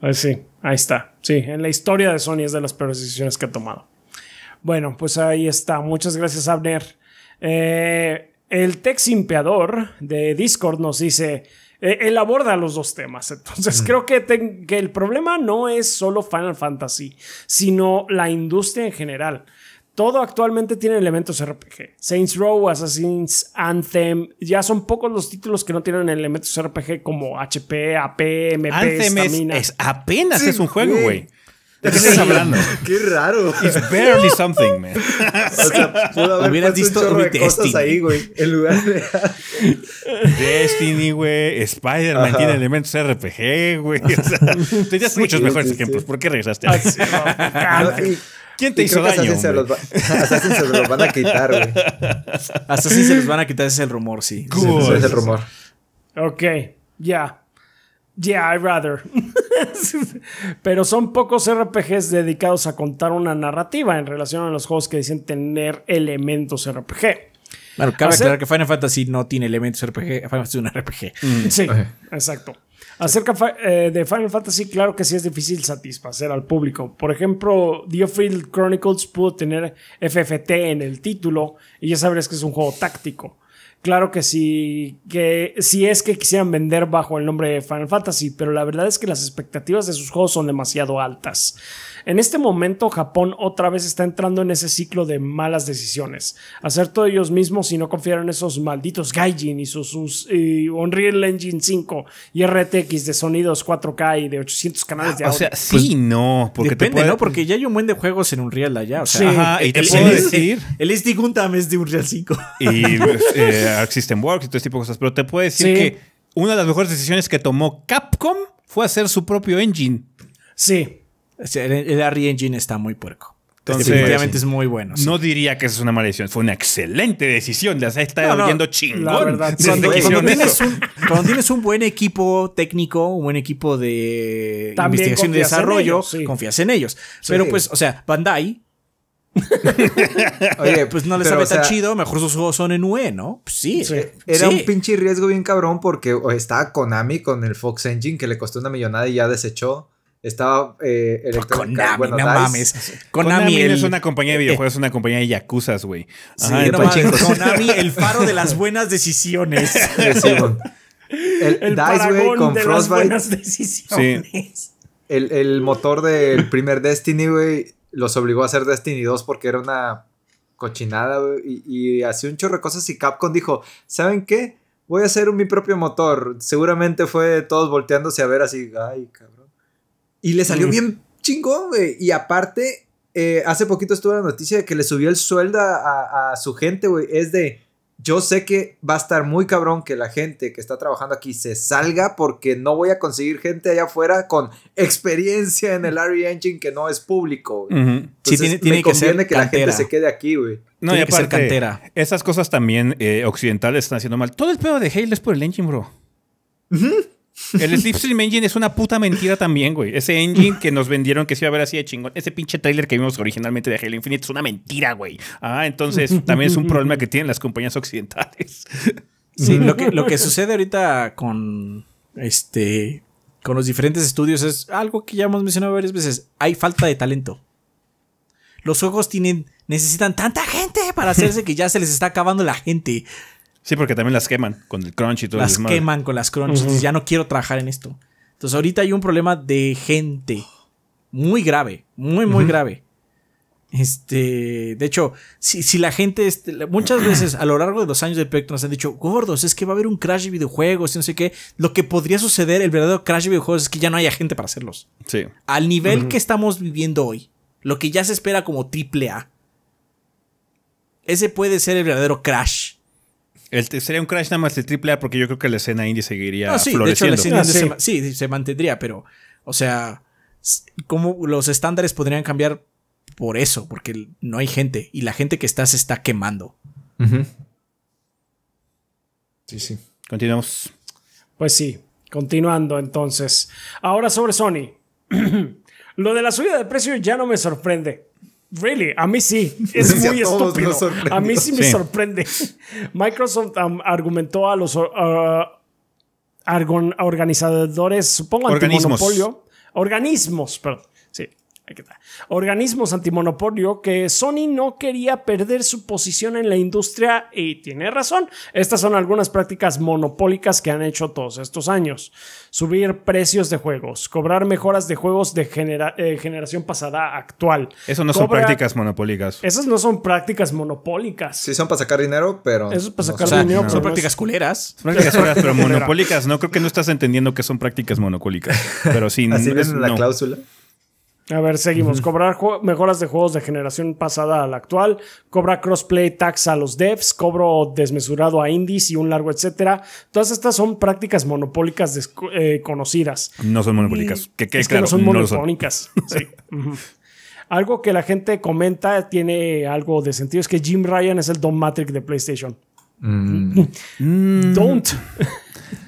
pues sí, ahí está. Sí, en la historia de Sony es de las peores decisiones que ha tomado. Bueno, pues ahí está. Muchas gracias, Abner. Eh, el tech de Discord nos dice, eh, él aborda los dos temas. Entonces, mm. creo que, el problema no es solo Final Fantasy, sino la industria en general. Todo actualmente tiene elementos RPG. Saints Row, Assassin's Anthem, ya son pocos los títulos que no tienen elementos RPG como HP, AP, MP, Anthem es, apenas es un juego, güey. ¿De qué estás hablando? qué raro. It's barely something, man. o sea, pudo haber visto un cosas ahí, güey. En lugar de. Destiny, güey. Spider-Man tiene elementos RPG, güey. O sea, tenías muchos mejores ejemplos. ¿Por qué regresaste a ah, ah, ¿Quién te hizo daño? Hasta se, los se los van a quitar, güey. Hasta así se los van a quitar, ese es el rumor, sí. Ese es el rumor. Ok, ya. Yeah, I'd rather. Pero son pocos RPGs dedicados a contar una narrativa en relación a los juegos que dicen tener elementos RPG. Claro, cabe aclarar que Final Fantasy no tiene elementos RPG. Final Fantasy es un RPG. Mm. Sí, exacto. Acerca eh, de Final Fantasy, claro que sí es difícil satisfacer al público. Por ejemplo, Diofield Chronicles pudo tener FFT en el título y ya sabrías que es un juego táctico. Claro que sí, que si es que quisieran vender bajo el nombre de Final Fantasy, pero la verdad es que las expectativas de sus juegos son demasiado altas. En este momento Japón otra vez está entrando en ese ciclo de malas decisiones. Hacer todo ellos mismos y no confiar en esos malditos Gaijin y sus, sus Unreal Engine 5 y RTX de sonidos 4K y de 800 canales de ah, audio. O sea, pues, sí, no, porque depende, ¿no? Porque ya hay un buen de juegos en Unreal allá. O sea, y te puedo decir. El, es de Unreal 5. Y pues, eh, Arc eh, System Works y todo ese tipo de cosas, pero te puedo decir que una de las mejores decisiones que tomó Capcom fue hacer su propio engine. Sí, el, el e Engine está muy puerco. Entonces, definitivamente es muy bueno. No diría que esa es una mala decisión. Fue una excelente decisión. Las está chingón. La verdad, cuando, tienes un, buen equipo técnico, un buen equipo de investigación y desarrollo, confías en ellos. Pero pues, o sea, Bandai Oye, pues no les sabe chido, mejor sus juegos son en UE, ¿no? Pues sí. Eh, Era un pinche riesgo bien cabrón porque estaba Konami con el Fox Engine que le costó una millonada y ya desechó. Estaba eh, Konami, no mames. Konami, es una compañía de eh, videojuegos, es una compañía de yakuzas, güey. Sí, Konami, el faro de las buenas decisiones. El, Dice, güey, con de el motor del primer Destiny, güey, los obligó a hacer Destiny 2 porque era una cochinada y, y así un chorro de cosas y Capcom dijo, ¿saben qué? Voy a hacer mi propio motor. Seguramente fue todos volteándose a ver así, ay, cabrón. Y le salió mm. bien chingón, güey. Y aparte, eh, hace poquito estuvo la noticia de que le subió el sueldo a, a su gente, güey. Es de yo sé que va a estar muy cabrón que la gente que está trabajando aquí se salga porque no voy a conseguir gente allá afuera con experiencia en el RE Engine que no es público. Entonces, tiene, que ser que la gente se quede aquí, güey. No, tiene aparte, cantera. Esas cosas también eh, occidentales están haciendo mal. Todo el pedo de Halo es por el engine, bro. El Slipstream Engine es una puta mentira también, güey. Ese engine que nos vendieron que se iba a ver así de chingón. Ese pinche trailer que vimos originalmente de Halo Infinite es una mentira, güey. Ah, entonces también es un problema que tienen las compañías occidentales. Sí, lo que, lo que sucede ahorita con este con los diferentes estudios es algo que ya hemos mencionado varias veces. Hay falta de talento. Los juegos tienen necesitan tanta gente para hacerse que ya se les está acabando la gente. Sí, porque también las queman con el crunch y todo Las queman con las crunch. ya no quiero trabajar en esto. Entonces ahorita hay un problema de gente muy grave, muy, muy grave. Este, de hecho, si, la gente, este, muchas veces a lo largo de los años de Pectron nos han dicho, gordos, es que va a haber un crash de videojuegos y no sé qué. Lo que podría suceder, el verdadero crash de videojuegos es que ya no haya gente para hacerlos. Sí. Al nivel que estamos viviendo hoy, lo que ya se espera como triple A. Ese puede ser el verdadero crash sería un crash nada más de AAA porque yo creo que la escena indie seguiría floreciendo. sí. Se, mantendría, pero, o sea, ¿cómo los estándares podrían cambiar por eso? Porque no hay gente y la gente que está se está quemando. Sí, sí. Continuamos. Pues sí, continuando entonces. Ahora sobre Sony. Lo de la subida de precios ya no me sorprende. Really, a mí sí. Es muy estúpido. A mí sí me sorprende. Microsoft um, argumentó a los uh, organizadores, supongo, antimonopolio. Organismos, perdón. Sí organismos antimonopolio que Sony no quería perder su posición en la industria y tiene razón. Estas son algunas prácticas monopólicas que han hecho todos estos años. Subir precios de juegos, cobrar mejoras de juegos de eh, generación pasada actual. Eso no son prácticas monopólicas. Esas no son prácticas monopólicas. Sí, son para sacar dinero, pero... para sacar Son prácticas culeras. Son pero monopólicas. No creo que no estás entendiendo que son prácticas monopólicas. Pero sí. Así es la cláusula. A ver, seguimos. Cobrar mejoras de juegos de generación pasada a la actual. Cobra crossplay tax a los devs. Cobro desmesurado a indies y un largo etcétera. Todas estas son prácticas monopólicas eh, conocidas. No son monopólicas. Que, no son monopólicas. Sí. Algo que la gente comenta tiene algo de sentido. Es que Jim Ryan es el Don Matrix de PlayStation. Mm. Mm. Don't. Mm. Don't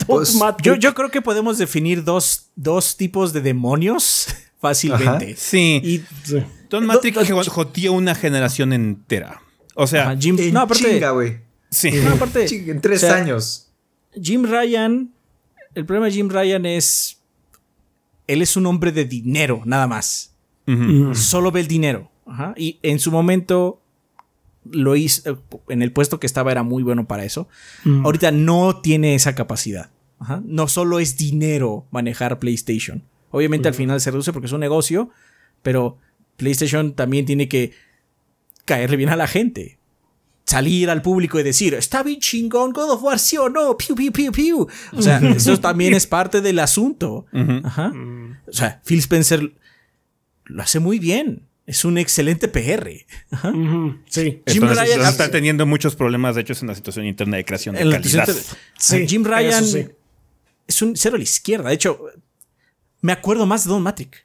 pues, yo, yo creo que podemos definir dos tipos de demonios fácilmente. Sí. Y, Don Matrix una generación entera. O sea, en no, aparte, chinga, güey. Sí. en tres años. Jim Ryan, el problema de Jim Ryan es, él es un hombre de dinero, nada más. Mm. Solo ve el dinero. Y en su momento lo hizo, en el puesto que estaba era muy bueno para eso. Mm. Ahorita no tiene esa capacidad. No solo es dinero manejar PlayStation. Obviamente al final se reduce porque es un negocio, pero PlayStation también tiene que caerle bien a la gente. Salir al público y decir, está bien chingón God of War, sí o no, piu, piu, piu, piu. O sea, eso también es parte del asunto. Mm. O sea, Phil Spencer lo hace muy bien. Es un excelente PR. Sí. Jim Ryan está teniendo muchos problemas, de hecho, en la situación interna de creación de calidad. Jim Ryan es un cero a la izquierda. De hecho, me acuerdo más de Don Matrix.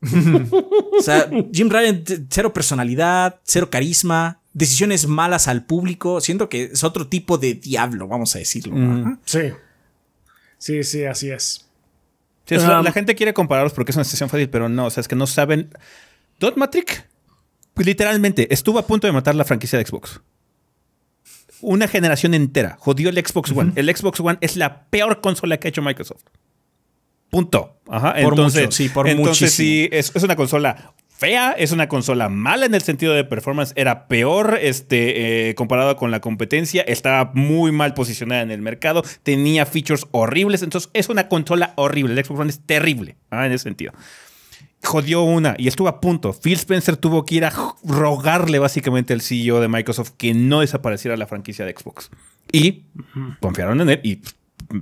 o sea, Jim Ryan, cero personalidad, cero carisma, decisiones malas al público. Siento que es otro tipo de diablo, vamos a decirlo. Mm. Sí. Sí, sí, así es. Um, la, gente quiere compararlos porque es una sesión fácil, pero no, o sea, es que no saben. Don Matrix literalmente, estuvo a punto de matar la franquicia de Xbox. Una generación entera. Jodió el Xbox One. El Xbox One es la peor consola que ha hecho Microsoft. Punto entonces, sí, por entonces sí, es, una consola fea, es una consola mala en el sentido de performance, era peor este, eh, comparado con la competencia, estaba muy mal posicionada en el mercado, tenía features horribles, entonces es una consola horrible, el Xbox One es terrible ah, en ese sentido. Jodió una y estuvo a punto. Phil Spencer tuvo que ir a rogarle básicamente al CEO de Microsoft que no desapareciera la franquicia de Xbox. Y confiaron en él y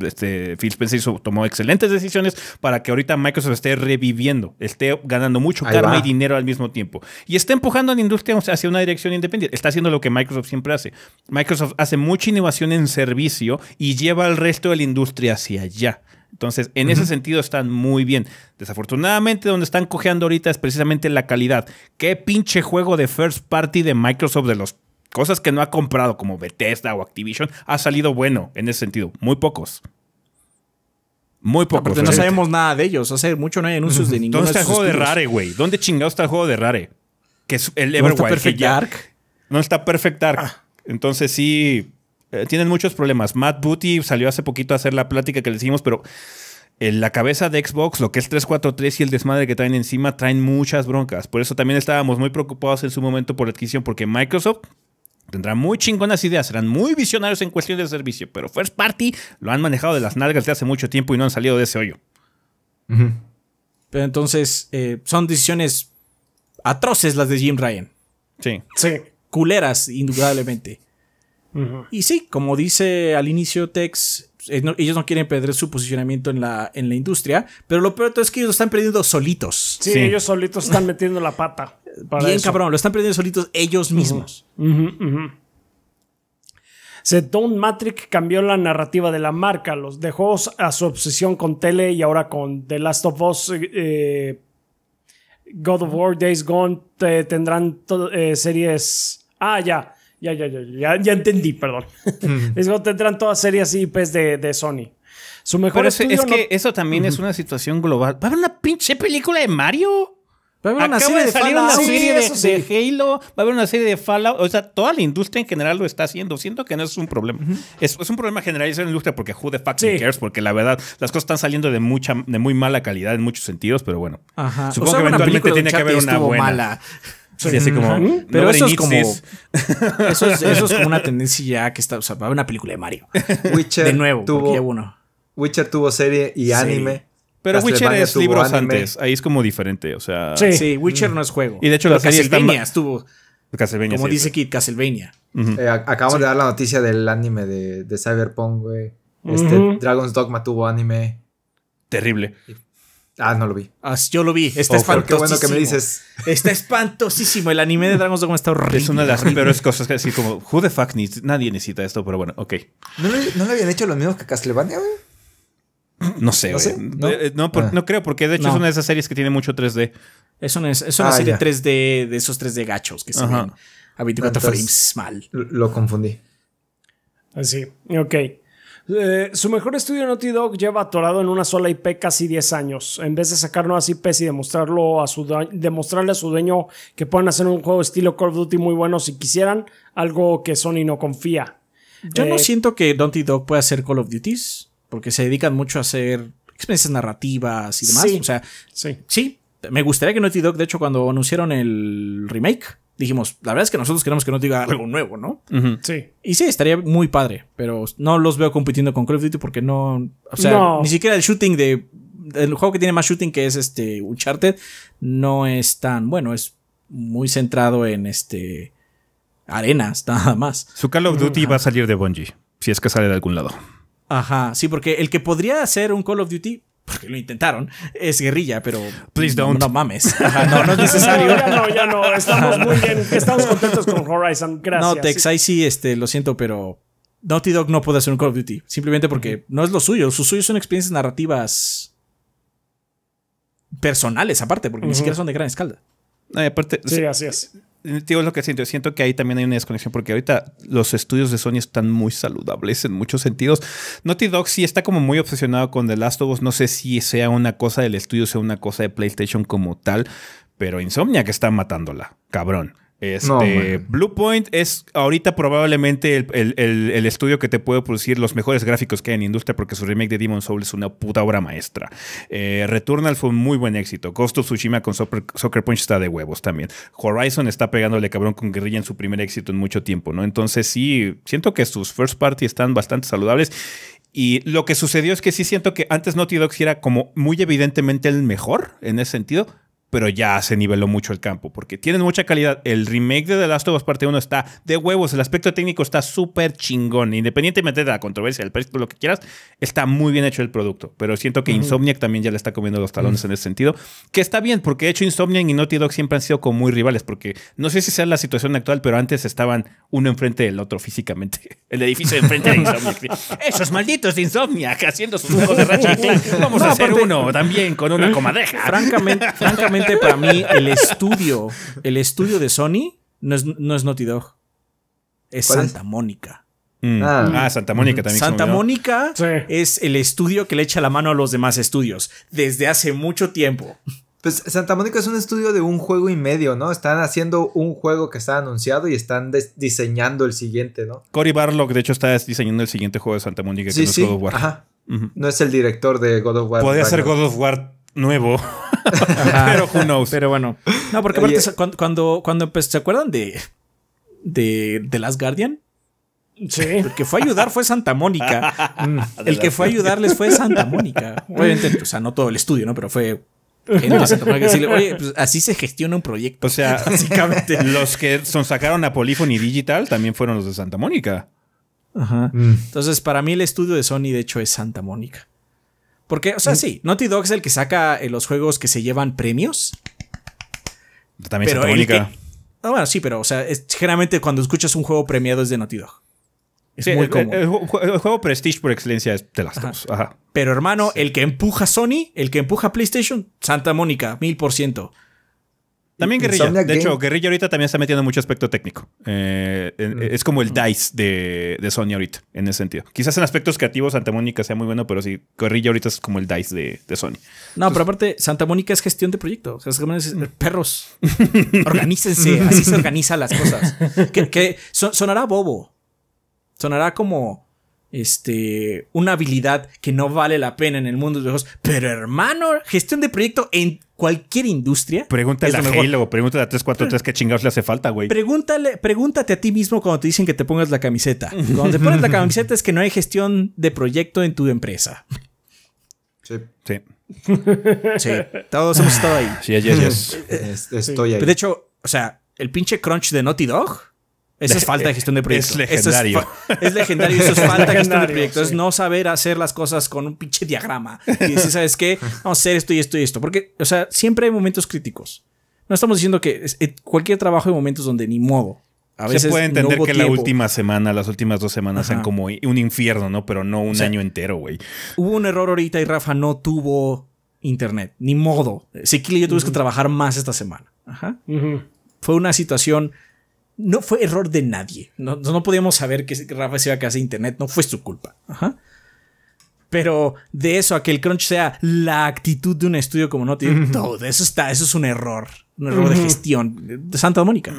este, Phil Spencer tomó excelentes decisiones para que ahorita Microsoft esté reviviendo, esté ganando mucho karma y dinero al mismo tiempo. Y está empujando a la industria hacia una dirección independiente. Está haciendo lo que Microsoft siempre hace. Microsoft hace mucha innovación en servicio y lleva al resto de la industria hacia allá. Entonces, en ese sentido están muy bien. Desafortunadamente, donde están cojeando ahorita es precisamente la calidad. Qué pinche juego de first party de Microsoft de los cosas que no ha comprado como Bethesda o Activision, ha salido bueno en ese sentido. Muy pocos. Muy pocos. no sabemos nada de ellos. Hace mucho no hay anuncios de ninguno. ¿Dónde está el juego de Rare, güey? ¿Dónde chingado está el juego de Rare? Que es el Everwild. ¿No está Perfect Dark? No está Perfect Dark. Ah. Entonces sí, eh, tienen muchos problemas. Matt Booty salió hace poquito a hacer la plática que le dijimos, pero en eh, la cabeza de Xbox, lo que es 343 y el desmadre que traen encima, traen muchas broncas. Por eso también estábamos muy preocupados en su momento por la adquisición, porque Microsoft tendrá muy chingonas ideas, serán muy visionarios en cuestión de servicio, pero First Party lo han manejado de las nalgas de hace mucho tiempo y no han salido de ese hoyo. Pero entonces, eh, son decisiones atroces las de Jim Ryan. Sí. Culeras, indudablemente. Y sí, como dice al inicio Tex, eh, ellos no quieren perder su posicionamiento en la, en la industria, pero lo peor es que ellos lo están perdiendo solitos. Sí, ellos solitos están metiendo la pata. Bien cabrón, lo están perdiendo solitos ellos mismos. Se Matrix cambió la narrativa de la marca, los dejó a su obsesión con tele y ahora con The Last of Us, eh, God of War, Days Gone, tendrán eh, series... Ah, ya. Ya, ya, ya, ya, entendí, perdón. Es te tendrán todas series IPs pues de, de Sony. Su mejor es, que eso también es una situación global. ¿Va a haber una pinche película de Mario? Va a haber una serie de, Fallout. una serie de, de, Halo, va a haber una serie de Fallout. O sea, toda la industria en general lo está haciendo. Siento que no es un problema. es, un problema generalizado en la industria porque who the fuck cares? Porque la verdad, las cosas están saliendo de mucha de muy mala calidad en muchos sentidos, pero bueno. Supongo que eventualmente tiene que haber una buena. Mala. Sí, así como. Pero eso es como. Eso es, eso es, como una tendencia ya que está. O sea, va a haber una película de Mario. Witcher. De nuevo, tuvo, Witcher tuvo serie y anime. Pero Witcher es libros antes. Ahí es como diferente. O sea. Sí, Witcher no es juego. Y de hecho, la serie Castlevania estuvo. Castlevania, como dice Kid, Castlevania. Eh, acabamos de dar la noticia del anime de, de Cyberpunk, güey. Este, Dragon's Dogma tuvo anime. Terrible. Ah, no lo vi. Ah, yo lo vi. Está oh, espantosísimo. Qué bueno que me dices. Está espantosísimo. El anime de Dragon's Dogma está horrible. Es una de las peores cosas que así como, who the fuck Nadie necesita esto, pero bueno, ok. ¿No, le, habían hecho lo mismo que Castlevania, güey? No sé, no, eh, eh, ah. ¿no? creo, porque de hecho es una de esas series que tiene mucho 3D. Es una, ah, serie 3D de esos 3D gachos que se ven a 24 frames mal. Lo confundí. Así, ah, ok. Eh, su mejor estudio Naughty Dog lleva atorado en una sola IP casi 10 años. En vez de sacar nuevas IPs y demostrarlo a su demostrarle a su dueño que pueden hacer un juego estilo Call of Duty muy bueno si quisieran, algo que Sony no confía. Yo no eh, siento que Naughty Dog pueda hacer Call of Duty, porque se dedican mucho a hacer experiencias narrativas y demás. o sea, sí. sí. Me gustaría que Naughty Dog, de hecho, cuando anunciaron el remake, dijimos, la verdad es que nosotros queremos que nos diga algo nuevo, ¿no? Sí. Y sí, estaría muy padre, pero no los veo compitiendo con Call of Duty porque no, o sea, ni siquiera el shooting de el juego que tiene más shooting que es este Uncharted no es tan bueno, es muy centrado en este arenas nada más. Su Call of Duty va a salir de Bungie, si es que sale de algún lado. Ajá, sí, porque el que podría hacer un Call of Duty porque lo intentaron, es guerrilla, pero please don't. No, mames. no, no es necesario. No, ya no, ya no. Estamos muy bien. Estamos contentos con Horizon. Gracias. No, Tex, sí, este, lo siento, pero Naughty Dog no puede hacer un Call of Duty. Simplemente porque no es lo suyo. Sus suyos son experiencias narrativas personales, aparte, porque ni siquiera son de gran escala. aparte, sí, así es digo lo que siento. Siento que ahí también hay una desconexión porque ahorita los estudios de Sony están muy saludables en muchos sentidos. Naughty Dog sí está como muy obsesionado con The Last of Us. No sé si sea una cosa del estudio, sea una cosa de PlayStation como tal, pero Insomnia que está matándola, cabrón. Este, Bluepoint es ahorita probablemente el, estudio que te puede producir los mejores gráficos que hay en la industria porque su remake de Demon Souls es una puta obra maestra. Eh, Returnal fue un muy buen éxito. Ghost of Tsushima con Soccer, Punch está de huevos también. Horizon está pegándole cabrón con Guerrilla en su primer éxito en mucho tiempo, ¿no? Entonces sí, siento que sus first party están bastante saludables y lo que sucedió es que sí siento que antes Naughty Dog era como muy evidentemente el mejor en ese sentido, pero ya se niveló mucho el campo, porque tienen mucha calidad. El remake de The Last of Us Parte 1 está de huevos, el aspecto técnico está súper chingón, independientemente de la controversia, el precio, lo que quieras, está muy bien hecho el producto, pero siento que Insomniac también ya le está comiendo los talones en ese sentido, que está bien, porque he hecho Insomniac y Naughty Dog siempre han sido como muy rivales, porque no sé si sea la situación actual, pero antes estaban uno enfrente del otro físicamente, el edificio enfrente de Insomniac. Esos malditos de Insomniac haciendo sus ojos de racha vamos a hacer uno también con una comadeja. Francamente, francamente para mí el estudio, el estudio de Sony no es, no es Naughty Dog. Es Santa Mónica. Mm. Ah. ah. Santa Mónica también. Santa Mónica es el estudio que le echa la mano a los demás estudios desde hace mucho tiempo. Pues Santa Mónica es un estudio de un juego y medio, ¿no? Están haciendo un juego que está anunciado y están diseñando el siguiente, ¿no? Cory Barlock, de hecho, está diseñando el siguiente juego de Santa Mónica, que no es God of War. No es el director de God of War. Podría ser God of War nuevo pero who knows. Pero bueno. No, porque aparte, cuando, cuando, pues, ¿se acuerdan de, de, Last Guardian? Sí. El que fue a ayudar fue Santa Mónica. Mm. el que fue a ayudarles fue Santa Mónica. Obviamente, pues, o sea, no todo el estudio, ¿no? Pero fue pues, así se gestiona un proyecto. O sea, básicamente. los que son, sacaron a Polyphony Digital también fueron los de Santa Mónica. Ajá. Mm. Entonces, para mí el estudio de Sony, de hecho, es Santa Mónica. Porque, o sea, sí, Naughty Dog es el que saca eh, los juegos que se llevan premios. También Santa Mónica. Ah, bueno, sí, pero, o sea, generalmente cuando escuchas un juego premiado es de Naughty Dog. Es muy el, común. El, juego Prestige por excelencia es de las Pero, hermano, el que empuja Sony, el que empuja PlayStation, Santa Mónica, mil por ciento. También guerrilla. de hecho, guerrilla ahorita también está metiendo mucho aspecto técnico. Eh, mm. Es como el DICE de, Sony ahorita, en ese sentido. Quizás en aspectos creativos Santa Mónica sea muy bueno, pero sí, guerrilla ahorita es como el DICE de, Sony. No, pero aparte, Santa Mónica es gestión de proyectos. O sea, es mm. perros. Organícense. así se organizan las cosas. Que, sonará bobo. Sonará como este, una habilidad que no vale la pena en el mundo de los Pero hermano, gestión de proyecto en cualquier industria. Pregúntale a Halo, pregúntale a 343 qué chingados le hace falta, güey. Pregúntale, pregúntate a ti mismo cuando te dicen que te pongas la camiseta. Cuando te pones la camiseta es que no hay gestión de proyecto en tu empresa. Sí. Sí. sí. Todos hemos estado ahí. Sí, yes, Estoy ahí. de hecho, o sea, el pinche crunch de Naughty Dog esa es falta de gestión de proyectos. Es legendario. es, legendario. Eso es falta de gestión de proyectos. no saber hacer las cosas con un pinche diagrama. Y decir, ¿sabes qué? Vamos a hacer esto y esto y esto. Porque, o sea, siempre hay momentos críticos. No estamos diciendo que eh, cualquier trabajo hay momentos donde ni modo. A veces Se puede entender que la última semana, las últimas dos semanas son como un infierno, ¿no? Pero no un año entero, güey. Hubo un error ahorita y Rafa no tuvo internet. Ni modo. Sequil y yo tuve que trabajar más esta semana. Fue una situación no fue error de nadie. No, podíamos saber que Rafa se iba a casa de internet, no fue su culpa. Pero de eso a que el crunch sea la actitud de un estudio como no tiene eso está, eso es un error, un error de gestión de Santa Mónica.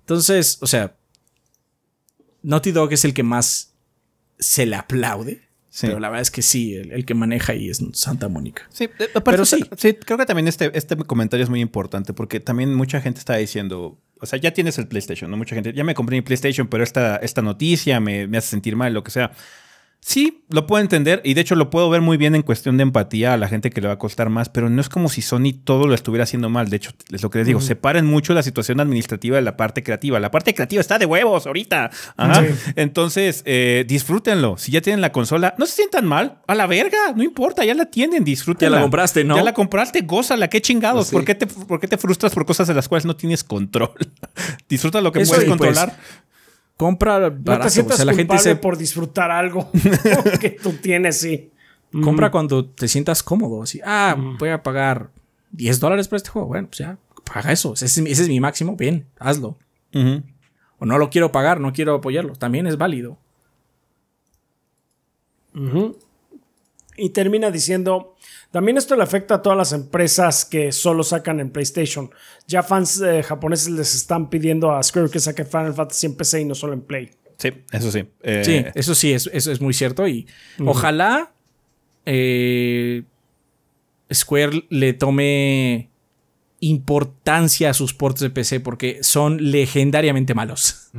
Entonces, o sea, Naughty Dog es el que más se le aplaude. Pero la verdad es que sí, el, que maneja ahí es Santa Mónica. Sí, eh, pero sí. creo que también este, este comentario es muy importante porque también mucha gente está diciendo, o sea, ya tienes el PlayStation, ¿no? Mucha gente, ya me compré mi PlayStation, pero esta, esta noticia me hace sentir mal, lo que sea. Sí, lo puedo entender y de hecho lo puedo ver muy bien en cuestión de empatía a la gente que le va a costar más, pero no es como si Sony todo lo estuviera haciendo mal. De hecho, es lo que les digo, separen mucho la situación administrativa de la parte creativa. La parte creativa está de huevos ahorita. Entonces, eh, disfrútenlo. Si ya tienen la consola, no se sientan mal. A la verga, no importa, ya la tienen, disfrútenla. Ya la compraste, ¿no? Ya la compraste, gózala, qué chingados. ¿Por, qué te, te frustras por cosas de las cuales no tienes control? Disfruta lo que puedes pues, controlar compra No te sientas la gente por disfrutar algo que tú tienes, sí. Compra mm. cuando te sientas cómodo. Así, ah, mm. voy a pagar 10 dólares por este juego. Bueno, pues ya, paga eso. Ese es, mi máximo. Bien, hazlo. O no lo quiero pagar, no quiero apoyarlo. También es válido. Y termina diciendo, también esto le afecta a todas las empresas que solo sacan en PlayStation. Ya fans eh, japoneses les están pidiendo a Square que saque Final Fantasy en PC y no solo en Play. Sí, eso sí. Eh, sí, eso sí, eso es muy cierto. Y ojalá eh, Square le tome importancia a sus ports de PC porque son legendariamente malos.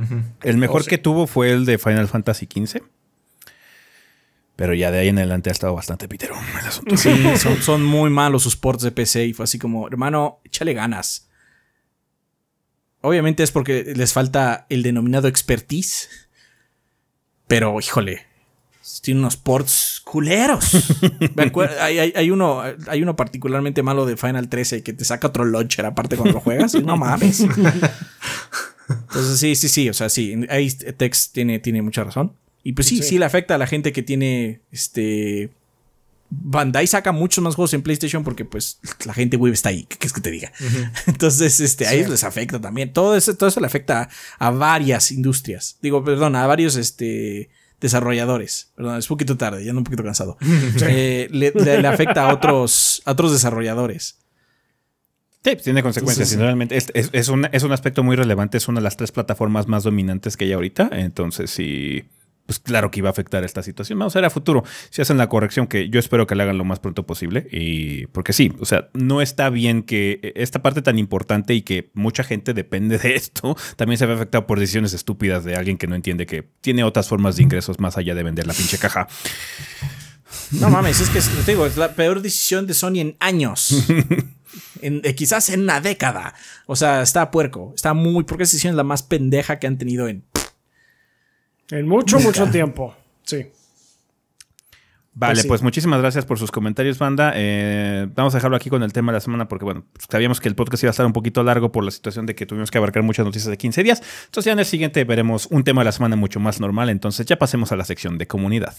El mejor que tuvo fue el de Final Fantasy XV. Pero ya de ahí en adelante ha estado bastante piterón el asunto. Sí, son, muy malos sus ports de PC y fue así como, hermano, échale ganas. Obviamente es porque les falta el denominado expertise. Pero, híjole, tiene unos ports culeros. hay, uno, hay uno particularmente malo de Final 13 que te saca otro launcher aparte cuando lo juegas. No mames. Entonces, sí, sí, sí. O sea, sí, ahí Tex tiene, tiene mucha razón. Y pues sí, sí, le afecta a la gente que tiene este. Bandai saca muchos más juegos en PlayStation porque pues la gente web está ahí, ¿qué es que te diga? Entonces, este, a ellos les afecta también. Todo eso, todo le afecta a, varias industrias. Digo, perdón, a varios este, desarrolladores. Perdón, es un poquito tarde, ya ando un poquito cansado. Eh, le, afecta a otros, otros desarrolladores. Sí, pues, tiene consecuencias. Entonces, un, es un aspecto muy relevante. Es una de las tres plataformas más dominantes que hay ahorita. Entonces, sí pues claro que iba a afectar esta situación. Vamos a ver a futuro si hacen la corrección, que yo espero que la hagan lo más pronto posible. Y porque sí, o sea, no está bien que e, esta parte tan importante y que mucha gente depende de esto también se ve afectado por decisiones estúpidas de alguien que no entiende que tiene otras formas de ingresos más allá de vender la pinche caja. No mames, es que te digo, es la peor decisión de Sony en años. Eh, quizás en una década. O sea, está puerco. Está muy. Porque esa decisión es la más pendeja que han tenido en en mucho, mucho tiempo. Sí. Vale, pues, muchísimas gracias por sus comentarios, banda. Eh, vamos a dejarlo aquí con el tema de la semana porque, bueno, pues sabíamos que el podcast iba a estar un poquito largo por la situación de que tuvimos que abarcar muchas noticias de 15 días. Entonces ya en el siguiente veremos un tema de la semana mucho más normal. Entonces ya pasemos a la sección de comunidad.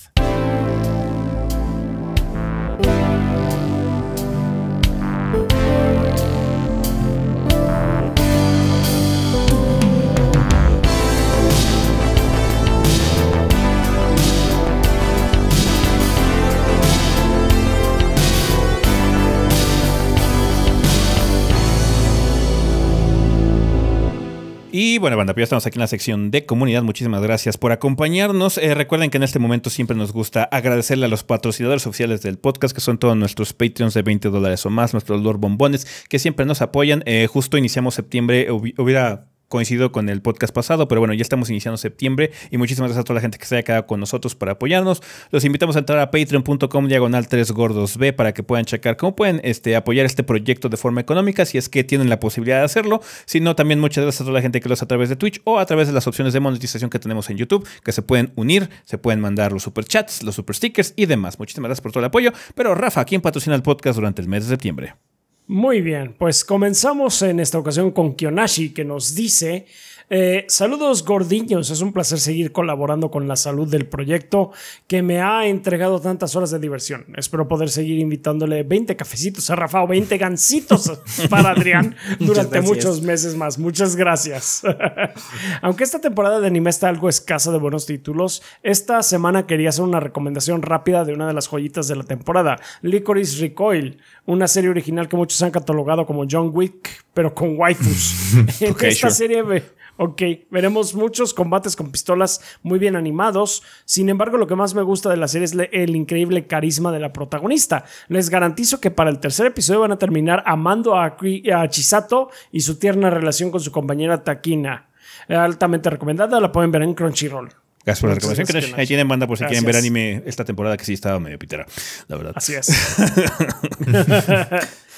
bueno, banda, pues ya estamos aquí en la sección de comunidad. Muchísimas gracias por acompañarnos. Eh, recuerden que en este momento siempre nos gusta agradecerle a los patrocinadores oficiales del podcast, que son todos nuestros Patreons de 20 dólares o más, nuestros Lord Bombones, que siempre nos apoyan. Eh, justo iniciamos septiembre, hubiera coincido con el podcast pasado, pero bueno, ya estamos iniciando septiembre y muchísimas gracias a toda la gente que se haya quedado con nosotros para apoyarnos. Los invitamos a entrar a patreon.com diagonal 3 B para que puedan checar cómo pueden este, apoyar este proyecto de forma económica si es que tienen la posibilidad de hacerlo. Si no, también muchas gracias a toda la gente que lo hace a través de Twitch o a través de las opciones de monetización que tenemos en YouTube, que se pueden unir, se pueden mandar los super chats, los super stickers y demás. Muchísimas gracias por todo el apoyo. Pero Rafa, ¿quién patrocina el podcast durante el mes de septiembre? Muy bien, pues comenzamos en esta ocasión con Kionashi que nos dice... Eh, saludos gordiños, es un placer seguir colaborando con la salud del proyecto que me ha entregado tantas horas de diversión. Espero poder seguir invitándole 20 cafecitos a Rafa o 20 gancitos para Adrián durante muchos meses más. Muchas gracias. Aunque esta temporada de anime está algo escasa de buenos títulos, esta semana quería hacer una recomendación rápida de una de las joyitas de la temporada, Licorice Recoil, una serie original que muchos han catalogado como John Wick, pero con waifus. en esta serie, ok, veremos muchos combates con pistolas muy bien animados. Sin embargo, lo que más me gusta de la serie es el increíble carisma de la protagonista. Les garantizo que para el tercer episodio van a terminar amando a, a Chisato y su tierna relación con su compañera Takina. Altamente recomendada, la pueden ver en Crunchyroll. Gracias por la recomendación, Ahí tienen banda por si quieren ver anime esta temporada que sí estaba medio pitera, la verdad. Así es.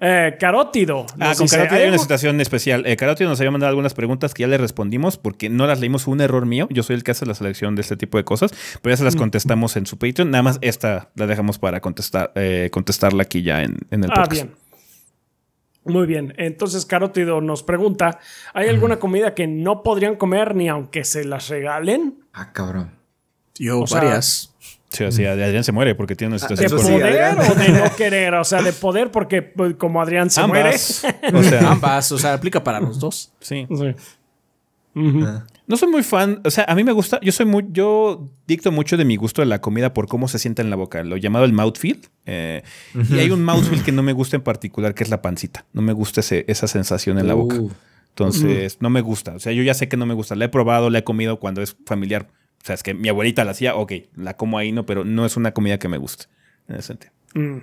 Eh, carótido. Ah, con hay, una situación especial. Eh, carótido nos había mandado algunas preguntas que ya le respondimos porque no las leímos. Un error mío. Yo soy el que hace la selección de este tipo de cosas, pero ya se las mm. contestamos en su Patreon. Nada más esta la dejamos para contestar, eh, contestarla aquí ya en, el ah, Ah, bien. Muy bien, entonces carotido nos pregunta, ¿hay alguna comida que no podrían comer ni aunque se las regalen? Ah, cabrón. Yo, varias. Sí, o Adrián se muere porque tiene una ah, situación. ¿De poder o de no querer? O sea, de poder porque pues, como Adrián se muere. O sea, ambas. O sea, aplica para los dos. Sí. Ah. No soy muy fan, o sea, a mí me gusta, yo soy muy, yo dicto mucho de mi gusto de la comida por cómo se sienta en la boca, lo llamado el mouthfeel. Eh, y hay un mouthfeel que no me gusta en particular, que es la pancita. No me gusta ese, esa sensación en la boca. Uh. Entonces, no me gusta. O sea, yo ya sé que no me gusta. La he probado, la he comido cuando es familiar. O sea, es que mi abuelita la hacía, ok, la como ahí, no, pero no es una comida que me guste. En mm.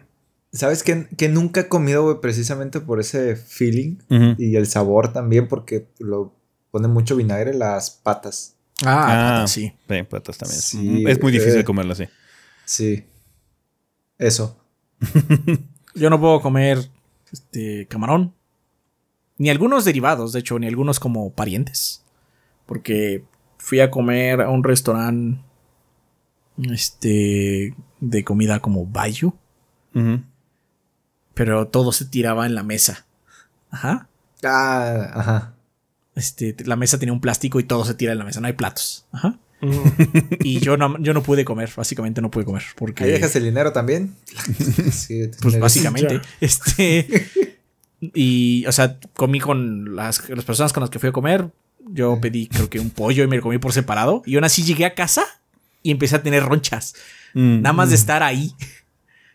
¿Sabes qué? que nunca he comido, precisamente por ese feeling y el sabor también, porque lo pone mucho vinagre las patas. Ah, ah sí. Patas también. Mm, es muy difícil eh, comerlas, sí. Sí. Eso. Yo no puedo comer este, camarón. Ni algunos derivados, de hecho, ni algunos como parientes. Porque fui a comer a un restaurante este, de comida como bayo. Pero todo se tiraba en la mesa. Ajá. Ah, ajá. Este, la mesa tenía un plástico y todo se tira de la mesa, no hay platos. Mm. y yo no, yo no pude comer, básicamente no pude comer. Porque... ¿Ahí dejas el dinero también? sí, pues básicamente. este, y, o sea, comí con las, personas con las que fui a comer. Yo pedí, creo que un pollo y me lo comí por separado. Y aún así llegué a casa y empecé a tener ronchas. Mm, Nada más de mm. estar ahí.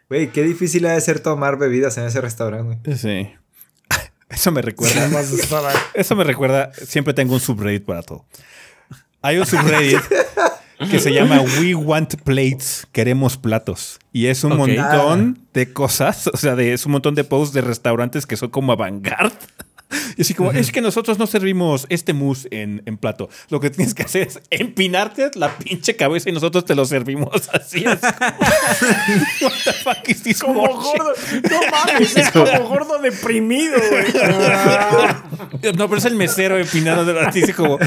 Güey, qué difícil ha de ser tomar bebidas en ese restaurante. Sí. Eso me recuerda. eso me recuerda. Siempre tengo un subreddit para todo. Hay un subreddit que se llama We Want Plates, queremos platos. Y es un montón ah. de cosas, o sea, de, es un montón de posts de restaurantes que son como avant -garde. Y así como, es que nosotros no servimos este mousse en, en, plato. Lo que tienes que hacer es empinarte la pinche cabeza y nosotros te lo servimos así. Es What the fuck is this como gordo. No mames, es como gordo deprimido, güey. No, pero es el mesero empinado de la como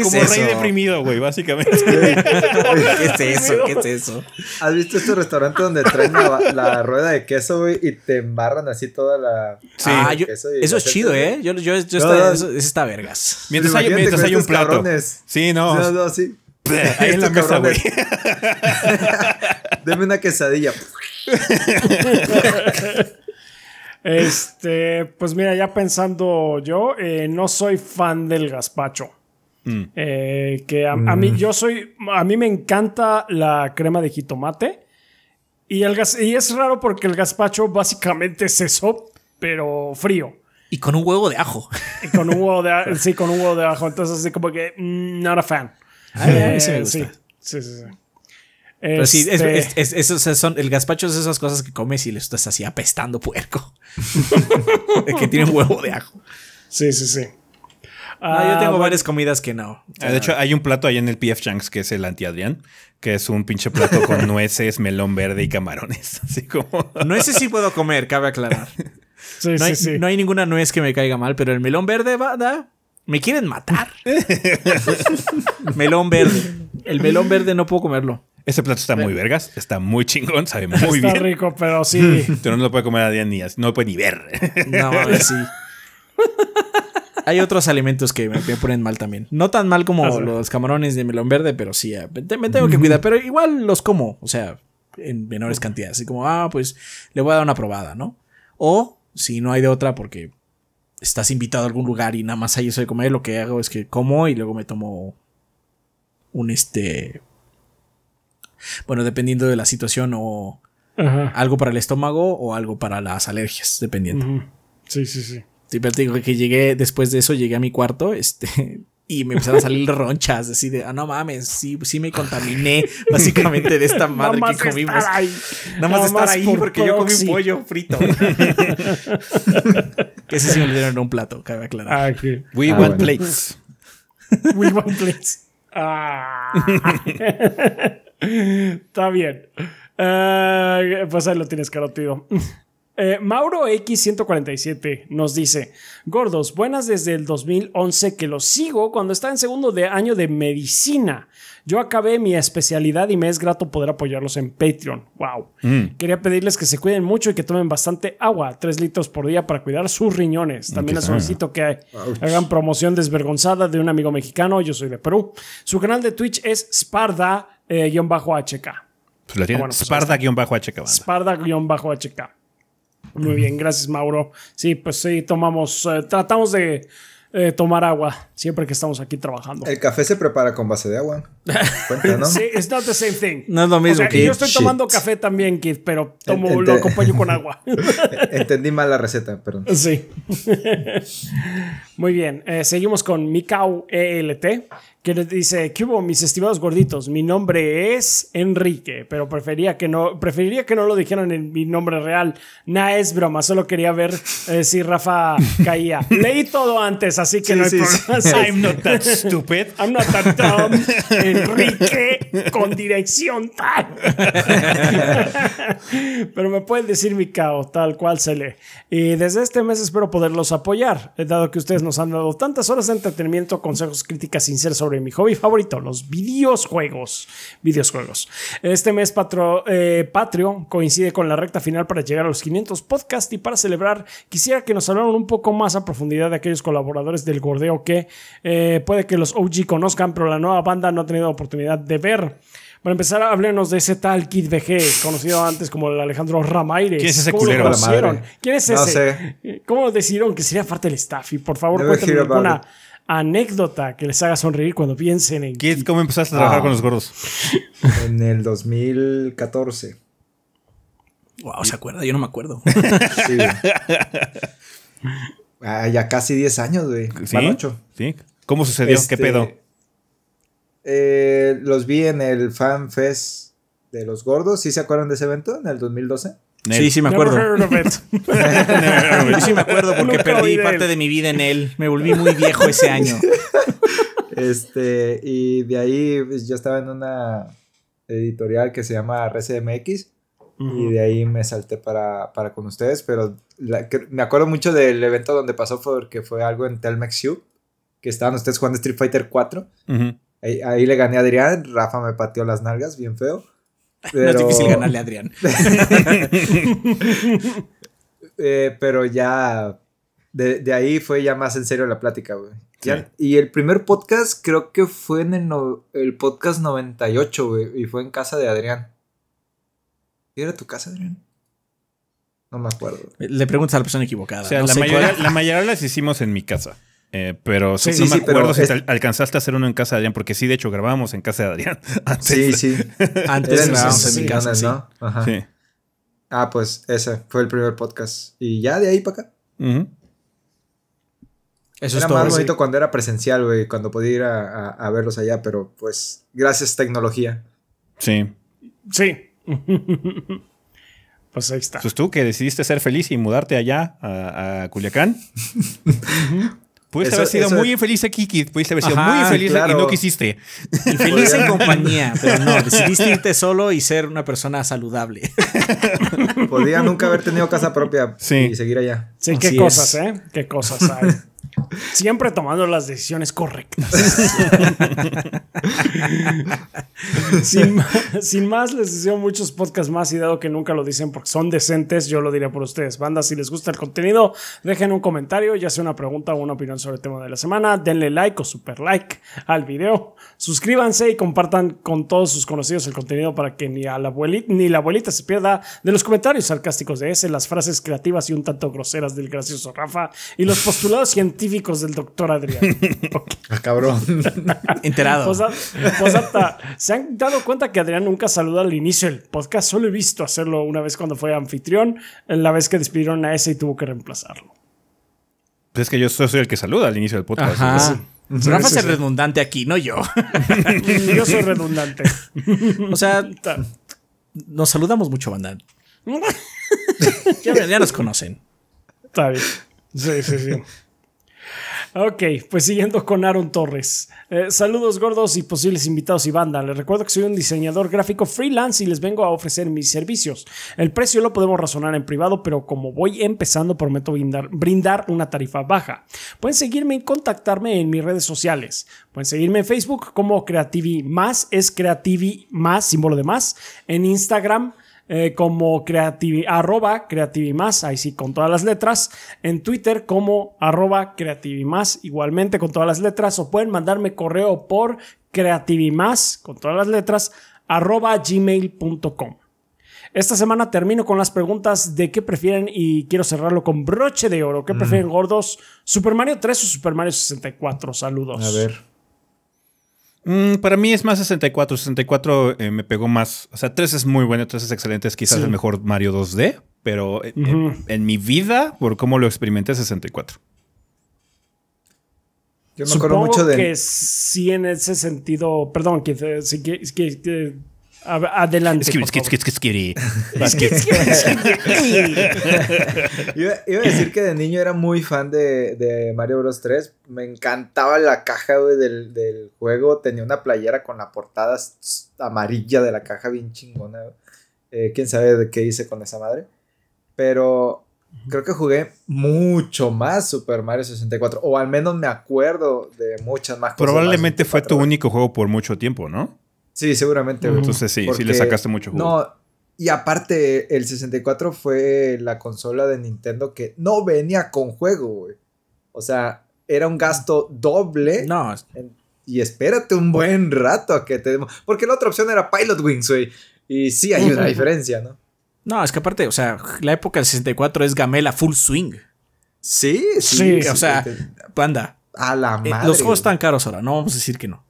como es rey deprimido, güey, básicamente. ¿Qué es eso? ¿Qué es eso? ¿Has visto este restaurante donde traen la, rueda de queso, güey, y te embarran así toda la. ah, eso es chido, ¿eh? Yo, yo, yo está, eso, está vergas. Mientras hay, mientras hay un plato. Sí, no. No, no, sí. Ahí en la güey. Deme una quesadilla. este, pues mira, ya pensando yo, eh, no soy fan del gazpacho. Mm. Eh, que a, mm. mí yo soy, a mí me encanta la crema de jitomate y, el gas, y es raro porque el gazpacho básicamente es eso, pero frío. Y con un huevo de ajo. con un huevo sí, con un huevo de ajo. Entonces así como que, mm, not a fan. Ah, eh, sí, sí, sí, sí, este son, el gazpacho es esas cosas que comes y le estás así apestando puerco. que tiene huevo de ajo. Sí, sí, sí. Ah, yo tengo varias comidas que no. Ah, de hecho, hay un plato ahí en el PF Chunks que es el anti-Adrián, que es un pinche plato con nueces, melón verde y camarones. Así como. nueces sí puedo comer, cabe aclarar. Sí, no, hay, sí. no hay ninguna nuez que me caiga mal, pero el melón verde va, da. ¿Me quieren matar? melón verde. El melón verde no puedo comerlo. Ese plato está muy vergas, está muy chingón, sabe muy bien. Está rico, pero sí. Pero no lo puede comer a día No lo puede ni ver. No, a ver, sí hay otros alimentos que me, ponen mal también. No tan mal como ah, los camarones de melón verde, pero sí, ah, me tengo que cuidar. Pero igual los como, o sea, en menores cantidades. Así como, ah, pues le voy a dar una probada, ¿no? O si no hay de otra, porque estás invitado a algún lugar y nada más hay eso de comer, lo que hago es que como y luego me tomo un este. Bueno, dependiendo de la situación, o algo para el estómago o algo para las alergias, dependiendo. Sí, sí, sí digo que llegué, después de eso llegué a mi cuarto, este, y me empezaron a salir ronchas, así de, ah, no mames, sí, sí me contaminé básicamente de esta madre que comimos. ahí. Nada más estar ahí porque yo comí un pollo frito. que ese sí me lo dieron en un plato, cabe aclarar. Ah, okay. We ah, want plates. We want plates. Ah. Está bien. Eh, pues ahí lo tienes, carotido. Eh, Mauro X147 nos dice, gordos, buenas desde el 2011 que los sigo cuando está en segundo de año de medicina. Yo acabé mi especialidad y me es grato poder apoyarlos en Patreon. Wow. Mm. Quería pedirles que se cuiden mucho y que tomen bastante agua, Tres litros por día para cuidar sus riñones. También les solicito que hagan promoción desvergonzada de un amigo mexicano. Yo soy de Perú. Su canal de Twitch es Sparda-HK. Eh, pues ah, bueno, Sparda-HK. Pues Sparda-HK. Muy bien, gracias Mauro. Sí, pues sí, tomamos, eh, tratamos de eh, tomar agua siempre que estamos aquí trabajando. El café se prepara con base de agua. ¿no? sí, it's not the same thing. No es lo mismo. Yo estoy tomando café también, Kid, pero lo acompaño con agua. Entendí mal la receta, perdón. Sí. Muy bien, eh, seguimos con Mikau ELT, que dice, ¿qué hubo, mis estimados gorditos? Mi nombre es Enrique, pero prefería que no, preferiría que no lo dijeran en mi nombre real. Nah, es broma, solo quería ver eh, si Rafa caía. Leí todo antes, así que no hay I'm not that stupid. I'm not that dumb. Enrique con dirección tal. pero me pueden decir mi caos, tal cual se lee. Y desde este mes espero poderlos apoyar, eh, dado que ustedes nos han dado tantas horas de entretenimiento, consejos, críticas sinceras sobre mi hobby favorito, los videojuegos. Videojuegos. Este mes patro, eh, Patrio coincide con la recta final para llegar a los 500 podcasts y para celebrar quisiera que nos hablaran un poco más a profundidad de aquellos colaboradores del Gordeo que eh, puede que los OG conozcan, pero la nueva banda no ha tenido oportunidad de ver. Para empezar, háblenos de ese tal Kid BG, conocido antes como el Alejandro Ramírez ¿Quién es ese ¿Cómo conocieron? ¿Quién es ese? ¿Cómo decidieron que sería parte del staff? Y por favor, cuéntenme alguna, anécdota que les haga sonreír cuando piensen en... ¿cómo empezaste a trabajar ah. con los gordos? En el 2014. Wow, ¿se acuerda? Yo no me acuerdo. Ah, ya casi 10 años, güey. ¿Cómo sucedió? ¿Qué este, pedo? Eh, los vi en el Fan Fest de los Gordos. ¿Sí se acuerdan de ese evento? En el 2012. Sí, sí me acuerdo. sí me acuerdo porque perdí parte de mi vida en él. Me volví muy viejo ese año. Este, y de ahí pues, yo estaba en una editorial que se llama RCMX y de ahí me salté para, para con ustedes, pero me acuerdo mucho del evento donde pasó porque fue algo en Telmex U, que estaban ustedes jugando Street Fighter 4. ahí, le gané a Adrián, Rafa me pateó las nalgas bien feo es difícil ganarle a Adrián. Eh, pero ya. De, ahí fue ya más en serio la plática, güey. Y el primer podcast creo que fue en el, podcast 98, güey. Y fue en casa de Adrián. ¿Y era tu casa, Adrián? No me acuerdo. Le preguntas a la persona equivocada. la, la mayoría las hicimos en mi casa. Eh, pero sí, no me acuerdo si alcanzaste a hacer uno en casa de Adrián, porque sí, de hecho, grabamos en casa de Adrián. Sí, sí. Antes grabábamos en mi casa, ¿no? Ajá. Sí. Ah, pues ese fue el primer podcast. Y ya de ahí para acá. Eso era es más bonito cuando era presencial, güey, cuando podía ir a, verlos allá, pero pues gracias tecnología. Sí. Sí. pues ahí está. Pues tú que decidiste ser feliz y mudarte allá a, Culiacán. Pudiste haber sido muy infeliz aquí, Kid. Pudiste haber sido muy infeliz y no quisiste. Infeliz en compañía, pero no. Decidiste irte solo y ser una persona saludable. Podría nunca haber tenido casa propia y seguir allá. Sí, qué cosas, ¿eh? Qué cosas hay. Siempre tomando las decisiones correctas. sin, más, les deseo muchos podcasts más y dado que nunca lo dicen porque son decentes, yo lo diré por ustedes. Banda, si les gusta el contenido, dejen un comentario, ya sea una pregunta o una opinión sobre el tema de la semana. Denle like o super like al video. Suscríbanse y compartan con todos sus conocidos el contenido para que ni, a la, abuelita, ni la abuelita se pierda de los comentarios sarcásticos de ese, las frases creativas y un tanto groseras del gracioso Rafa y los postulados científicos del doctor Adrián. Ah, cabrón. Enterado. ¿se han dado cuenta que Adrián nunca saluda al inicio del podcast? Solo he visto hacerlo una vez cuando fue anfitrión, la vez que despidieron a ese y tuvo que reemplazarlo. Pues es que yo soy el que saluda al inicio del podcast. redundante aquí, no yo. yo soy redundante. o sea, nos saludamos mucho, banda. ya, ya nos conocen. Está bien. Sí, sí, sí. Ok, pues siguiendo con Aaron Torres. Eh, saludos gordos y posibles invitados y banda. Les recuerdo que soy un diseñador gráfico freelance y les vengo a ofrecer mis servicios. El precio lo podemos razonar en privado, pero como voy empezando prometo brindar, brindar una tarifa baja. Pueden seguirme y contactarme en mis redes sociales. Pueden seguirme en Facebook como Creativi más, es Creativi más, símbolo de más. En Instagram eh, como creativi, arroba creativimás, ahí sí, con todas las letras, en Twitter como arroba creativimás, igualmente con todas las letras, o pueden mandarme correo por creativimás, con todas las letras, arroba gmail.com. Esta semana termino con las preguntas de qué prefieren y quiero cerrarlo con broche de oro. ¿Qué mm. prefieren gordos? ¿Super Mario 3 o Super Mario 64? Saludos. A ver. Mm, para mí es más 64. 64 eh, me pegó más. O sea, 3 es muy bueno, 3 es excelente, es quizás el mejor Mario 2D, pero eh, en, mi vida, por cómo lo experimenté, 64. Yo me Supongo acuerdo mucho de. que sí, en ese sentido. Perdón, que, que adelante. iba, iba, a decir que de niño era muy fan de, de Mario Bros 3. Me encantaba la caja del, juego. Tenía una playera con la portada amarilla de la caja, bien chingona. Eh, Quién sabe de qué hice con esa madre. Pero creo que jugué mucho más Super Mario 64. O al menos me acuerdo de muchas más cosas. Probablemente fue tu único juego por mucho tiempo, ¿no? Sí, seguramente. Entonces sí, sí le sacaste mucho juego. No, y aparte el 64 fue la consola de Nintendo que no venía con juego, güey. O sea, era un gasto doble. No. y espérate un buen rato a que te... Porque la otra opción era Pilot Wings, güey. Y sí hay una diferencia, ¿no? No, es que aparte, o sea, la época del 64 es Gamela full swing. Sí, sí. o sea, anda. A la eh, madre. los juegos están caros ahora, no vamos a decir que no.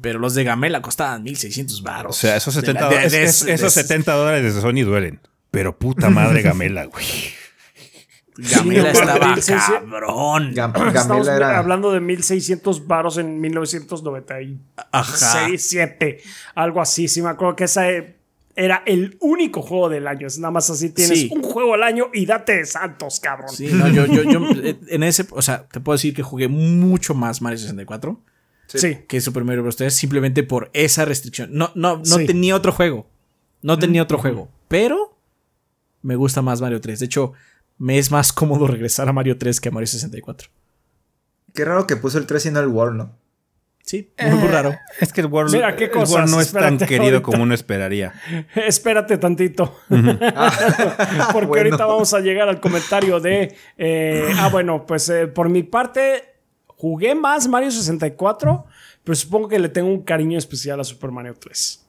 Pero los de Gamela costaban 1600 baros. O sea, esos 70, esos 70 dólares de Sony duelen. Pero puta madre Gamela, güey. Gamela estaba cabrón. Estamos hablando de 1600 baros en 1996, algo así. si me acuerdo que esa era el único juego del año. Es nada más así, tienes un juego al año y date de santos, cabrón. Sí, no, yo, yo, yo eh, en ese, o sea, te puedo decir que jugué mucho más Mario 64 sí. que Super Mario Bros. 3 simplemente por esa restricción. No, no, no tenía otro juego. No tenía mm. otro juego. Pero me gusta más Mario 3. De hecho, me es más cómodo regresar a Mario 3 que a Mario 64. Qué raro que puso el 3 y no el World, Sí, muy eh, raro. Es que el World, no es tan querido como uno esperaría. Espérate tantito. Ah, Porque ahorita vamos a llegar al comentario de. Eh, ah, bueno, pues eh, por mi parte, Jugué más Mario 64, pero supongo que le tengo un cariño especial a Super Mario 3.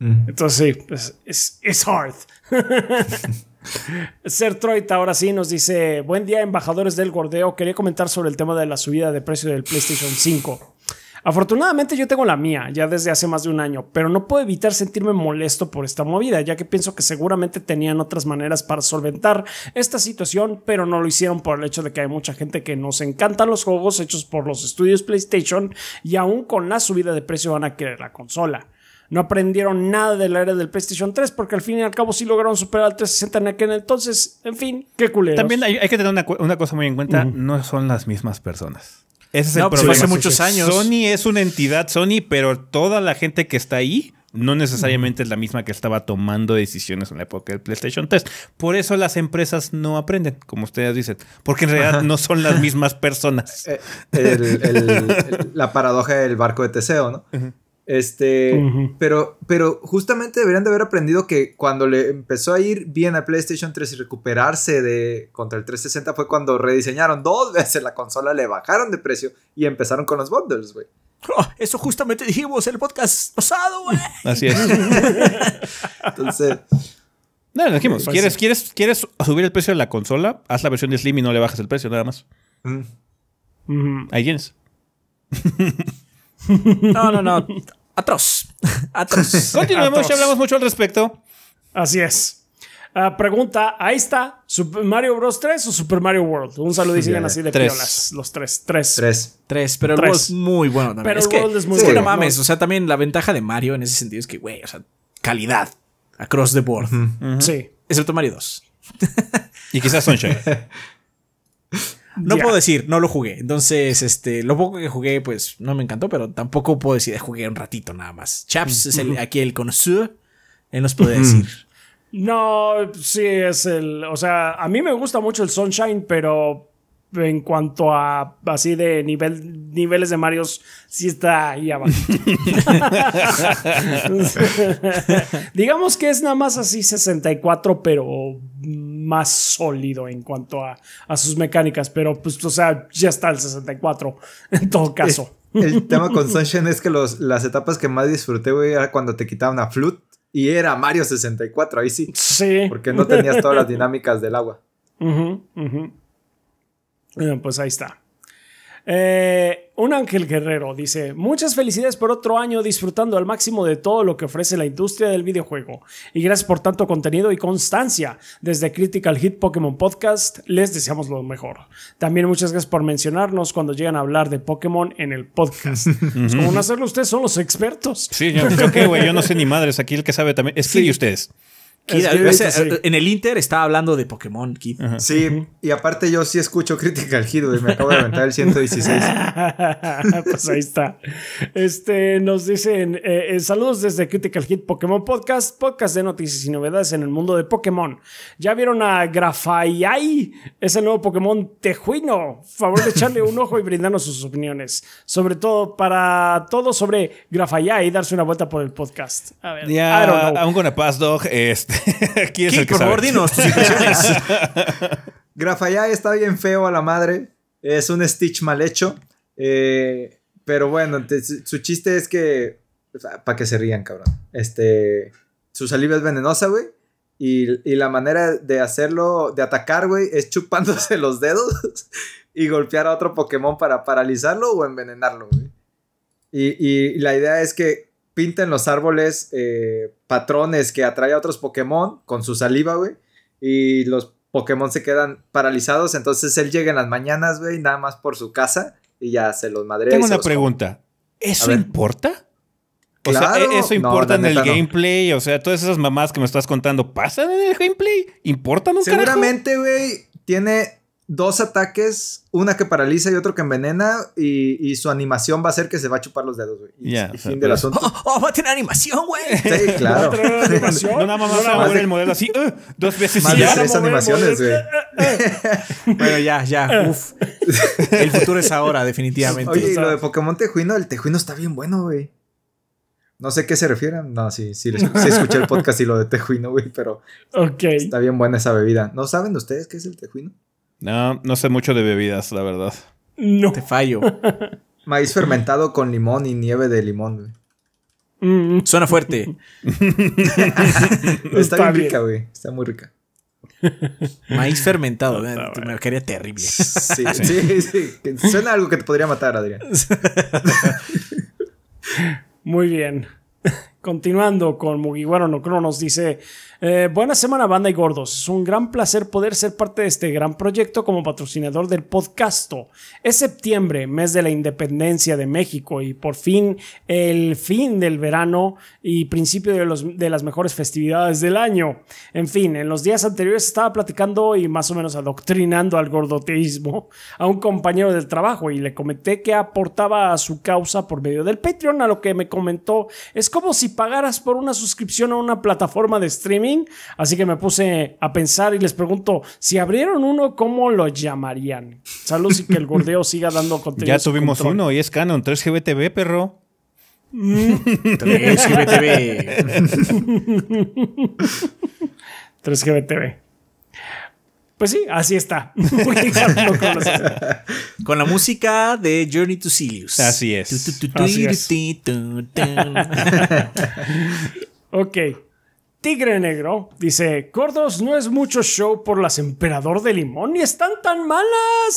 Mm. Entonces sí, pues, es, hard. Ser Troit ahora sí nos dice, buen día embajadores del gordeo, quería comentar sobre el tema de la subida de precio del PlayStation 5. Afortunadamente yo tengo la mía ya desde hace más de un año, pero no puedo evitar sentirme molesto por esta movida, ya que pienso que seguramente tenían otras maneras para solventar esta situación, pero no lo hicieron por el hecho de que hay mucha gente que nos encantan los juegos hechos por los estudios PlayStation y aún con la subida de precio van a querer la consola. No aprendieron nada del área del PlayStation 3 porque al fin y al cabo sí lograron superar al 360 en aquel entonces. En fin, qué culero. También hay, que tener una, cosa muy en cuenta, no son las mismas personas. Ese es el pues, hace muchos años. Sony es una entidad Sony, pero toda la gente que está ahí no necesariamente es la misma que estaba tomando decisiones en la época del PlayStation 3. Por eso las empresas no aprenden, como ustedes dicen, porque en realidad no son las mismas personas. Eh, la paradoja del barco de Teseo, ¿no? Este, pero, pero justamente deberían de haber aprendido que cuando le empezó a ir bien a PlayStation 3 y recuperarse de contra el 360 fue cuando rediseñaron dos veces la consola, le bajaron de precio y empezaron con los bundles, güey. eso justamente dijimos el podcast pasado, güey. Así es. Entonces, no, dijimos, pues ¿quieres, quieres, ¿quieres subir el precio de la consola? Haz la versión de Slim y no le bajas el precio, nada más. Mm. Ahí tienes. No, no, no. Atroz. Atroz. Continuemos, ya hablamos mucho al respecto. Así es. Ah, pregunta, ahí está, ¿Super Mario Bros 3 o Super Mario World? Un saludo y así de los tres, tres. Tres. Tres, pero el World es muy bueno también. Pero es el World es muy no mames, o sea, también la ventaja de Mario en ese sentido es que, güey, o sea, calidad, across the board. Sí. Excepto Mario 2. y quizás Sunshine. No puedo decir, no lo jugué. Entonces, este, lo poco que jugué, pues no me encantó, pero tampoco puedo decir, ah, jugué un ratito nada más. Chaps es aquí el conocido, él nos puede decir. No, sí, es el. O sea, a mí me gusta mucho el Sunshine, pero en cuanto a así de nivel, niveles de Mario, sí está ahí abajo. Digamos que es nada más así 64, pero más sólido en cuanto a, sus mecánicas, pero pues, o sea, ya está el 64 en todo caso. El, tema con Sunshine es que los, las etapas que más disfruté, güey, era cuando te quitaban a Flut y era Mario 64, ahí sí. Sí. Porque no tenías todas las dinámicas del agua. pues ahí está. Eh, un Ángel Guerrero dice, muchas felicidades por otro año disfrutando al máximo de todo lo que ofrece la industria del videojuego. Y gracias por tanto contenido y constancia. Desde Critical Hit Pokémon Podcast les deseamos lo mejor. También muchas gracias por mencionarnos cuando llegan a hablar de Pokémon en el podcast. es como no hacerlo ustedes son los expertos. Sí, yo, yo no sé ni madres, aquí el que sabe también. Es que y ustedes. Eh, eh, en el Inter estaba hablando de Pokémon Sí, y aparte yo sí escucho Critical Hit, Me acabo de levantar el 116. pues ahí está. Este, nos dicen eh, saludos desde Critical Hit Pokémon Podcast, podcast de noticias y novedades en el mundo de Pokémon. ¿Ya vieron a Grafaiai? Es el nuevo Pokémon tejuino. Favor de echarle un ojo y brindarnos sus opiniones. Sobre todo para todo sobre Grafaiai darse una vuelta por el podcast. A ver, yeah, I don't know. dog. Este Aquí es el que está bien feo a la madre. Es un Stitch mal hecho. Eh, pero bueno, su chiste es que. Para que se rían, cabrón. Este. Su saliva es venenosa, güey. Y, la manera de hacerlo, de atacar, güey, es chupándose los dedos y golpear a otro Pokémon para paralizarlo o envenenarlo, güey. Y, la idea es que pinten los árboles eh, patrones que atrae a otros Pokémon con su saliva, güey. Y los Pokémon se quedan paralizados. Entonces él llega en las mañanas, güey, nada más por su casa y ya se los madre. Tengo una pregunta. ¿Eso importa? O sea, ¿e-, ¿eso importa en el gameplay? O sea, todas esas mamás que me estás contando, ¿pasan en el gameplay? ¿Importan un Seguramente, güey, tiene dos ataques, una que paraliza y otro que envenena, y, y, su animación va a ser que se va a chupar los dedos, güey. Y, fin pues. Oh, va a tener animación, güey. Sí, claro. no nada más va a el modelo así, uh, dos veces. Más de tres animaciones, güey. bueno, ya, ya, uf. El futuro es ahora, definitivamente. Oye, y lo de Pokémon Tejuino, el Tejuino está bien bueno, güey. No sé qué se refieren. No, sí, sí, sí, escuché el podcast y lo de Tejuino, güey, pero está bien buena esa bebida. ¿No saben ustedes qué es el Tejuino? No, no sé mucho de bebidas, la verdad. No. Te fallo. Maíz fermentado con limón y nieve de limón, mm. Suena fuerte. está, muy rica, güey. Está muy rica. Maíz fermentado, eh, me terrible. Sí, sí, sí. Suena algo que te podría matar, Adrián. muy bien. Continuando con Mugiwara no nos dice: Buenas eh, buena semana, banda y gordos. Es un gran placer poder ser parte de este gran proyecto como patrocinador del podcast Es septiembre, mes de la independencia de México y por fin el fin del verano y principio de, los, de las mejores festividades del año. En fin, en los días anteriores estaba platicando y más o menos adoctrinando al gordoteísmo a un compañero del trabajo y le comenté que aportaba a su causa por medio del Patreon, a lo que me comentó, es como si pagaras por una suscripción a una plataforma de streaming así que me puse a pensar y les pregunto, si abrieron uno, ¿cómo lo llamarían? Saludos y que el gordeo siga dando contenido. Ya tuvimos uno y es Canon, 3GBTV, perro. 3GBTV. Mm. 3GBTV. Pues sí, así está. Con la música de Journey to Silius. Así es. Así es. ok. Tigre Negro dice, Cordos no es mucho show por las Emperador de Limón y están tan malas.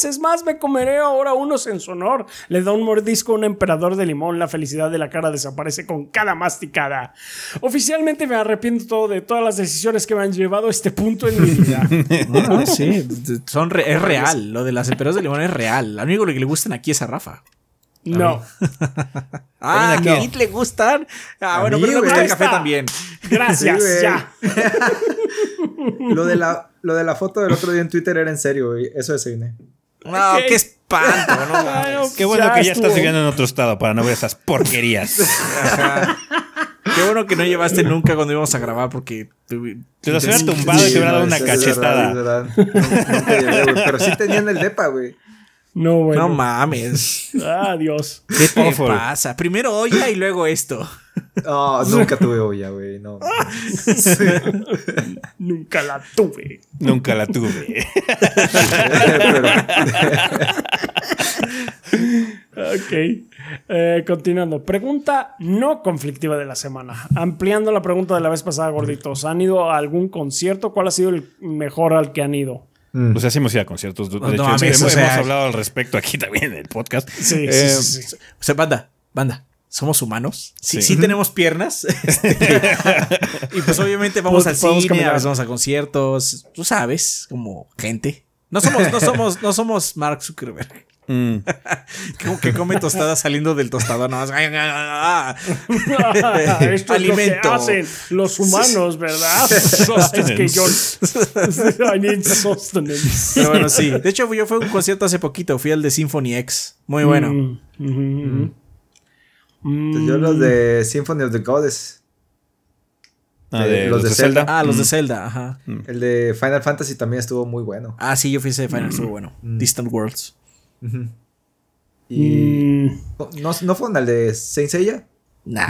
Es más, me comeré ahora unos en su honor. Le da un mordisco a un Emperador de Limón. La felicidad de la cara desaparece con cada masticada. Oficialmente me arrepiento de todas las decisiones que me han llevado a este punto en mi vida. no, ah, sí, son es real. Lo de las Emperadores de Limón es real. Lo que le gustan aquí es a Rafa. No. ah, que a mí le gustan. Ah, bueno, mí, pero el café también. Gracias, ya. lo, de la, lo de la foto del otro día en Twitter era en serio, güey. Eso es cine. No, qué espanto. qué bueno que ya estás viviendo en otro estado para no ver esas porquerías. Qué bueno que no llevaste nunca cuando íbamos a grabar porque te los hubiera tumbado y te hubiera dado una cachetada. pero sí tenían el depa, güey. No, No mames. ah, ¿Qué pasa? Primero olla y luego esto. nunca tuve olla, güey. No. nunca la tuve. Nunca la tuve. ok. Eh, continuando. Pregunta no conflictiva de la semana. Ampliando la pregunta de la vez pasada, gorditos. ¿Han ido a algún concierto? ¿Cuál ha sido el mejor al que han ido? Mm. O sea, sí hemos a conciertos. De hemos, hablado al respecto aquí también en el podcast. Eh, o sea, banda, banda. Somos humanos. Sí, sí, tenemos piernas. y pues obviamente vamos al cine, vamos a conciertos. Tú sabes, como gente. No somos, no somos, no somos Mark Zuckerberg. Mm. Como que come tostada saliendo del tostador. No, Esto lo hacen los humanos, ¿verdad? es que yo. I need sustenance. bueno, sí. De hecho, yo fui a un concierto hace poquito. Fui al de Symphony X. Muy bueno. Mm, pues yo mm. los de Symphony of the Goddess. Ah, eh, los, de, Zelda. Ah, los de Zelda, El de Final Fantasy también estuvo muy bueno. Ah, sí, yo fui ese de Final, estuvo bueno. Distant Worlds. Y. Mm. ¿No, ¿No fue al de Sein Nah.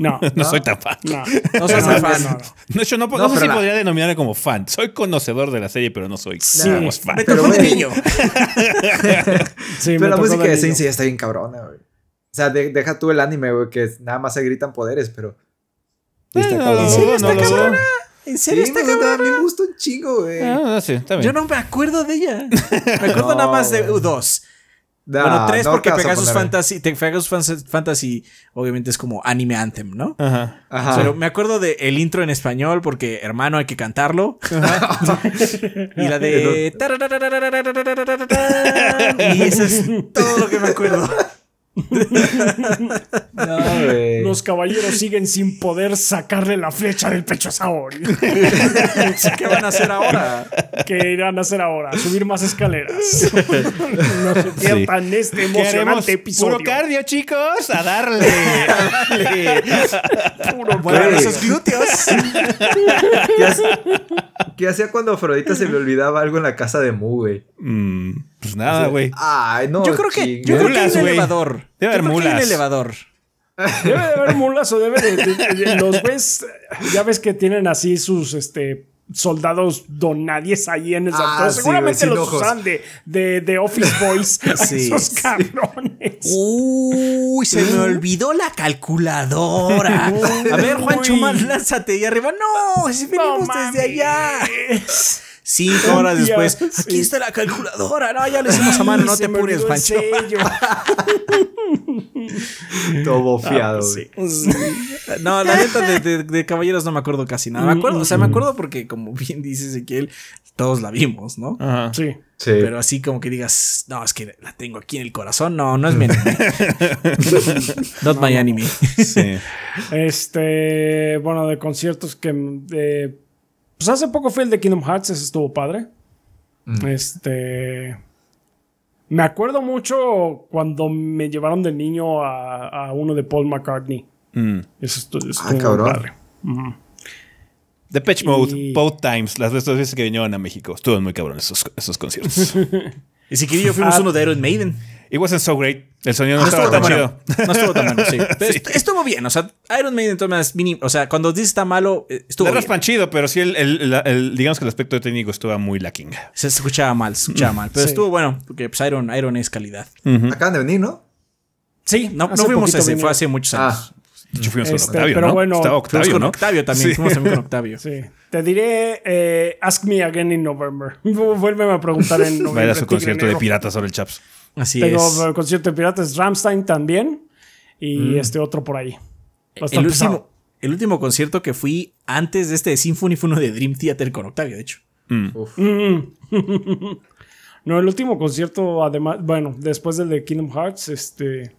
No, no, no, soy tan fan. No, no soy tan fan. No, sé si podría denominarme como fan. Soy conocedor de la serie, pero no soy fan. pero, de niño. pero la música de, Sein Seiya está bien cabrona, güey. O sea, deja tú el anime, güey, que nada más se gritan poderes, pero. Está cabrona. Sí, está cabrona. ¿En serio esta está me gusta, un chingo, güey. Ah, Yo no me acuerdo de ella. Me acuerdo nada más de U dos. bueno, tres porque Pegasus Fantasy, Pegasus Fantasy obviamente es como anime anthem, ¿no? Ajá. Ajá. Pero me acuerdo de el intro en español porque hermano hay que cantarlo. y la de y eso es todo lo que me acuerdo. no, Los caballeros siguen sin poder sacarle la flecha del pecho a Saori. ¿Qué van a hacer ahora? ¿Qué irán a hacer ahora? Subir más escaleras. no se este emocionante episodio. Puro cardio, chicos. A darle. A darle. Puro cardio. esos glúteos. ¿Qué hacía cuando Afrodita se le olvidaba algo en la casa de Mu, Mmm. Pues nada, güey. Ay, no. Yo creo que, yo creo que hay un elevador. Debe haber mulas. elevador. Debe de haber mulas o debe de, los ves, ya ves que tienen así sus este soldados donadies ahí en el ah, Seguramente los usan de, de, Office Boys. sí, esos cabrones. Uy, se me ¿Eh? olvidó la calculadora. a ver, Juancho, más lánzate ahí arriba. No, si venimos desde allá. Cinco horas después, aquí está la calculadora, no, ya le hicimos a mano, no te apures, Pancho. Todo ah, pues fiado. sí. No, la neta de, Caballeros no me acuerdo casi nada. Me acuerdo, o sea, me acuerdo porque, como bien dice Ezequiel, todos la vimos, ¿no? Sí. Pero así como que digas, no, es que la tengo aquí en el corazón. No, no es mi anime. Not my anime. Sí. Este, bueno, de conciertos que pues hace poco fue el de Kingdom Hearts, ese estuvo padre. Mm. Este. Me acuerdo mucho cuando me llevaron de niño a, uno de Paul McCartney. Mm. Eso ah, estuvo, padre. The Pitch Mode, both times, las dos veces que vinieron a México. Estuvo muy cabrón esos, esos conciertos. y si quería, fuimos ah, uno de Iron Maiden. It wasn't so great. El sonido no, estuvo estaba tan bueno. chido. No estuvo tan malo, sí. Pero Estuvo bien. O sea, Iron Maiden entonces, mini. O sea, cuando dices está malo, eh, estuvo. bien chido, pero sí, el, el, digamos que el aspecto técnico estuvo muy lacking. Se escuchaba mal, se escuchaba mm. mal. Pero estuvo bueno, porque pues, Iron, Iron es calidad. Acaban de venir, ¿no? Sí, no, no fuimos ese, fue hace muchos ah. años. hecho, fuimos con este, Octavio, pero ¿no? Estaba Octavio, con Octavio también, fuimos con Octavio. Sí. Te diré, eh, ask me again in November. Vuelveme a preguntar en noviembre. Vaya a su concierto de piratas sobre el Chaps. Así Tengo es. Tengo concierto de piratas, Ramstein también. Y mm. este otro por ahí. El último, concierto que fui antes de este de Symphony fue uno de Dream Theater con Octavio, de hecho. Mm. Mm, no, el último concierto, además, bueno, después del de Kingdom Hearts, este.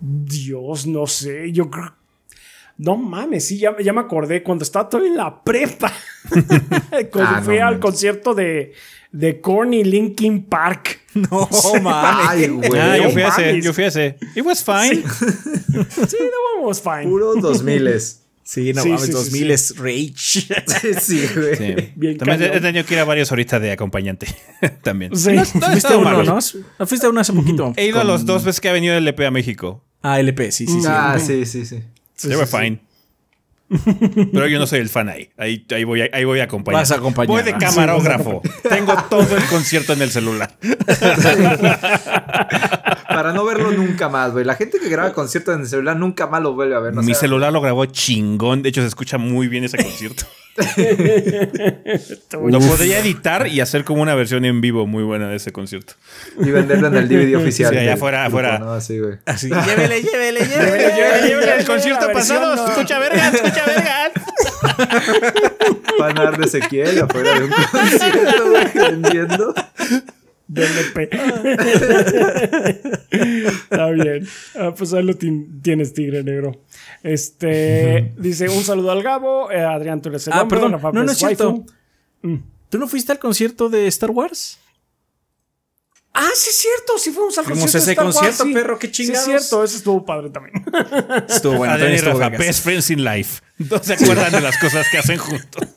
Dios, no sé, yo creo. No mames, sí, ya, ya me acordé cuando estaba todo en la prepa. Ah, fui al concierto de, de Korn Linkin Park. No, ah, mames. yo fui a ese, yo fui It was fine. Sí, no, vamos was fine. Puro 2000 Sí, no sí, mames, 2000 rage. sí, güey. También he tenido que ir a varios ahorita de acompañante. También. No, fuiste uno, malo. ¿no? Fuiste uno hace poquito. He ido a los dos veces que ha venido el LP e a México. Ah, LP, sí, sí, sí. Ah, sí, sí, sí. They were fine. Pero yo no soy el fan ahí. Ahí, voy, voy a acompañar. Vas a Voy de camarógrafo. Tengo todo el concierto en el celular. Para no verlo nunca más, güey. La gente que graba conciertos en el celular nunca más lo vuelve a ver. Mi celular lo grabó chingón. De hecho, se escucha muy bien ese concierto. Lo podría editar y hacer como una versión en vivo muy buena de ese concierto. Y venderlo en el DVD oficial. Sí, allá afuera, afuera. No, así, güey. Así. Llévele, llévele, llévele, llévele, llévele el concierto pasado. Escucha verga, escucha verga. panar de Ezequiel afuera de un concierto, vendiendo. DLP. E Está bien. Ah, pues ahí lo tienes, Tigre Negro. Este, dice, un saludo al Gabo, eh, Adrián, tú le el Ah, hombre, perdón, no, no es cierto. Mm. ¿Tú no fuiste al concierto de Star Wars? Ah, sí es cierto, sí fuimos al concierto. ese de Star Wars, concierto, perro, qué Sí es cierto, ese estuvo padre también. Estuvo bueno, best friends in life. No se acuerdan de las cosas que hacen juntos.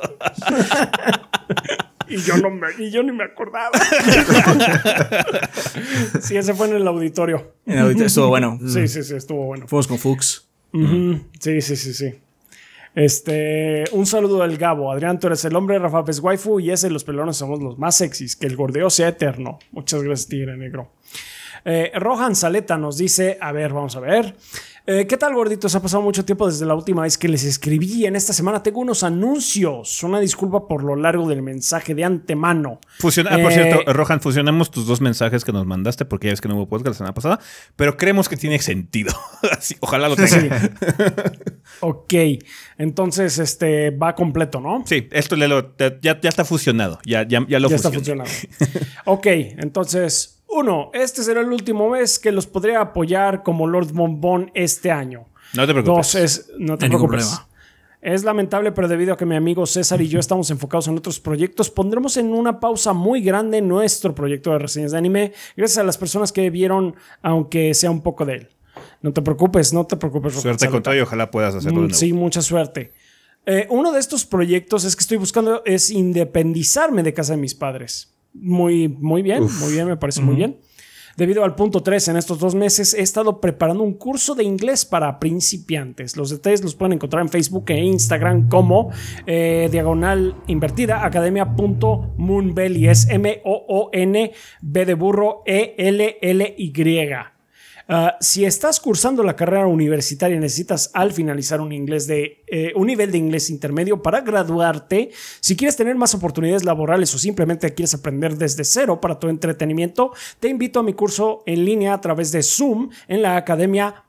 y yo, no me, y yo ni me acordaba. sí, ese fue en el auditorio. En el auditorio. Estuvo bueno. Sí, sí, sí, estuvo bueno. Fuimos con Fuchs. Sí, sí, sí, sí. Este, un saludo del Gabo. Adrián, tú eres el hombre, Rafa es Waifu y ese, los pelones somos los más sexys. Que el gordeo sea eterno. Muchas gracias, Tigre Negro. Eh, Rohan Saleta nos dice, a ver, vamos a ver. Eh, ¿Qué tal, gorditos? Ha pasado mucho tiempo desde la última vez que les escribí. En esta semana tengo unos anuncios. Una disculpa por lo largo del mensaje de antemano. Ah, por eh, cierto, Rohan, fusionamos tus dos mensajes que nos mandaste porque ya ves que no hubo podcast la semana pasada, pero creemos que tiene sentido. ojalá lo tenga. ok, entonces este va completo, ¿no? Sí, esto ya, está fusionado. Ya, lo ya está ok, entonces uno, este será el último mes que los podría apoyar como Lord Bombón este año. No te preocupes. Dos, no te preocupes. Es lamentable, pero debido a que mi amigo César y yo estamos enfocados en otros proyectos, pondremos en una pausa muy grande nuestro proyecto de reseñas de anime, gracias a las personas que vieron, aunque sea un poco de él. No te preocupes, no te preocupes. Suerte con todo y ojalá puedas hacerlo. Mm, sí, mucha suerte. Eh, uno de estos proyectos es que estoy buscando es independizarme de casa de mis padres muy, muy bien, muy bien, me parece muy bien. Debido al punto 3, en estos dos meses he estado preparando un curso de inglés para principiantes. Los detalles los pueden encontrar en Facebook e Instagram como eh, diagonal invertida academia.moonbelly. Es M-O-O-N-B de burro E-L-L-Y. Ah, si estás cursando la carrera universitaria, necesitas al finalizar un, inglés de, eh, un nivel de inglés intermedio para graduarte. Si quieres tener más oportunidades laborales o simplemente quieres aprender desde cero para tu entretenimiento, te invito a mi curso en línea a través de Zoom en la academia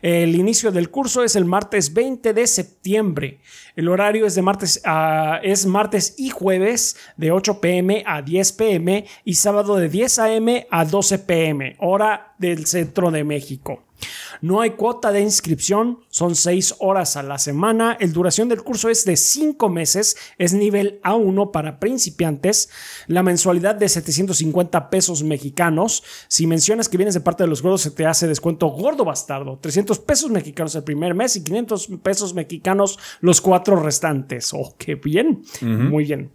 el inicio del curso es el martes 20 de septiembre. El horario es de martes, ah, es martes y jueves de 8 pm a 10 pm y sábado de 10 am a 12 pm, hora del centro de México. No hay cuota de inscripción, son seis horas a la semana. El duración del curso es de cinco meses, es nivel A1 para principiantes. La mensualidad de 750 pesos mexicanos. Si mencionas que vienes de parte de los gordos, se te hace descuento gordo bastardo. 300 pesos mexicanos el primer mes y 500 pesos mexicanos los cuatro restantes. Oh, qué bien. Muy bien.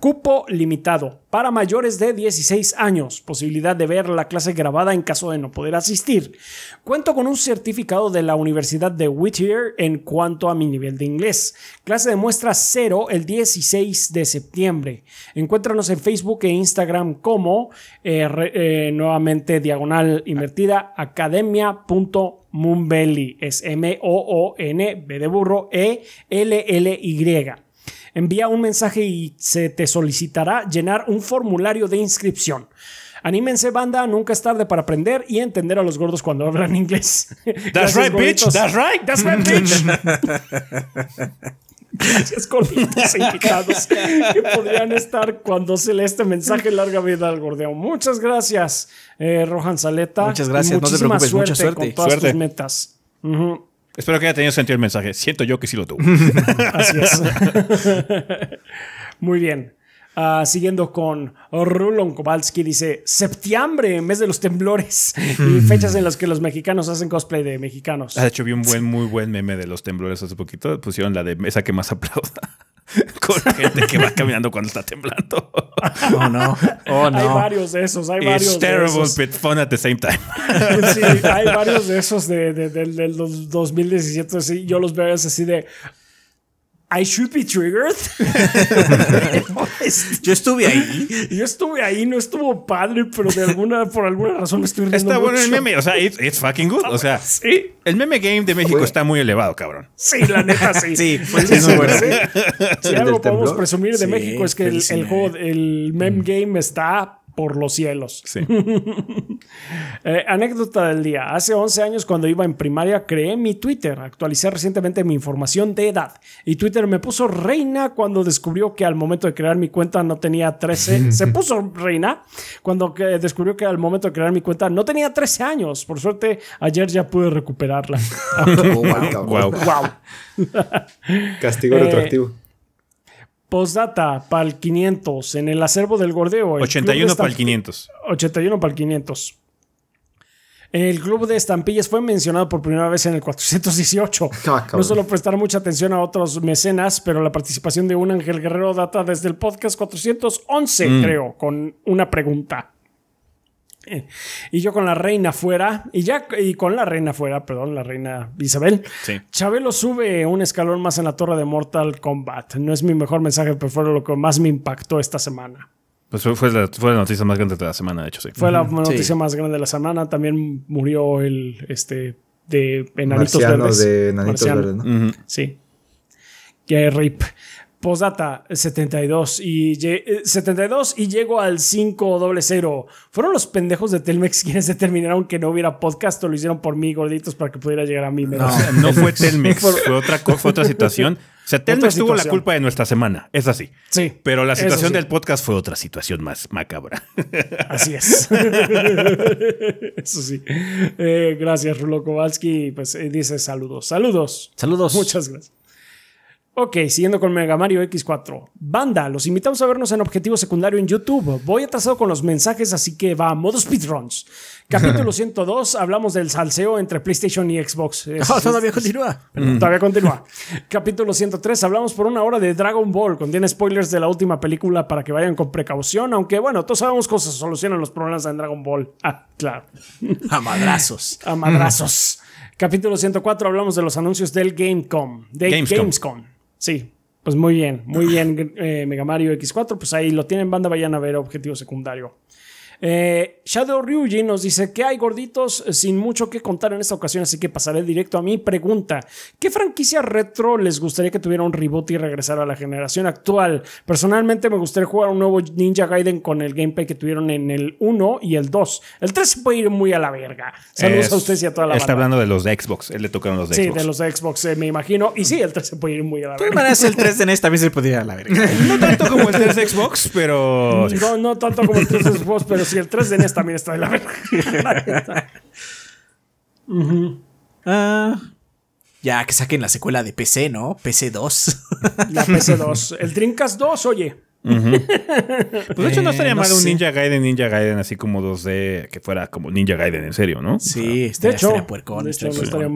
Cupo limitado para mayores de 16 años. Posibilidad de ver la clase grabada en caso de no poder asistir. Cuento con un certificado de la Universidad de Whittier en cuanto a mi nivel de inglés. Clase de muestra cero el 16 de septiembre. Encuéntranos en Facebook e Instagram como eh, eh, nuevamente diagonal invertida academia.mumbeli. Es M-O-O-N-B de burro E-L-L-Y. Envía un mensaje y se te solicitará llenar un formulario de inscripción. Anímense, banda, nunca es tarde para aprender y entender a los gordos cuando hablan inglés. That's right, bitch. That's right. That's right, bitch. Gracias, gorditos e invitados que podrían estar cuando se lee este mensaje. Larga vida al gordeo. Muchas gracias, eh, Rohan Saleta. Muchas gracias, no suerte mucha suerte. Con todas tus metas. Espero que haya tenido sentido el mensaje. Siento yo que sí lo tuvo. Así es. Muy bien. Ah, siguiendo con Rulon Kowalski, dice septiembre, mes de los temblores y fechas en las que los mexicanos hacen cosplay de mexicanos. De hecho, vi un buen, muy buen meme de los temblores hace poquito. Pusieron la de esa que más aplauda con gente que va caminando cuando está temblando. Oh, no. Oh, no. Hay varios de esos. Hay varios terrible, de esos. but fun at the same time. Sí, hay varios de esos de, los 2017. yo los veo así de, I should be triggered. yo estuve ahí. Yo estuve ahí, no estuvo padre, pero de alguna, por alguna razón me estoy riendo Está bueno el meme, o sea, it's, fucking good. O sea, ¿Sí? el meme game de México está muy elevado, cabrón. Sí, la neta, sí. sí, pues, bueno. Sí. Si algo podemos presumir de México es que el, juego, eh. el meme mm. game está por los cielos. Sí. Eh, anécdota del día. Hace 11 años cuando iba en primaria creé mi Twitter. Actualicé recientemente mi información de edad. Y Twitter me puso reina cuando descubrió que al momento de crear mi cuenta no tenía 13. se puso reina cuando eh, descubrió que al momento de crear mi cuenta no tenía 13 años. Por suerte, ayer ya pude recuperarla. wow. Castigo retroactivo. Eh, Postdata para el 500 en el acervo del Gordeo. 81 para el 500. 81 para el 500. El club de estampillas fue mencionado por primera vez en el 418. Ah, no solo prestar mucha atención a otros mecenas, pero la participación de un Ángel Guerrero data desde el podcast 411, mm. creo, con una pregunta. y yo con la reina fuera, y ya y con la reina fuera, perdón, la reina Isabel, sí. Chabelo sube un escalón más en la torre de Mortal Kombat. No es mi mejor mensaje, pero fue lo que más me impactó esta semana. Pues fue, la, noticia más grande de la semana, de hecho, sí. Fue la noticia más grande de la semana. También murió el este de Enanitos Verdes. De Verdes, Sí. Que rip. Postdata 72 y, 72 eh, y llego al 500. Fueron los pendejos de Telmex quienes determinaron que no hubiera podcast o lo hicieron por mí, gorditos, para que pudiera llegar a mí. No, no fue Telmex, fue, otra, otra situación. O Telmex tuvo la culpa de nuestra semana, es así. Sí. Pero la situación del podcast fue otra situación más macabra. Así es. eso sí. Eh, gracias, Rulo Kowalski. Pues eh, dice saludos. Saludos. Saludos. Muchas gracias. Ok, siguiendo con Mega Mario X4. Banda, los invitamos a vernos en Objetivo Secundario en YouTube. Voy atrasado con los mensajes, así que va a modo speedruns. Capítulo 102, hablamos del salseo entre PlayStation y Xbox. Ah, todavía continúa. Mm. todavía continúa. Capítulo 103, hablamos por una hora de Dragon Ball. Contiene spoilers de la última película para que vayan con precaución, aunque bueno, todos sabemos cómo se solucionan los problemas en Dragon Ball. Ah, claro. A madrazos. A madrazos. Mm. Capítulo 104, hablamos de los anuncios del Gamecom. De Gamescom. Sí, pues muy bien, muy bien, eh, Mega Mario X4. Pues ahí lo tienen, banda, vayan a ver objetivo secundario. Eh, Shadow Ryuji nos dice que hay gorditos eh, sin mucho que contar en esta ocasión, así que pasaré directo a mi pregunta. ¿Qué franquicia retro les gustaría que tuviera un reboot y regresara a la generación actual? Personalmente me gustaría jugar un nuevo Ninja Gaiden con el gameplay que tuvieron en el 1 y el 2. El 3 se puede ir muy a la verga. Saludos a ustedes y a toda la Está hablando de los de Xbox, él le tocaron los de Xbox. Sí, de los de Xbox, eh, me imagino. Y sí, el 3 se puede ir muy a la verga. maneras, el 3 de NES también se puede ir a la verga. no tanto como el 3 de Xbox, pero. No, no tanto como el 3 de Xbox, pero sí, el 3 d NES también está de la verga. Ah. ya que saquen la secuela de PC, ¿no? PC 2. la PC 2. El Dreamcast 2, oye. Pues de hecho no estaría mal un Ninja Gaiden, Ninja Gaiden así como 2D, que fuera como Ninja Gaiden en serio, ¿no? Sí, estaría, estaría puercón.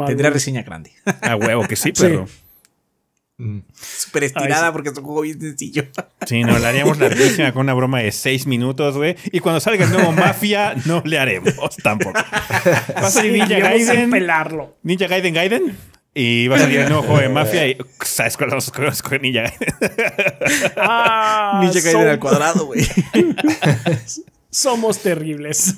Tendría reseña grande. Ah, huevo que sí, pero... Mm. Super estirada porque es un juego bien sencillo. Sí, no, la haríamos larguísima con una broma de 6 minutos, güey. Y cuando salga el nuevo Mafia, no le haremos tampoco. Va a salir Ninja Gaiden. Ninja Gaiden Gaiden. Y va a salir el nuevo juego de Mafia y sabes cuál los juego Ninja Gaiden. Ah, Ninja Gaiden al cuadrado, güey. somos terribles.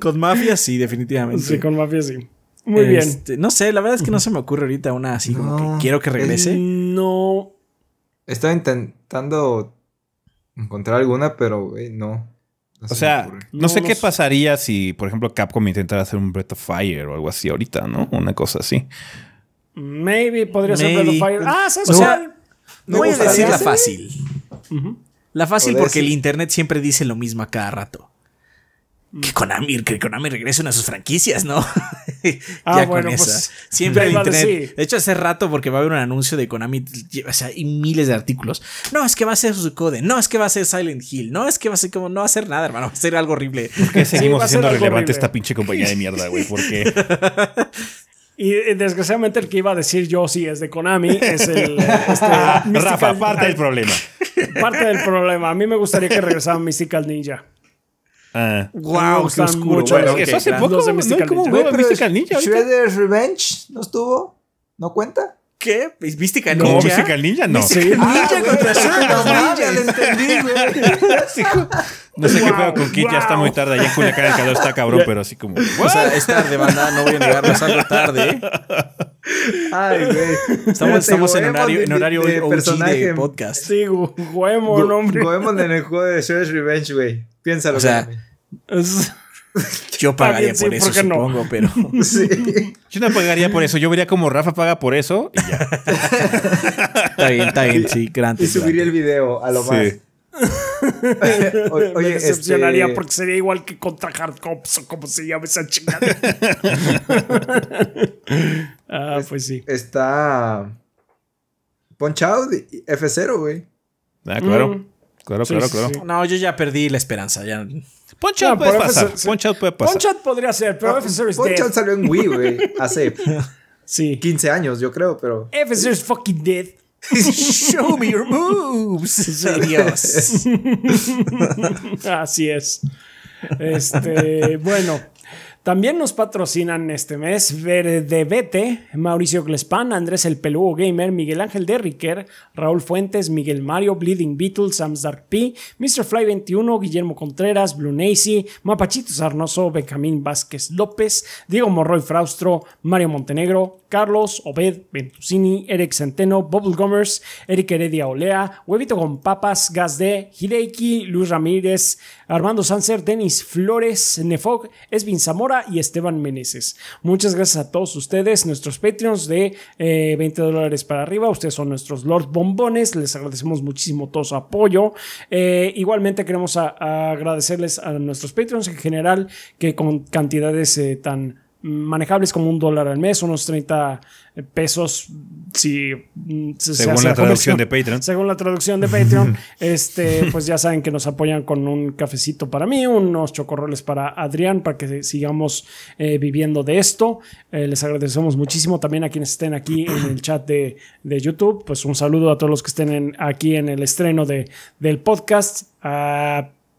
Con Mafia sí, definitivamente. Sí, con Mafia sí. Muy bien. Este, no sé, la verdad es que no se me ocurre ahorita una así como que quiero que regrese. No. Estaba intentando encontrar alguna, pero no. O sea, no, sé qué pasaría si, por ejemplo, Capcom intentara hacer un Breath of Fire o algo así ahorita, ¿no? Una cosa así. Maybe podría ser Breath of Fire. Ah, ¿sabes? O sea, no voy a decir la fácil. La fácil porque el internet siempre dice lo mismo a cada rato. Mm. que Konami, que Konami regrese una sus franquicias, ¿no? ah, bueno, Pues, Siempre De hecho, hace rato, porque va a haber un anuncio de Konami, o y miles de artículos. No, es que va a ser su no, es que va a ser Silent Hill, no, es que va a ser como, no va a ser nada, hermano, va a ser algo horrible. ¿Por qué seguimos haciendo relevante esta pinche compañía de mierda, güey, porque. Y eh, desgraciadamente el que iba a decir yo sí es de Konami, es el... Este, ah, Rafa, parte del problema. Parte del problema. A mí me gustaría que regresara Mystical Ninja. Ah, wow, qué oscuro. Bueno, eso hace poco. No, no hay como un juego de Shredder's Revenge no estuvo. ¿No cuenta? ¿Qué? ¿Mystical Ninja? No, Mystical Ninja ah, no. Ninja contra Shredder's Ninja, lo entendí, güey. No sé qué pedo con Kit, ya está muy tarde. ya en Culiacán el calor está cabrón, pero así como. O sea, es tarde, banda, no voy a negarlo, es algo tarde. ¿eh? Ay, güey. Estamos, estamos en horario, en horario de, de, OG de podcast. Sí, Goemon, hombre. Goemon en el juego de Shredder's Revenge, güey. O sea, yo pagaría por eso, supongo, pero. Yo no pagaría por eso. Yo vería como Rafa paga por eso y ya. está bien, está bien, sí, grande. Y subiría el video a lo más. oye, me este, decepcionaría porque sería igual que contra Hard Cops o como se llama esa chingada. ah, pues sí. Está Ponchado F0, güey. Mm. Ah, claro. Claro, claro, claro. No, yo ya perdí la esperanza. Ya. Punch Out puede pasar. Punch Out podría ser, pero F-Zero Punch Out salió en Wii, güey. Hace sí. 15 años, yo creo, pero. f fucking dead. Show me your moves. Adiós. Así es. Este, bueno. También nos patrocinan este mes Verdebete, Mauricio Glespan, Andrés el Pelugo Gamer, Miguel Ángel Riquer, Raúl Fuentes, Miguel Mario, Bleeding Beatles, Sam's Dark P, Mr. Fly 21, Guillermo Contreras, Blue Nacy, Mapachito Sarnoso, Benjamín Vázquez López, Diego Morroy Fraustro, Mario Montenegro, Carlos, Obed, Ventusini, Eric Centeno, Bubble Gomers, Eric Heredia Olea, Huevito con Papas, Gasde, Hideiki, Luis Ramírez, Armando Sanser, Denis Flores, Nefog, Esvin Zamora y Esteban Meneses. Muchas gracias a todos ustedes, nuestros Patreons de 20 eh, dólares para arriba. Ustedes son nuestros Lord Bombones. Les agradecemos muchísimo todo su apoyo. Eh, igualmente queremos agradecerles a nuestros Patreons en general que con cantidades eh, tan manejables como un dólar al mes, unos 30 pesos si según la, traducción de Patreon. Según la traducción de Patreon, este, pues ya saben que nos apoyan con un cafecito para mí, unos chocorroles para Adrián, para que sigamos eh, viviendo de esto. Eh, les agradecemos muchísimo también a quienes estén aquí en el chat de, YouTube. Pues un saludo a todos los que estén aquí en el estreno de, del podcast.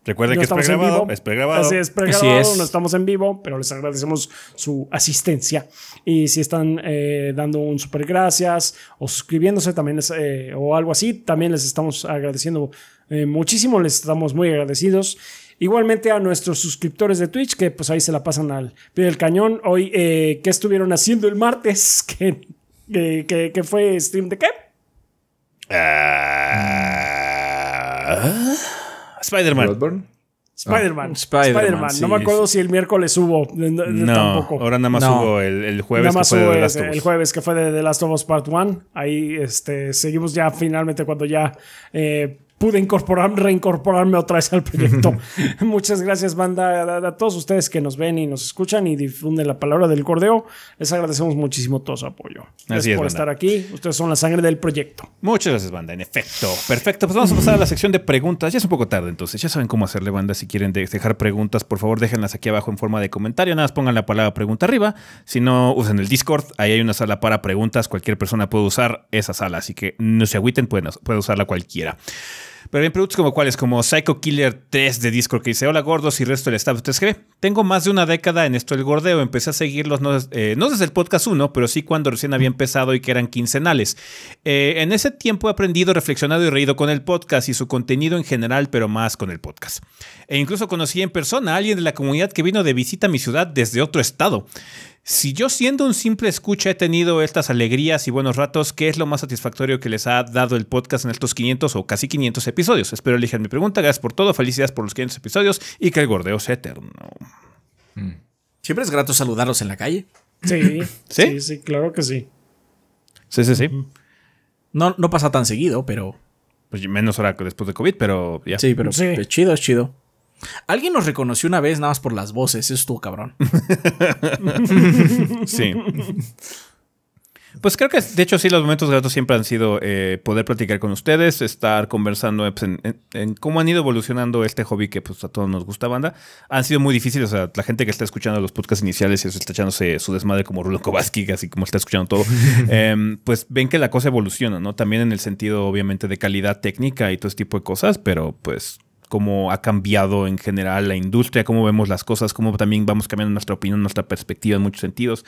Recuerden que es pregrabado, es pregrabado. Así es, pregrabado, no estamos en vivo, pero les agradecemos su asistencia. Y si están eh, dando un super gracias o suscribiéndose también eh, o algo así, también les estamos agradeciendo eh, muchísimo, les estamos muy agradecidos. Igualmente a nuestros suscriptores de Twitch, que pues ahí se la pasan al pie del cañón. Hoy, ¿qué estuvieron haciendo el martes? ¿Qué, que, fue stream de qué? Ah... Ah. Spider-Man. Spider-Man. Spider-Man. no me acuerdo si el miércoles hubo. No, ahora nada más hubo el, jueves. Nada más que fue hubo de The Last of Us. el jueves que fue de The Last of Us Part 1. Ahí este, seguimos ya finalmente cuando ya eh, pude incorporarme, reincorporarme otra vez al proyecto. Muchas gracias, banda, a, todos ustedes que nos ven y nos escuchan y difunden la palabra del Cordeo. Les agradecemos muchísimo todo su apoyo. Gracias por estar aquí. Ustedes son la sangre del proyecto. Muchas gracias, banda. En efecto. Perfecto. Pues vamos a pasar a la sección de preguntas. Ya es un poco tarde, entonces. Ya saben cómo hacerle, banda. Si quieren dejar preguntas, por favor, déjenlas aquí abajo en forma de comentario. Nada más pongan la palabra pregunta arriba. Si no, usen el Discord. Ahí hay una sala para preguntas. Cualquier persona puede usar esa sala. Así que no se agüiten, pueden, puede usarla cualquiera. Pero hay productos como cuáles, como Psycho Killer 3 de Discord, que dice, hola gordos y resto del estado ustedes ¿qué? Tengo más de una década en esto del gordeo. Empecé a seguirlos no, eh, desde el podcast 1, pero sí cuando recién había empezado y que eran quincenales. Eh, en ese tiempo he aprendido, reflexionado y reído con el podcast y su contenido en general, pero más con el podcast. E incluso conocí en persona a alguien de la comunidad que vino de visita a mi ciudad desde otro estado. Si yo siendo un simple escucha he tenido estas alegrías y buenos ratos, ¿qué es lo más satisfactorio que les ha dado el podcast en estos 500 o casi 500 episodios? Espero elijan mi pregunta. Gracias por todo. Felicidades por los 500 episodios y que el gordeo sea eterno. Mm. Siempre es grato saludarlos en la calle. Sí, sí, sí, claro que sí. Sí, sí, sí. No, no pasa tan seguido, pero. Pues menos ahora que después de COVID, pero ya. Sí, pero sí. es chido, es chido. Alguien nos reconoció una vez nada más por las voces, Es estuvo cabrón. sí. Pues creo que, de hecho, sí, los momentos gratos siempre han sido eh, poder platicar con ustedes, estar conversando eh, pues, en, cómo han ido evolucionando este hobby que pues, a todos nos gusta, banda. Han sido muy difíciles. O sea, la gente que está escuchando los podcasts iniciales y está echándose su desmadre como Rulo Kovaski, así como está escuchando todo, em, pues ven que la cosa evoluciona, ¿no? También en el sentido, obviamente, de calidad técnica y todo este tipo de cosas, pero pues cómo ha cambiado en general la industria, cómo vemos las cosas, cómo también vamos cambiando nuestra opinión, nuestra perspectiva en muchos sentidos.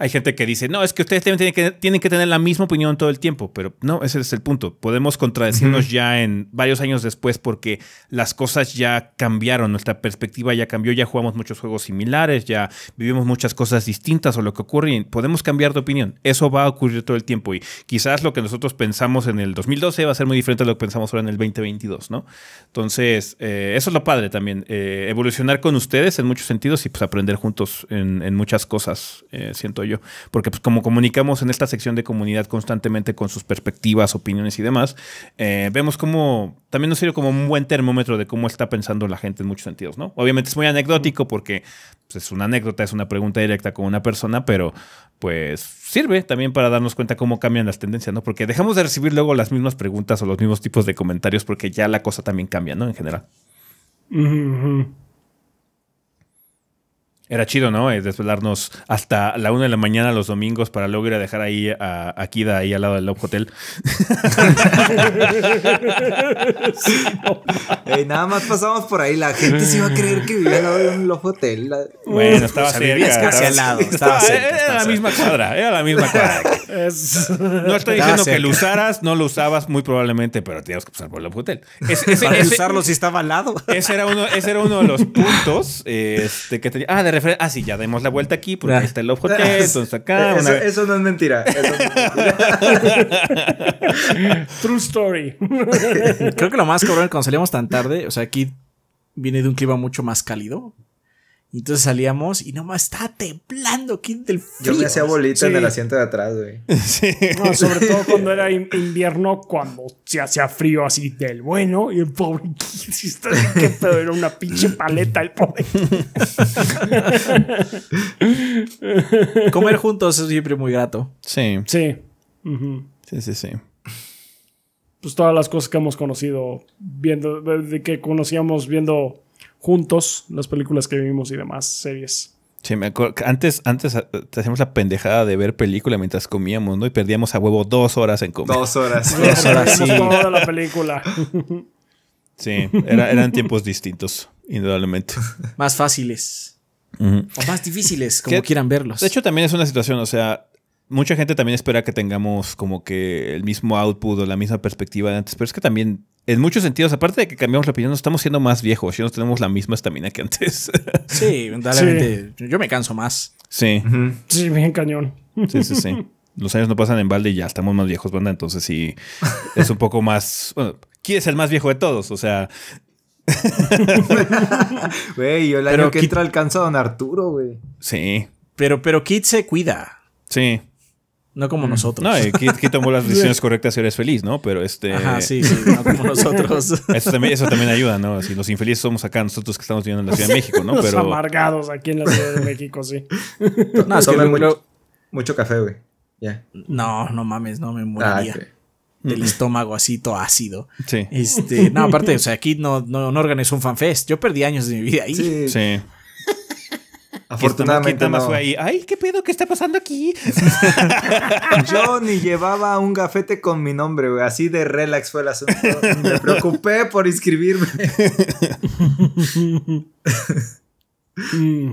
Hay gente que dice, no, es que ustedes tienen que, tienen que tener la misma opinión todo el tiempo, pero no, ese es el punto. Podemos contradecirnos ya en varios años después porque las cosas ya cambiaron, nuestra perspectiva ya cambió, ya jugamos muchos juegos similares, ya vivimos muchas cosas distintas o lo que ocurre, podemos cambiar de opinión. Eso va a ocurrir todo el tiempo y quizás lo que nosotros pensamos en el 2012 va a ser muy diferente a lo que pensamos ahora en el 2022, ¿no? Entonces, eh, eso es lo padre también, eh, evolucionar con ustedes en muchos sentidos y pues aprender juntos en, muchas cosas, eh, siento yo porque pues como comunicamos en esta sección de comunidad constantemente con sus perspectivas, opiniones y demás, eh, vemos como también nos sirve como un buen termómetro de cómo está pensando la gente en muchos sentidos, ¿no? Obviamente es muy anecdótico porque pues, es una anécdota, es una pregunta directa con una persona, pero pues sirve también para darnos cuenta cómo cambian las tendencias, ¿no? Porque dejamos de recibir luego las mismas preguntas o los mismos tipos de comentarios porque ya la cosa también cambia, ¿no? En general. Era chido, ¿no? Eh, desvelarnos hasta la una de la mañana los domingos para luego ir a dejar ahí a, a Kida ahí al lado del Love Hotel. sí, nada más pasamos por ahí. La gente se iba a creer que vivía al lado de un Love Hotel. Bueno, estaba cerca. lado. Estaba, era la misma cuadra. Era la misma cuadra. no estoy diciendo que lo usaras. No lo usabas muy probablemente, pero tenías que pasar por el Love Hotel. Es, ese, para usarlo si estaba al lado. Ese era uno, ese era uno de los puntos este, que tenía. Ah, de Ah, sí, ya demos la vuelta aquí porque ah. está el Hotel, entonces acá. Eh, eso, no es mentira. True story. Creo que lo más cabrón cuando salíamos tan tarde, o sea, aquí viene de un clima mucho más cálido. Y entonces salíamos y nomás estaba temblando, aquí del frío. Yo me hacía bolita en el asiento de atrás, güey. Sí. No, sobre todo cuando era invierno, cuando se hacía frío así del bueno y el pobre si que pedo, era una pinche paleta el pobre. Comer juntos es siempre muy grato. Sí. Sí. Sí, sí, sí. Pues todas las cosas que hemos conocido viendo, de que conocíamos viendo juntos las películas que vimos y demás series. Sí, me acuerdo. Antes, antes eh, hacíamos la pendejada de ver película mientras comíamos, ¿no? Y perdíamos a huevo dos horas en comer. Dos horas. dos horas, sí. toda la película. Sí, eran tiempos distintos, indudablemente. Más fáciles. O más difíciles, como quieran verlos. De hecho, también es una situación, o sea, mucha gente también espera que tengamos como que el mismo output o la misma perspectiva de antes, pero es que también en muchos sentidos, aparte de que cambiamos la opinión, estamos siendo más viejos. Ya no tenemos la misma estamina que antes. sí, mentalmente. Yo me canso más. Sí. Sí, bien cañón. Sí, sí, sí. Los años no pasan en balde y ya estamos más viejos, banda. Entonces sí, es un poco más... Bueno, ¿quién es el más viejo de todos? O sea, güey, yo el que entra alcanza a Don Arturo, güey. Sí. Pero, pero Kit se cuida. Sí. No como mm. nosotros. No, aquí tomó las decisiones correctas y eres feliz, ¿no? Pero este. Ajá, sí, sí, no como nosotros. Eso también, eso también ayuda, ¿no? Así, los infelices somos acá nosotros que estamos viviendo en la Ciudad de México, ¿no? Pero... Los amargados aquí en la Ciudad de México, sí. No, es que mucho, mucho, café, güey. Ya. No, no mames, no me ah, moriría. del estómago así todo ácido. Sí. Este, no, aparte, o sea, aquí no, no, no organizó un fanfest. Yo perdí años de mi vida ahí. Sí. sí. Afortunadamente. no. Ay, ¿qué pedo? ¿Qué está pasando aquí? Yo ni llevaba un gafete con mi nombre, güey. Así de relax fue el asunto. Me preocupé por inscribirme. Mm.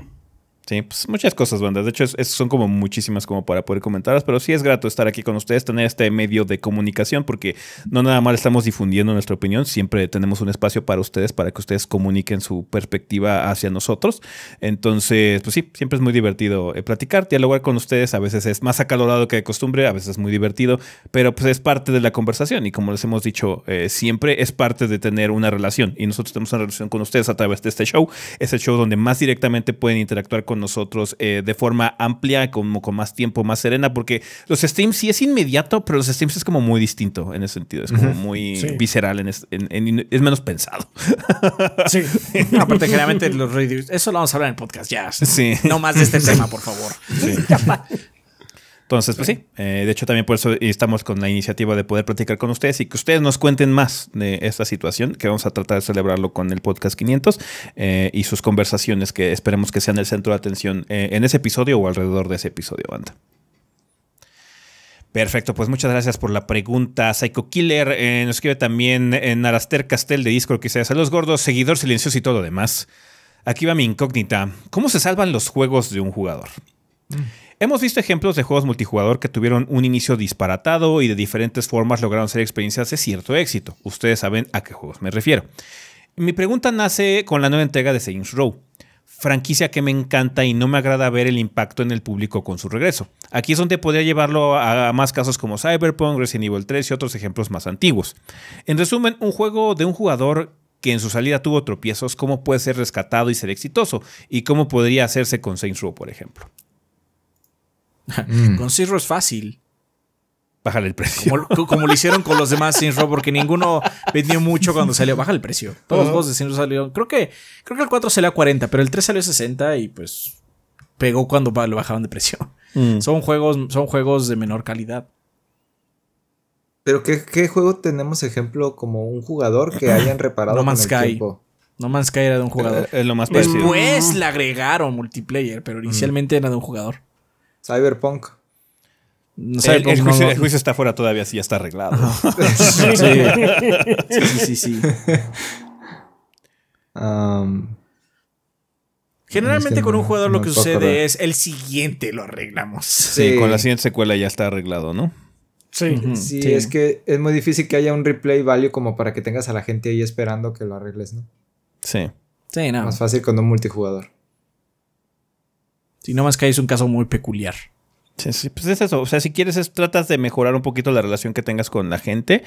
Sí, pues muchas cosas, bandas. De hecho, son como muchísimas como para poder comentarlas, pero sí es grato estar aquí con ustedes, tener este medio de comunicación, porque no nada más estamos difundiendo nuestra opinión, siempre tenemos un espacio para ustedes, para que ustedes comuniquen su perspectiva hacia nosotros. Entonces, pues sí, siempre es muy divertido eh, platicar, dialogar con ustedes, a veces es más acalorado que de costumbre, a veces es muy divertido, pero pues es parte de la conversación y como les hemos dicho eh, siempre, es parte de tener una relación y nosotros tenemos una relación con ustedes a través de este show, es el show donde más directamente pueden interactuar con nosotros eh, de forma amplia, como con más tiempo, más serena, porque los streams sí es inmediato, pero los streams es como muy distinto en ese sentido. Es como muy visceral, en es, en, es, menos pensado. aparte, generalmente los eso lo vamos a hablar en el podcast ya. No más de este tema, por favor. Sí. Entonces, pues sí, eh, de hecho también por eso estamos con la iniciativa de poder platicar con ustedes y que ustedes nos cuenten más de esta situación, que vamos a tratar de celebrarlo con el podcast 500 eh, y sus conversaciones que esperemos que sean el centro de atención eh, en ese episodio o alrededor de ese episodio, banda. Perfecto, pues muchas gracias por la pregunta. Psycho Killer nos escribe también en Araster Castel de Discord que sea saludos gordos, seguidor silencioso y todo lo demás. Aquí va mi incógnita. ¿Cómo se salvan los juegos de un jugador? Mm. Hemos visto ejemplos de juegos multijugador que tuvieron un inicio disparatado y de diferentes formas lograron ser experiencias de cierto éxito. Ustedes saben a qué juegos me refiero. Mi pregunta nace con la nueva entrega de Saints Row franquicia que me encanta y no me agrada ver el impacto en el público con su regreso. Aquí es donde podría llevarlo a más casos como Cyberpunk, Resident Evil 3 y otros ejemplos más antiguos. En resumen, un juego de un jugador que en su salida tuvo tropiezos, cómo puede ser rescatado y ser exitoso, y cómo podría hacerse con Saints Row, por ejemplo. Mm. Con Sinro es fácil. Bájale el precio. Como, lo hicieron con los demás Sinro, porque ninguno vendió mucho cuando salió. Baja el precio. Todos los uh de salieron. Creo que, creo que el 4 salió a 40, pero el 3 salió a 60 y pues pegó cuando lo bajaron de precio. Mm. Son, juegos, son juegos de menor calidad. Pero ¿qué, juego tenemos ejemplo como un jugador que hayan reparado? No Man's Sky. No Man's Sky era de un jugador. Eh, lo más Después le agregaron multiplayer, pero inicialmente era de un jugador. Cyberpunk. el, juicio, está fuera todavía, Si ya está arreglado. sí. sí, sí, Generalmente con un jugador lo que sucede es el siguiente lo arreglamos. Sí, con la siguiente secuela ya está arreglado, ¿no? Sí. sí, es que es muy difícil que haya un replay value como para que tengas a la gente ahí esperando que lo arregles, ¿no? Sí. Sí, no. Más fácil con un multijugador. Si no más que es un caso muy peculiar. Sí, sí, pues es eso. O sea, si quieres, es, tratas de mejorar un poquito la relación que tengas con la gente.